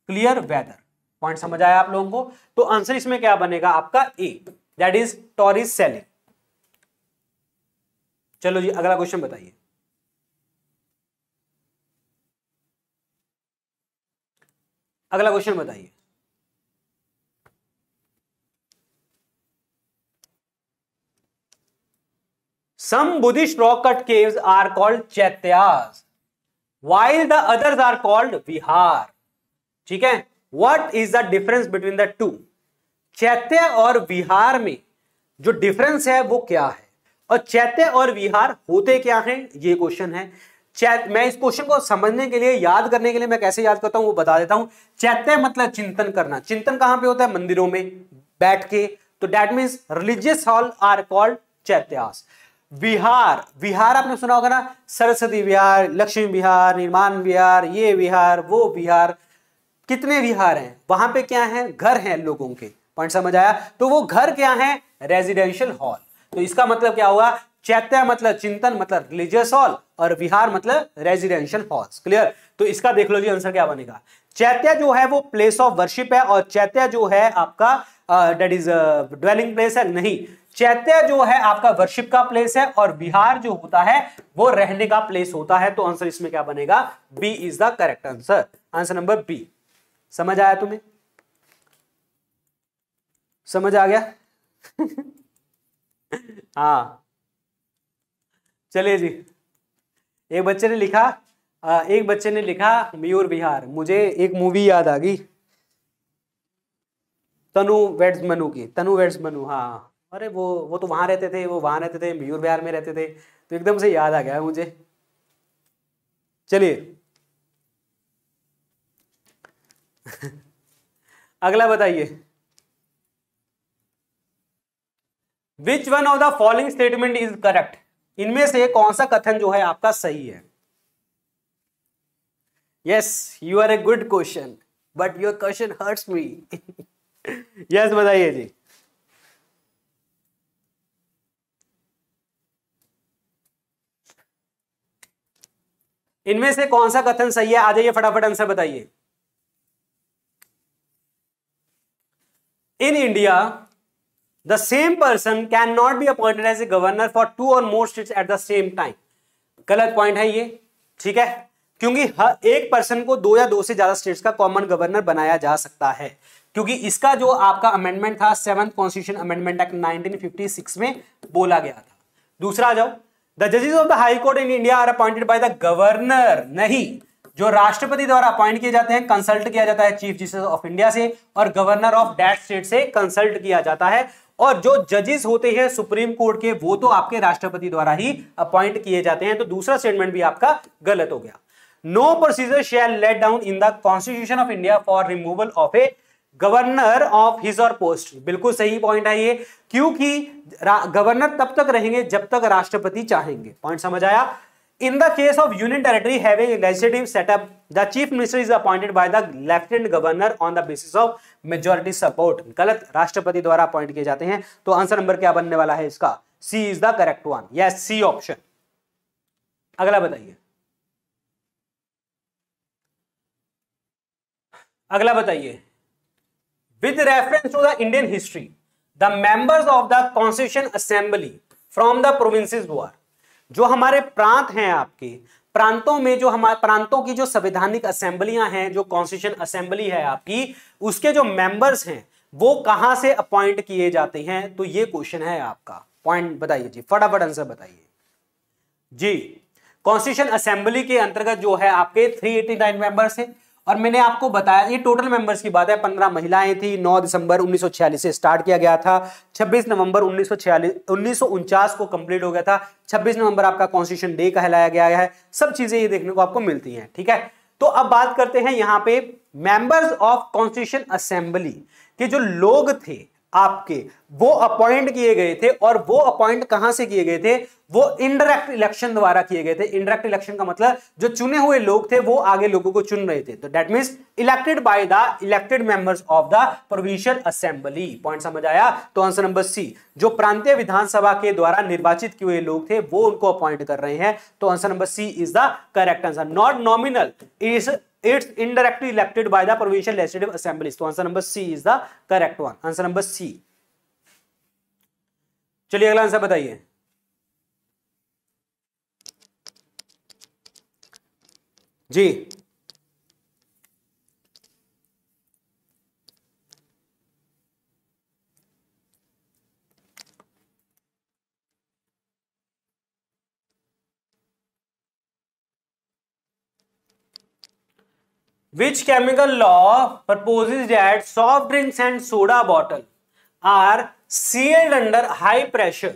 क्लियर वेदर पॉइंट समझ आया आप लोगों को तो आंसर इसमें क्या बनेगा आपका A that is Torricelli चलो जी अगला क्वेश्चन बताइए अगला क्वेश्चन बताइए some Buddhist rock cut caves are called chaityas while the others are called vihara ठीक है what is the difference between the two chaitya और विहार में जो डिफरेंस है वो क्या है और चैत्य और विहार होते क्या हैं ये क्वेश्चन है चैत मैं इस क्वेश्चन को समझने के लिए याद करने के लिए मैं कैसे याद करता हूं वो बता देता हूं चैत्य मतलब चिंतन करना चिंतन कहां पे होता है मंदिरों में बैठ के तो that means religious hall are called chaityas vihara vihara आपने सुना होगा ना सरस्वती विहार लक्ष्मी विहार निर्माण विहार ये विहार वो विहार कितने विहार हैं वहां पे क्या है घर हैं लोगों के पॉइंट समझ आया तो वो घर क्या है रेजिडेंशियल हॉल तो इसका मतलब क्या हुआ चैत्य मतलब चिंतन मतलब रिलीजियस हॉल और विहार मतलब रेजिडेंशियल हॉल क्लियर तो इसका देख लो जी आंसर क्या बनेगा चैत्य जो है वो प्लेस ऑफ वर्शिप है और चैत्य जो है आपका डेट इज ड्वेलिंग प्लेस है नहीं चैत्य जो है आपका वर्शिप का प्लेस है और बिहार जो होता है वो रहने का प्लेस होता है तो आंसर इसमें क्या बनेगा B is the correct answer answer number B समझ आया तुम्हें समझ आ गया हाँ चलिए जी एक बच्चे ने लिखा एक बच्चे ने लिखा मयूर बिहार मुझे एक मूवी याद आ गई तनु वेड्स मनु की तनु वेड्स मनु हाँ अरे वो वो तो वहां रहते थे वो वहां रहते थे मयूर बिहार में रहते थे तो एकदम से याद आ गया मुझे चलिए अगला बताइए which one of the following statement is correct इनमें से कौन सा कथन जो है आपका सही है yes you are a good question but your question hurts me yes बताइए जी इनमें से कौन सा कथन सही है आ जाइए फटाफट आंसर बताइए in India, the same person cannot be appointed as a governor for two or more states at the same time. गलत पॉइंट है ये ठीक है क्योंकि हर एक पर्सन को दो या दो से ज्यादा स्टेट्स का कॉमन गवर्नर बनाया जा सकता है क्योंकि इसका जो आपका अमेंडमेंट था सेवंथ कॉन्स्टिट्यूशन अमेंडमेंट एक्ट 1956 में बोला गया था दूसरा जाओ द जजेस of the high court in India are appointed by the governor नहीं जो राष्ट्रपति द्वारा अपॉइंट किए जाते हैं कंसल्ट किया जाता है चीफ जस्टिस ऑफ इंडिया से और गवर्नर ऑफ डेट स्टेट से कंसल्ट किया जाता है और जो जजेस होते हैं सुप्रीम कोर्ट के वो तो आपके राष्ट्रपति द्वारा ही अपॉइंट किए जाते हैं तो दूसरा स्टेटमेंट भी आपका गलत हो गया no procedure shall laid down in the constitution of India for removal of a governor of his और पोस्ट बिल्कुल सही पॉइंट है ये क्योंकि गवर्नर तब तक रहेंगे जब तक राष्ट्रपति चाहेंगे पॉइंट समझ आया in the case of union territory having legislative setup the chief minister is appointed by the lieutenant governor on the basis of majority support गलत राष्ट्रपति द्वारा अपॉइंट किए जाते हैं तो आंसर नंबर क्या बनने वाला है इसका C is the correct one yes C option अगला बताइए अगला बताइए with reference to the Indian history the members of the constitution assembly from the provinces were जो हमारे प्रांत हैं आपके प्रांतों में जो हमारे प्रांतों की जो संवैधानिक असेंबलियां हैं जो कॉन्स्टिट्यूशन असेंबली है आपकी उसके जो मेंबर्स हैं वो कहां से अपॉइंट किए जाते हैं तो ये क्वेश्चन है आपका पॉइंट बताइए जी फटाफट आंसर बताइए जी कॉन्स्टिट्यूशन असेंबली के अंतर्गत जो है आपके 389 मेंबर्स हैं और मैंने आपको बताया ये टोटल मेंबर्स की बात है पंद्रह महिलाएं थी नौ दिसंबर 1946 से स्टार्ट किया गया था 26 नवंबर 1946 उन्नीस को कंप्लीट हो गया था 26 नवंबर आपका कॉन्स्टिट्यूशन डे कहलाया गया है सब चीजें ये देखने को आपको मिलती हैं ठीक है तो अब बात करते हैं यहाँ पे मेंबर्स ऑफ कॉन्स्टिट्यूशन असेंबली के जो लोग थे आपके वो अपॉइंट किए गए थे और वो अपॉइंट कहां से किए गए थे वो इनडायरेक्ट इलेक्शन द्वारा किए गए थे इनडायरेक्ट इलेक्शन का मतलब जो चुने हुए लोग थे वो आगे लोगों को चुन रहे थे तो that mean elected by the elected members of the provincial assembly point समझ आया तो आंसर नंबर सी जो प्रांतीय विधानसभा के द्वारा निर्वाचित किए हुए लोग थे वो उनको अपॉइंट कर रहे हैं तो answer number C is the correct answer not nominal is it's indirectly elected by the provincial legislative assembly answer number C is the correct one answer number C चलिए अगला आंसर बताइए जी which chemical law proposes that soft drinks and soda bottle are sealed under high pressure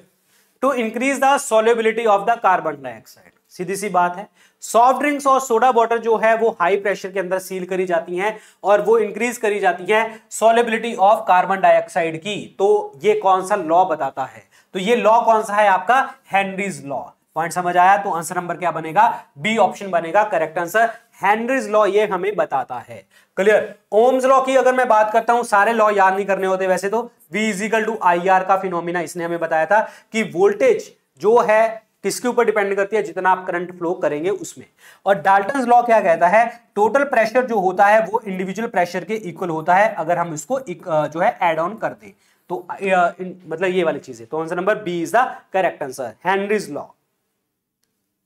to increase the solubility of the carbon dioxide सीधी सी बात है soft drinks और soda bottle जो है वो हाई प्रेशर के अंदर सील करी जाती हैं और वो इंक्रीज करी जाती हैं सोलिबिलिटी ऑफ कार्बन डाइऑक्साइड की तो ये कौन सा लॉ बताता है तो ये लॉ कौन सा है आपका हैंनरीज लॉ पॉइंट समझ आया तो आंसर नंबर क्या बनेगा बी ऑप्शन बनेगा करेक्ट आंसर हेनरीज लॉ ये हमें बताता है क्लियर ओम्स लॉ की अगर मैं बात करता हूं सारे लॉ याद नहीं करने होते वैसे तो V is equal to I R का फिनोमिना इसने हमें बताया था कि वोल्टेज जो है किसके ऊपर डिपेंड करती है जितना आप करंट फ्लो करेंगे उसमें और डाल्टन लॉ क्या कहता है टोटल प्रेशर जो होता है वो इंडिविजुअल प्रेशर के इक्वल होता है अगर हम इसको एक, जो है एड ऑन कर दें तो मतलब ये वाली चीज है तो answer number B is the correct answer Henry's law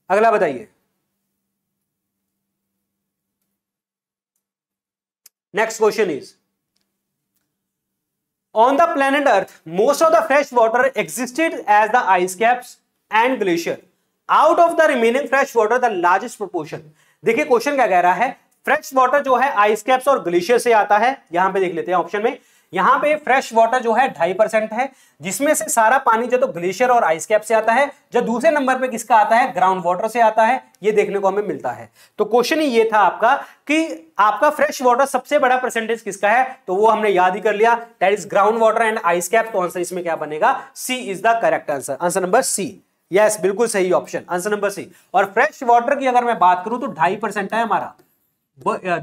अगला बताइए next question is on the planet earth most of the fresh water existed as the ice caps and glacier out of the remaining fresh water the largest proportion देखिए question क्या कह रहा है fresh water जो है ice caps और glacier से आता है यहां पे देख लेते हैं ऑप्शन में यहाँ पे फ्रेश वाटर जो है ढाई परसेंट है जिसमें से सारा पानी जो तो ग्लेशियर और आइस कैप से आता है जो दूसरे नंबर पे किसका आता है ग्राउंड वाटर से आता है ये देखने को हमें मिलता है तो क्वेश्चन ये था आपका कि आपका फ्रेश वाटर सबसे बड़ा परसेंटेज किसका है तो वो हमने याद ही कर लिया that is ground water and ice cap तो आंसर इसमें क्या बनेगा C is the correct answer answer number C yes yes, बिल्कुल सही ऑप्शन आंसर नंबर सी और फ्रेश वाटर की अगर मैं बात करूं तो ढाई परसेंट है हमारा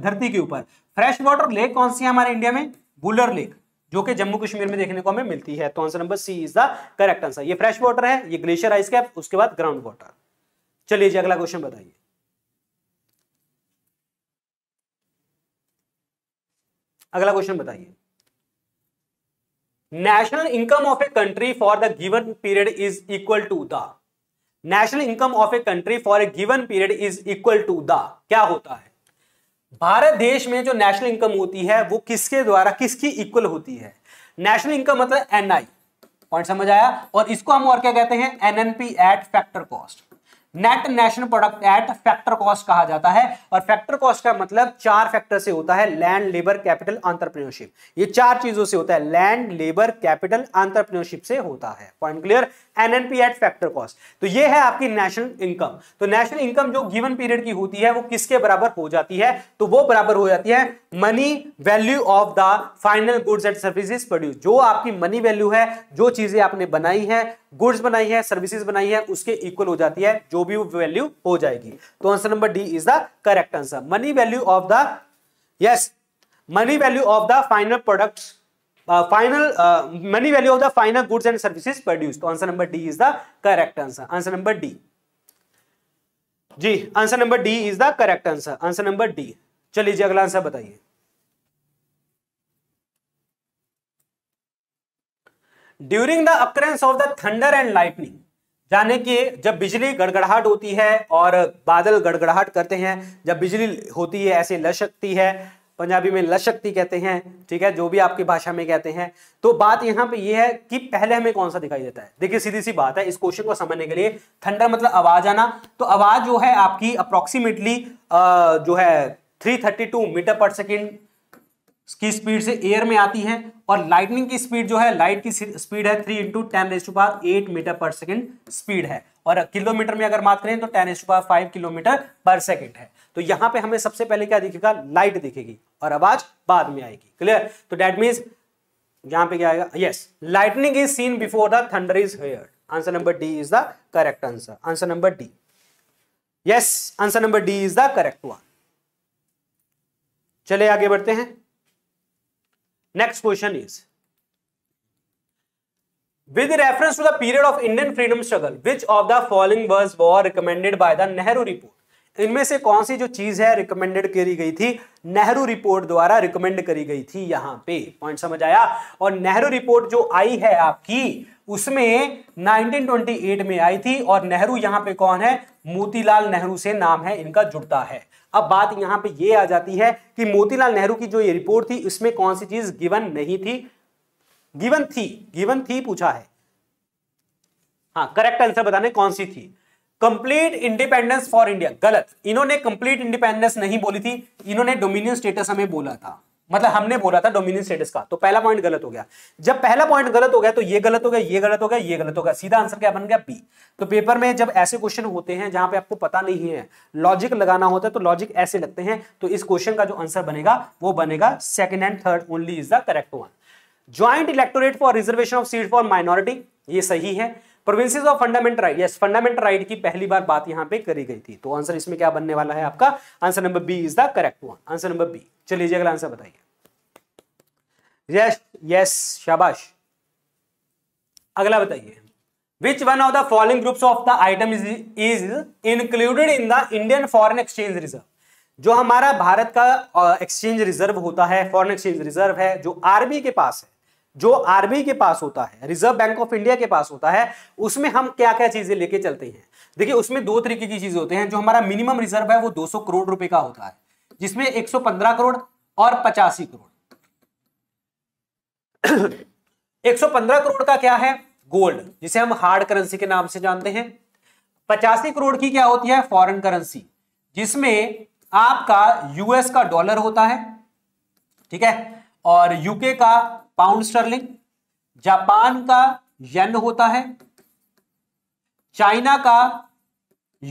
धरती के ऊपर फ्रेश वाटर लेक कौन सी है हमारे इंडिया में बुलर लेक जो कि जम्मू कश्मीर में देखने को हमें मिलती है तो answer number C is the correct answer ये फ्रेश वाटर है ये ग्लेशियर आइस कैप उसके बाद ग्राउंड वाटर चलिए जी अगला क्वेश्चन बताइए अगला क्वेश्चन बताइए national income of a country for the given period is equal to the national income of a country for a given period is equal to the क्या होता है भारत देश में जो नेशनल इनकम होती है वो किसके द्वारा किसकी इक्वल होती है नेशनल इनकम मतलब एनआई पॉइंट समझ आया और इसको हम और क्या कहते हैं NNP at factor cost net national product at factor cost कहा जाता है और फैक्टर कॉस्ट का मतलब चार फैक्टर से होता है लैंड लेबर कैपिटल आंट्रप्रन्योरशिप ये चार चीजों से होता है लैंड लेबर कैपिटल आंट्रप्रन्योरशिप से होता है point clear NNP at factor cost तो ये है आपकी नेशनल इनकम तो नेशनल इनकम जो गिवन पीरियड की होती है वो किसके बराबर हो जाती है तो वो बराबर हो जाती है money value of the final goods and services produce जो आपकी मनी वैल्यू है जो चीजें आपने बनाई है गुड्स बनाई है सर्विसेज बनाई है उसके इक्वल हो जाती है जो भी वैल्यू हो जाएगी तो answer number D is the correct answer money value of the yes money value of the final products final money value of the final goods and service produce तो answer number D is the correct answer answer number D जी answer number D is the correct answer answer number D चलिए अगला answer बताइए during the occurrence of the thunder and lightning जाने के जब बिजली गड़गड़ाहट होती है और बादल गड़गड़ाहट करते हैं जब बिजली होती है ऐसे लशकती है पंजाबी में लशक्ति कहते हैं ठीक है जो भी आपकी भाषा में कहते हैं तो बात यहाँ पे ये है कि पहले हमें कौन सा दिखाई देता है देखिए सीधी सी बात है इस क्वेश्चन को समझने के लिए थंडर मतलब आवाज आना तो आवाज जो है आपकी अप्रोक्सीमेटली जो है 332 मीटर पर सेकेंड की स्पीड से एयर में आती है और लाइटनिंग की स्पीड जो है लाइट की स्पीड है three into ten raise to power eight metre per second speed है और किलोमीटर में अगर बात करें तो ten raise to power five kilometre per second है तो यहां पे हमें सबसे पहले क्या दिखेगा लाइट दिखेगी और आवाज बाद में आएगी क्लियर तो डेट मीन यहां पे क्या आएगा yes lightning is seen before the thunder is here answer number D is the correct answer answer number D yes answer number D is the correct one चले आगे बढ़ते हैं next question is with reference to the period of Indian freedom struggle which of the following was were recommended by the Nehru report इनमें से कौन सी जो चीज है रिकमेंडेड करी गई थी नेहरू रिपोर्ट द्वारा रिकमेंड करी गई थी यहां पे पॉइंट समझ आया और नेहरू रिपोर्ट जो आई है आपकी उसमें 1928 में आई थी और नेहरू यहां पे कौन है मोतीलाल नेहरू से नाम है इनका जुड़ता है अब बात यहां पे ये आ जाती है कि मोतीलाल नेहरू की जो ये रिपोर्ट थी इसमें कौन सी चीज गिवन नहीं थी गिवन थी गिवन थी पूछा है हाँ करेक्ट आंसर बताने कौन सी थी कंप्लीट इंडिपेंडेंस फॉर इंडिया गलत इन्होंने कंप्लीट इंडिपेंडेंस नहीं बोली थी इन्होंने डोमिनियन स्टेटस हमें बोला था मतलब हमने बोला था डोमिनियन स्टेटस का तो पहला पॉइंट गलत हो गया जब पहला पॉइंट गलत हो गया तो ये गलत हो गया ये गलत हो गया ये गलत हो गया सीधा आंसर क्या बन गया बी तो पेपर में जब ऐसे क्वेश्चन होते हैं जहां पे आपको पता नहीं है लॉजिक लगाना होता है तो लॉजिक ऐसे लगते हैं तो इस क्वेश्चन का जो आंसर बनेगा वो बनेगा second and third only is the correct one joint electorate for reservation of seat for minority ये सही है provinces of fundamental right yes fundamental right की पहली बार बात यहां पे करी गई थी तो आंसर इसमें क्या बनने वाला है आपका answer number B is the correct one answer number B चलिए अगला आंसर बताइए यस यस शाबाश अगला बताइए which one of the following groups of the item is included in the Indian foreign exchange reserve जो हमारा भारत का एक्सचेंज रिजर्व होता है फॉरेन एक्सचेंज रिजर्व है जो आरबी के पास है जो आरबी के पास होता है रिजर्व बैंक ऑफ इंडिया के पास होता है उसमें हम क्या क्या चीजें लेके चलते हैं देखिए उसमें दो तरीके की चीजें होते हैं जो हमारा मिनिमम रिजर्व है वो 200 करोड़ रुपए का होता है जिसमें 115 करोड़ और पचासी करोड़ 115 करोड़ का क्या है गोल्ड जिसे हम हार्ड करेंसी के नाम से जानते हैं पचासी करोड़ की क्या होती है फॉरेन करेंसी जिसमें आपका यूएस का डॉलर होता है ठीक है और यूके का पाउंड स्टर्लिंग जापान का येन होता है चाइना का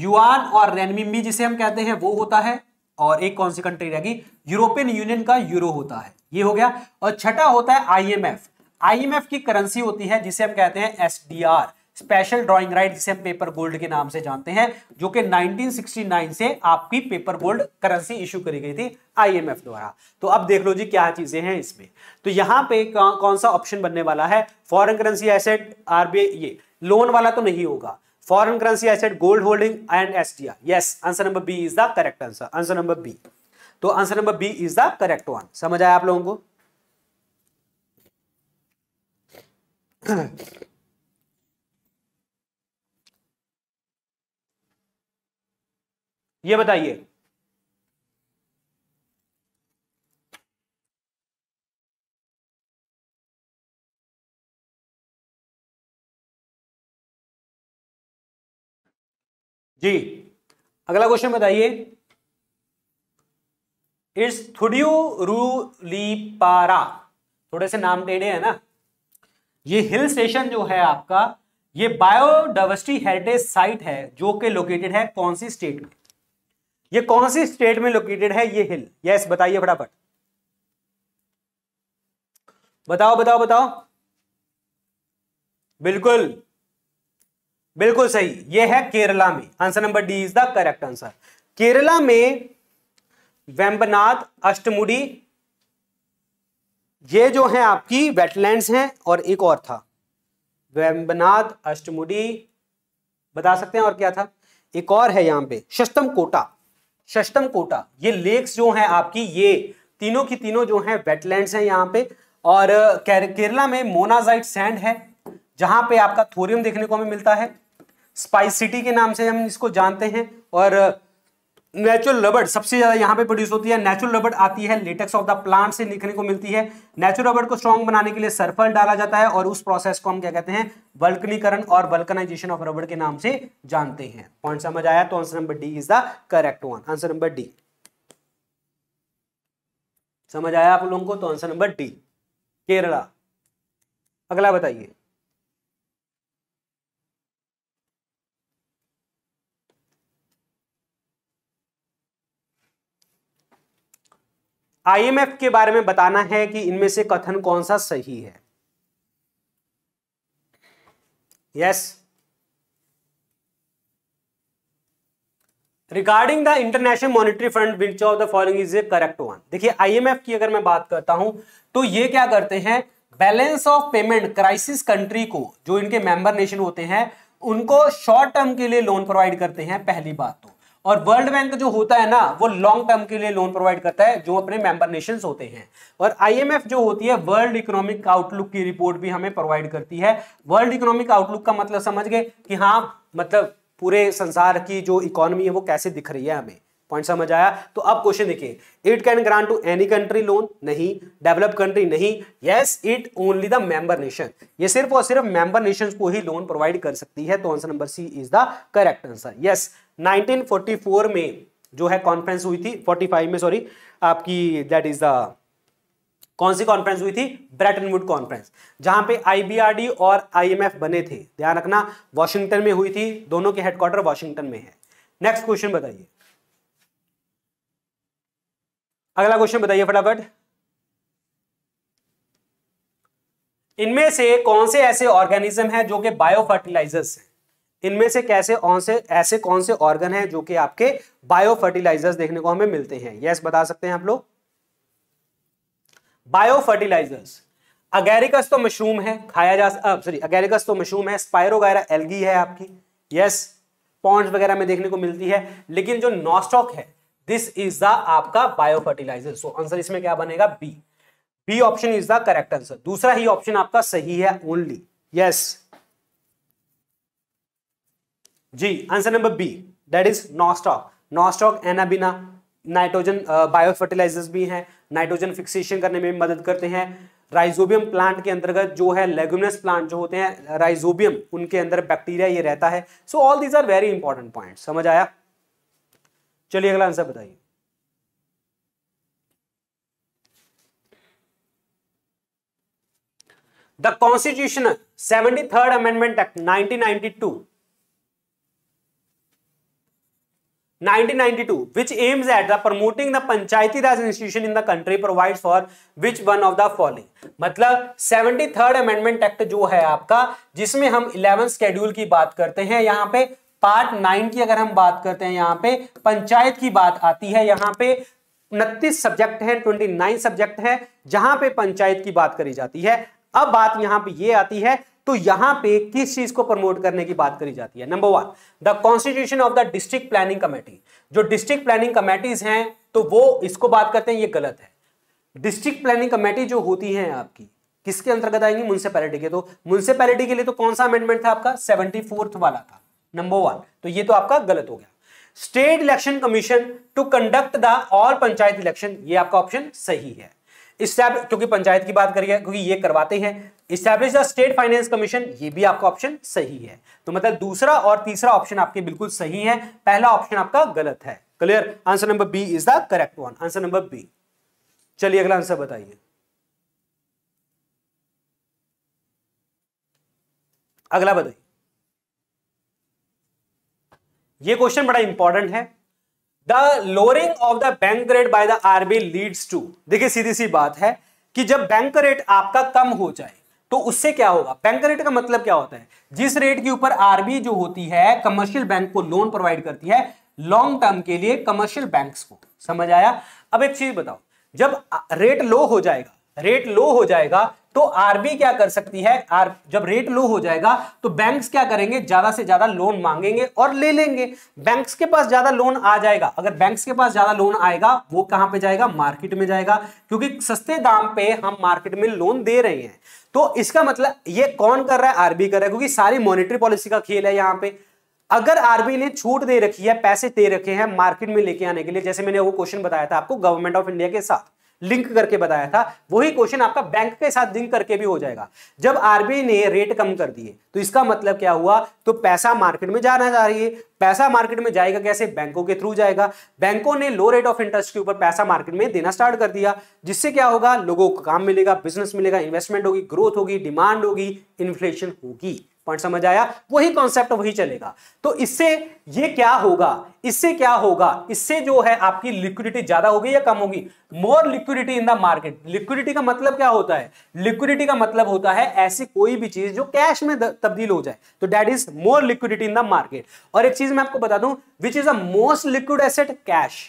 युआन और रेनमिम्बी जिसे हम कहते हैं वो होता है और एक कौन सी कंट्री रहेगी यूरोपियन यूनियन का यूरो होता है ये हो गया और छठा होता है आईएमएफ आईएमएफ की करेंसी होती है जिसे हम कहते हैं एसडीआर स्पेशल ड्राइंग राइट जिसे हम पेपर गोल्ड के नाम से जानते हैं जो कि 1969 से आपकी पेपर गोल्ड करेंसी इश्यू करी गई थी आईएमएफ द्वारा तो अब देख लो जी क्या चीजें हैं इसमें तो यहाँ पे कौन सा ऑप्शन बनने वाला है फॉरेन करेंसी एसेट आरबीआई ये लोन वाला तो नहीं होगा foreign currency asset gold holding and S T R yes answer number B is the correct answer answer number B तो answer number B is the correct one समझ आया आप लोगों को ये बताइए जी अगला क्वेश्चन बताइए इट्स थुडियो रूलीपारा थोड़े से नाम टेढ़े हैं ना ये हिल स्टेशन जो है आपका ये बायोडाइवर्सिटी हेरिटेज साइट है जो कि लोकेटेड है कौन सी स्टेट में ये कौन सी स्टेट में लोकेटेड है ये हिल यस बताइए फटाफट बताओ बताओ बताओ बिल्कुल बिल्कुल सही ये है केरला में answer number D is the correct answer Kerala में वेम्बनाथ अष्टमुडी ये जो है आपकी वेटलैंड्स हैं और एक और था वेम्बनाथ अष्टमुडी बता सकते हैं और क्या था एक और है यहां पे शस्तम कोटा शस्तम कोटा ये लेक्स जो है आपकी ये तीनों की तीनों जो है वेटलैंड्स हैं यहां पे और केरला में मोनाजाइट सैंड है जहां पे आपका थोरियम देखने को हमें मिलता है स्पाइस सिटी के नाम से हम इसको जानते हैं और नेचुरल रबड़ सबसे ज़्यादा यहाँ पे प्रोड्यूस होती है नेचुरल रबड़ आती है लेटेक्स ऑफ द प्लांट से निकलने को मिलती है नेचुरल रबड़ को स्ट्रॉन्ग बनाने के लिए सर्फल डाला जाता है और उस प्रोसेस को हम क्या कहते हैं वल्कनीकरण और वल्कनाइजेशन ऑफ रबड़ के नाम से जानते हैं पॉइंट समझ आया तो answer number D is the correct one answer number D समझ आया आप लोगों को तो आंसर नंबर डी केरला अगला बताइए आईएमएफ के बारे में बताना है कि इनमें से कथन कौन सा सही है yes regarding the international monetary fund which of the following is a correct one देखिए आईएमएफ की अगर मैं बात करता हूं तो ये क्या करते हैं balance of payment crisis country को जो इनके मेंबर नेशन होते हैं उनको शॉर्ट टर्म के लिए लोन प्रोवाइड करते हैं पहली बात तो और वर्ल्ड बैंक जो होता है ना वो लॉन्ग टर्म के लिए लोन प्रोवाइड करता है जो अपने मेंबर नेशंस होते हैं और आईएमएफ जो होती है वर्ल्ड इकोनॉमिक आउटलुक की रिपोर्ट भी हमें प्रोवाइड करती है वर्ल्ड इकोनॉमिक आउटलुक का मतलब समझ गए कि हाँ मतलब पूरे संसार की जो इकोनॉमी है वो कैसे दिख रही है हमें पॉइंट समझ आया तो अब क्वेश्चन देखिए it can grant to any country loan नहीं डेवलप कंट्री नहीं yes it only the member nation ये सिर्फ और सिर्फ मेंबर नेशंस को ही लोन प्रोवाइड कर सकती है तो answer number C is the correct answer yes 1944 में जो है कॉन्फ्रेंस हुई थी 45 में सॉरी आपकी दैट इज द कौन सी कॉन्फ्रेंस हुई थी वुड कॉन्फ्रेंस जहां पे आईबीआरडी और आईएमएफ बने थे ध्यान रखना वॉशिंगटन में हुई थी दोनों के हेडक्वार्टर वॉशिंगटन में है नेक्स्ट क्वेश्चन बताइए अगला क्वेश्चन बताइए फटाफट इनमें से कौन से ऐसे ऑर्गेनिज्म हैं जो कि बायो फर्टिलाइजर्स हैं इनमें से कैसे कौन से ऐसे कौन से ऑर्गन हैं जो कि आपके बायो फर्टिलाइजर्स देखने को हमें मिलते हैं यस बता सकते हैं आप लोग बायो फर्टिलाइजर्स अगेरिकस तो मशरूम है खाया जा सॉरी अगेरिकस तो मशरूम है स्पायरोगायरा एल्गी है आपकी यस पॉन्ड्स वगैरह में देखने को मिलती है लेकिन जो नॉस्टॉक है दिस इज द आपका बायो फर्टिलाइजर सो आंसर इसमें क्या बनेगा B B option is the correct answer दूसरा ही ऑप्शन आपका सही है ओनली यस जी answer number B that is Nostoc Nostoc Anabaena nitrogen bio fertilisers भी हैं नाइट्रोजन फिक्सेशन करने में मदद करते हैं राइजोबियम प्लांट के अंतर्गत जो है लेगुमिनस प्लांट जो होते हैं राइजोबियम उनके अंदर बैक्टीरिया ये रहता है so all these are very important point समझ आया चलिए अगला आंसर बताइए the constitution seventy third amendment act 1992 1992 which aims at the promoting the panchayati raj institution in the country provides for which one of the following मतलब 73rd amendment act जो है आपका जिसमें हम 11 स्केड्यूल की बात करते हैं यहां पे पार्ट नाइन की अगर हम बात करते हैं यहाँ पे पंचायत की बात आती है यहाँ पे उनतीस सब्जेक्ट है ट्वेंटी नाइन सब्जेक्ट है जहां पे पंचायत की बात करी जाती है अब बात यहां पे ये आती है तो यहां पे किस चीज को प्रमोट करने की बात करी जाती है number one the constitution of the district planning committee जो डिस्ट्रिक्ट प्लानिंग कमेटीज हैं तो वो इसको बात करते हैं ये गलत है डिस्ट्रिक्ट प्लानिंग कमेटी जो होती है आपकी किसके अंतर्गत आएंगी म्यूनसिपैलिटी के तो म्यूनसिपैलिटी के लिए तो कौन सा अमेंडमेंट था आपका सेवेंटी वाला था नंबर वन तो ये तो आपका गलत हो गया state election commission to conduct the all panchayat election ये आपका ऑप्शन सही है स्टैब्लिश क्योंकि पंचायत की बात करिए क्योंकि ये करवाते हैं establish the state finance commission ये भी आपका ऑप्शन सही है तो मतलब दूसरा और तीसरा ऑप्शन आपके बिल्कुल सही है पहला ऑप्शन आपका गलत है clear answer number B is the correct one answer number B चलिए अगला आंसर बताइए अगला बताइए ये क्वेश्चन बड़ा इंपॉर्टेंट है the lowering of the bank rate by the RB leads to देखिए सीधी सी बात है कि जब बैंक रेट आपका कम हो जाए तो उससे क्या होगा बैंक रेट का मतलब क्या होता है जिस रेट के ऊपर आरबी जो होती है कमर्शियल बैंक को लोन प्रोवाइड करती है लॉन्ग टर्म के लिए कमर्शियल बैंक्स को समझ आया अब एक चीज बताओ जब रेट लो हो जाएगा रेट लो हो जाएगा तो आरबी क्या कर सकती है आर जब रेट लो हो जाएगा तो बैंक्स क्या करेंगे ज्यादा से ज्यादा लोन मांगेंगे और ले लेंगे बैंक्स के पास ज्यादा लोन आ जाएगा अगर बैंक्स के पास ज्यादा लोन आएगा वो कहां पे जाएगा मार्केट में जाएगा क्योंकि सस्ते दाम पे हम मार्केट में लोन दे रहे हैं तो इसका मतलब ये कौन कर रहा है आरबी कर रहा है क्योंकि सारी मॉनिटरी पॉलिसी का खेल है यहाँ पे अगर आरबी ने छूट दे रखी है पैसे दे रखे हैं मार्केट में लेके आने के लिए जैसे मैंने वो क्वेश्चन बताया था आपको गवर्नमेंट ऑफ इंडिया के साथ लिंक करके बताया था वही क्वेश्चन आपका बैंक के साथ लिंक करके भी हो जाएगा जब आरबीआई ने रेट कम कर दिए तो इसका मतलब क्या हुआ तो पैसा मार्केट में जाना जा रही है पैसा मार्केट में जाएगा कैसे बैंकों के थ्रू जाएगा बैंकों ने लो रेट ऑफ इंटरेस्ट के ऊपर पैसा मार्केट में देना स्टार्ट कर दिया जिससे क्या होगा लोगों को काम मिलेगा बिजनेस मिलेगा इन्वेस्टमेंट होगी ग्रोथ होगी डिमांड होगी इन्फ्लेशन होगी पॉइंट समझ आया वही कॉन्सेप्ट वही चलेगा तो इससे ये क्या होगा इससे क्या होगा इससे जो है आपकी लिक्विडिटी ज्यादा होगी या कम होगी more liquidity in the market liquidity का मतलब क्या होता है लिक्विडिटी का मतलब होता है ऐसी कोई भी चीज जो कैश में तब्दील हो जाए तो that is more liquidity in the market और एक चीज मैं आपको बता दूं which is the most liquid asset cash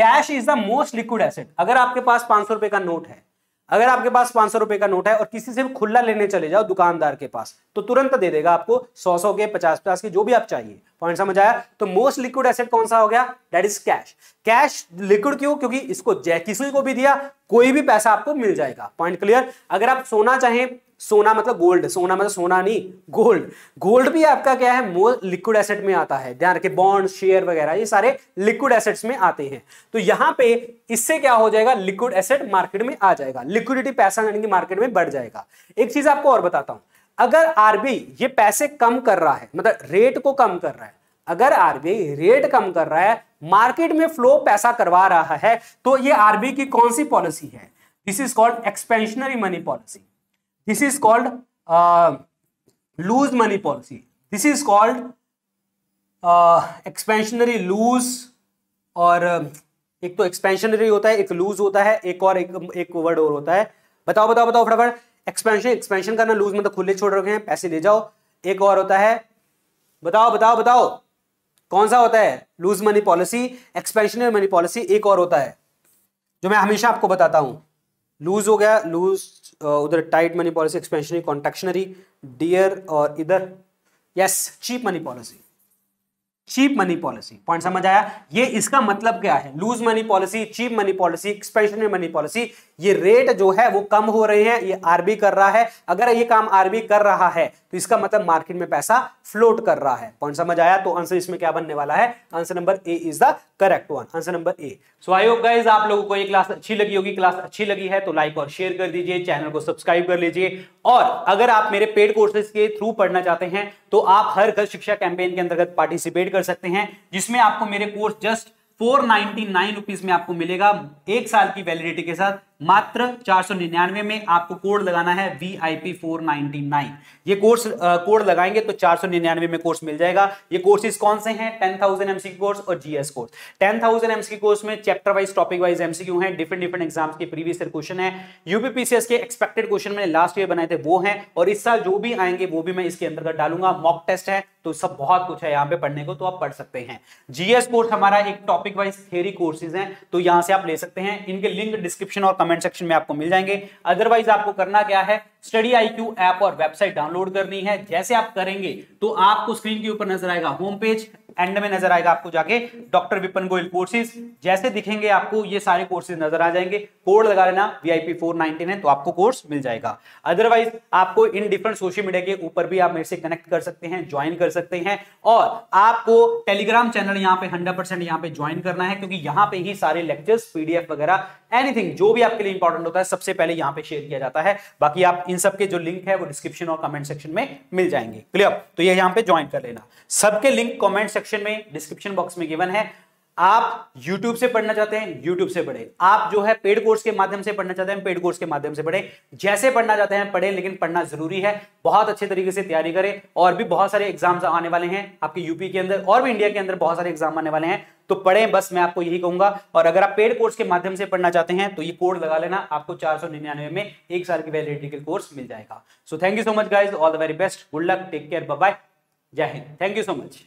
cash is the most liquid asset अगर आपके पास पांच सौ रुपए का नोट है अगर आपके पास पांच सौ रुपए का नोट है और किसी से भी खुला लेने चले जाओ दुकानदार के पास तो तुरंत दे देगा आपको सौ सौ के पचास पचास के जो भी आप चाहिए पॉइंट समझ आया तो मोस्ट लिक्विड एसेट कौन सा हो गया that is cash cash liquid क्यों क्योंकि इसको किसी को भी दिया कोई भी पैसा आपको मिल जाएगा पॉइंट क्लियर अगर आप सोना चाहें सोना मतलब गोल्ड सोना मतलब सोना नहीं गोल्ड गोल्ड भी आपका क्या है लिक्विड एसेट में आता है ध्यान रखिए बॉन्ड शेयर वगैरह ये सारे लिक्विड एसेट्स में आते हैं तो यहां पे इससे क्या हो जाएगा लिक्विड एसेट मार्केट में आ जाएगा लिक्विडिटी पैसा यानी कि मार्केट में बढ़ जाएगा एक चीज आपको और बताता हूं अगर आरबी ये पैसे कम कर रहा है मतलब रेट को कम कर रहा है अगर आरबी रेट कम कर रहा है मार्केट में फ्लो पैसा करवा रहा है तो ये आरबी की कौन सी पॉलिसी है this is called expansionary money policy this is called loose money policy this is called expansionary loose और uh, एक तो एक्सपेंशनरी होता है एक लूज होता है एक और एक एक वर्ड और होता है बताओ बताओ बताओ फटाफट एक्सपेंशन एक्सपेंशन करना लूज मतलब खुले छोड़ रखे हैं पैसे ले जाओ एक और होता है बताओ बताओ बताओ कौन सा होता है loose money policy expansionary money policy एक और होता है जो मैं हमेशा आपको बताता हूं लूज हो गया लूज उधर tight money policy expansionary contractionary dear और इधर yes cheap money policy cheap money policy point समझ आया ये इसका मतलब क्या है loose money policy cheap money policy expansionary money policy ये रेट जो है वो कम हो रहे हैं ये आरबी कर रहा है अगर ये काम आरबी कर रहा है तो इसका मतलब मार्केट में पैसा फ्लोट कर रहा है पॉइंट समझ आया तो आंसर इसमें क्या बनने वाला है answer number A is the correct one answer number A so I hope guys आप लोगों को ये क्लास अच्छी लगी होगी क्लास अच्छी लगी है तो लाइक और शेयर कर दीजिए चैनल को सब्सक्राइब कर लीजिए और अगर आप मेरे पेड कोर्सेज के थ्रू पढ़ना चाहते हैं तो आप हर घर शिक्षा कैंपेन के अंतर्गत पार्टिसिपेट कर सकते हैं जिसमें आपको मेरे कोर्स जस्ट फोर नाइनटी में आपको मिलेगा एक साल की वैलिडिटी के साथ मात्र चार में आपको कोड लगाना है V I P four ninety nine ये कोर्स कोड लगाएंगे तो चार सौ निन्यानवे में कोर्स मिल जाएगा ये कोर्सेज कौन से हैं टेन थाउजेंड एमसीक्यू कोर्स और GS course ten thousand MCQ course में chapter wise topic wise MCQ है डिफरेंट डिफरेंट एग्जाम्स के प्रीवियस ईयर क्वेश्चन है यूपीपीसीएस के एक्सपेक्टेड क्वेश्चन मैंने लास्ट ईयर बनाए थे वो है और इस साल जो भी आएंगे वो भी मैं इसके अंदर डालूंगा मॉक टेस्ट है तो सब बहुत कुछ है यहाँ पे पढ़ने को तो आप पढ़ सकते हैं जीएस कोर्स हमारा एक टॉपिक वाइज थेरी कोर्सेज है तो यहाँ से आप ले सकते हैं इनके लिंक डिस्क्रिप्शन और कमेंट कमेंट सेक्शन में आपको मिल जाएंगे अदरवाइज आपको करना क्या है स्टडी आई ऐप और वेबसाइट डाउनलोड करनी है जैसे आप करेंगे तो आपको स्क्रीन के ऊपर नजर आएगा होम पेज एंड में नजर आएगा आपको जाके डॉक्टर विपन गोयल कोर्सेज जैसे दिखेंगे आपको ये सारे कोर्सेज नजर आ जाएंगे कोड लगा लेना वीआईपी 419 है तो आपको कोर्स मिल जाएगा अदरवाइज आपको इन डिफरेंट सोशल मीडिया के ऊपर भी आप मेरे से कनेक्ट कर सकते हैं ज्वाइन कर सकते हैं और आपको टेलीग्राम चैनल यहाँ पे हंड्रेड परसेंट यहाँ पे ज्वाइन करना है क्योंकि यहाँ पे ही सारे लेक्चर्स पीडीएफ वगैरह एनीथिंग जो भी आपके लिए इंपॉर्टेंट होता है सबसे पहले यहां पे शेयर किया जाता है बाकी आप इन सब के जो लिंक है वो डिस्क्रिप्शन और कमेंट सेक्शन में मिल जाएंगे क्लियर तो ये यह यहां पे ज्वाइन कर लेना सबके लिंक कमेंट सेक्शन में डिस्क्रिप्शन बॉक्स में गिवन है आप YouTube से पढ़ना चाहते हैं YouTube से पढ़े आप जो है पेड कोर्स के माध्यम से पढ़ना चाहते हैं पेड कोर्स के माध्यम से पढ़े जैसे पढ़ना चाहते हैं पढ़े लेकिन पढ़ना जरूरी है बहुत अच्छे तरीके से तैयारी करें और भी बहुत सारे एग्जाम्स आने वाले हैं आपके यूपी के अंदर और भी इंडिया के अंदर बहुत सारे एग्जाम आने वाले हैं तो पढ़ें बस मैं आपको यही कहूंगा और अगर आप पेड कोर्स के माध्यम से पढ़ना चाहते हैं तो ये कोड लगा लेना आपको चार सौ निन्यानवे में एक साल की वैलिडिटी के कोर्स मिल जाएगा so thank you so much guys all the very best good luck take care bye जय Hind thank you so much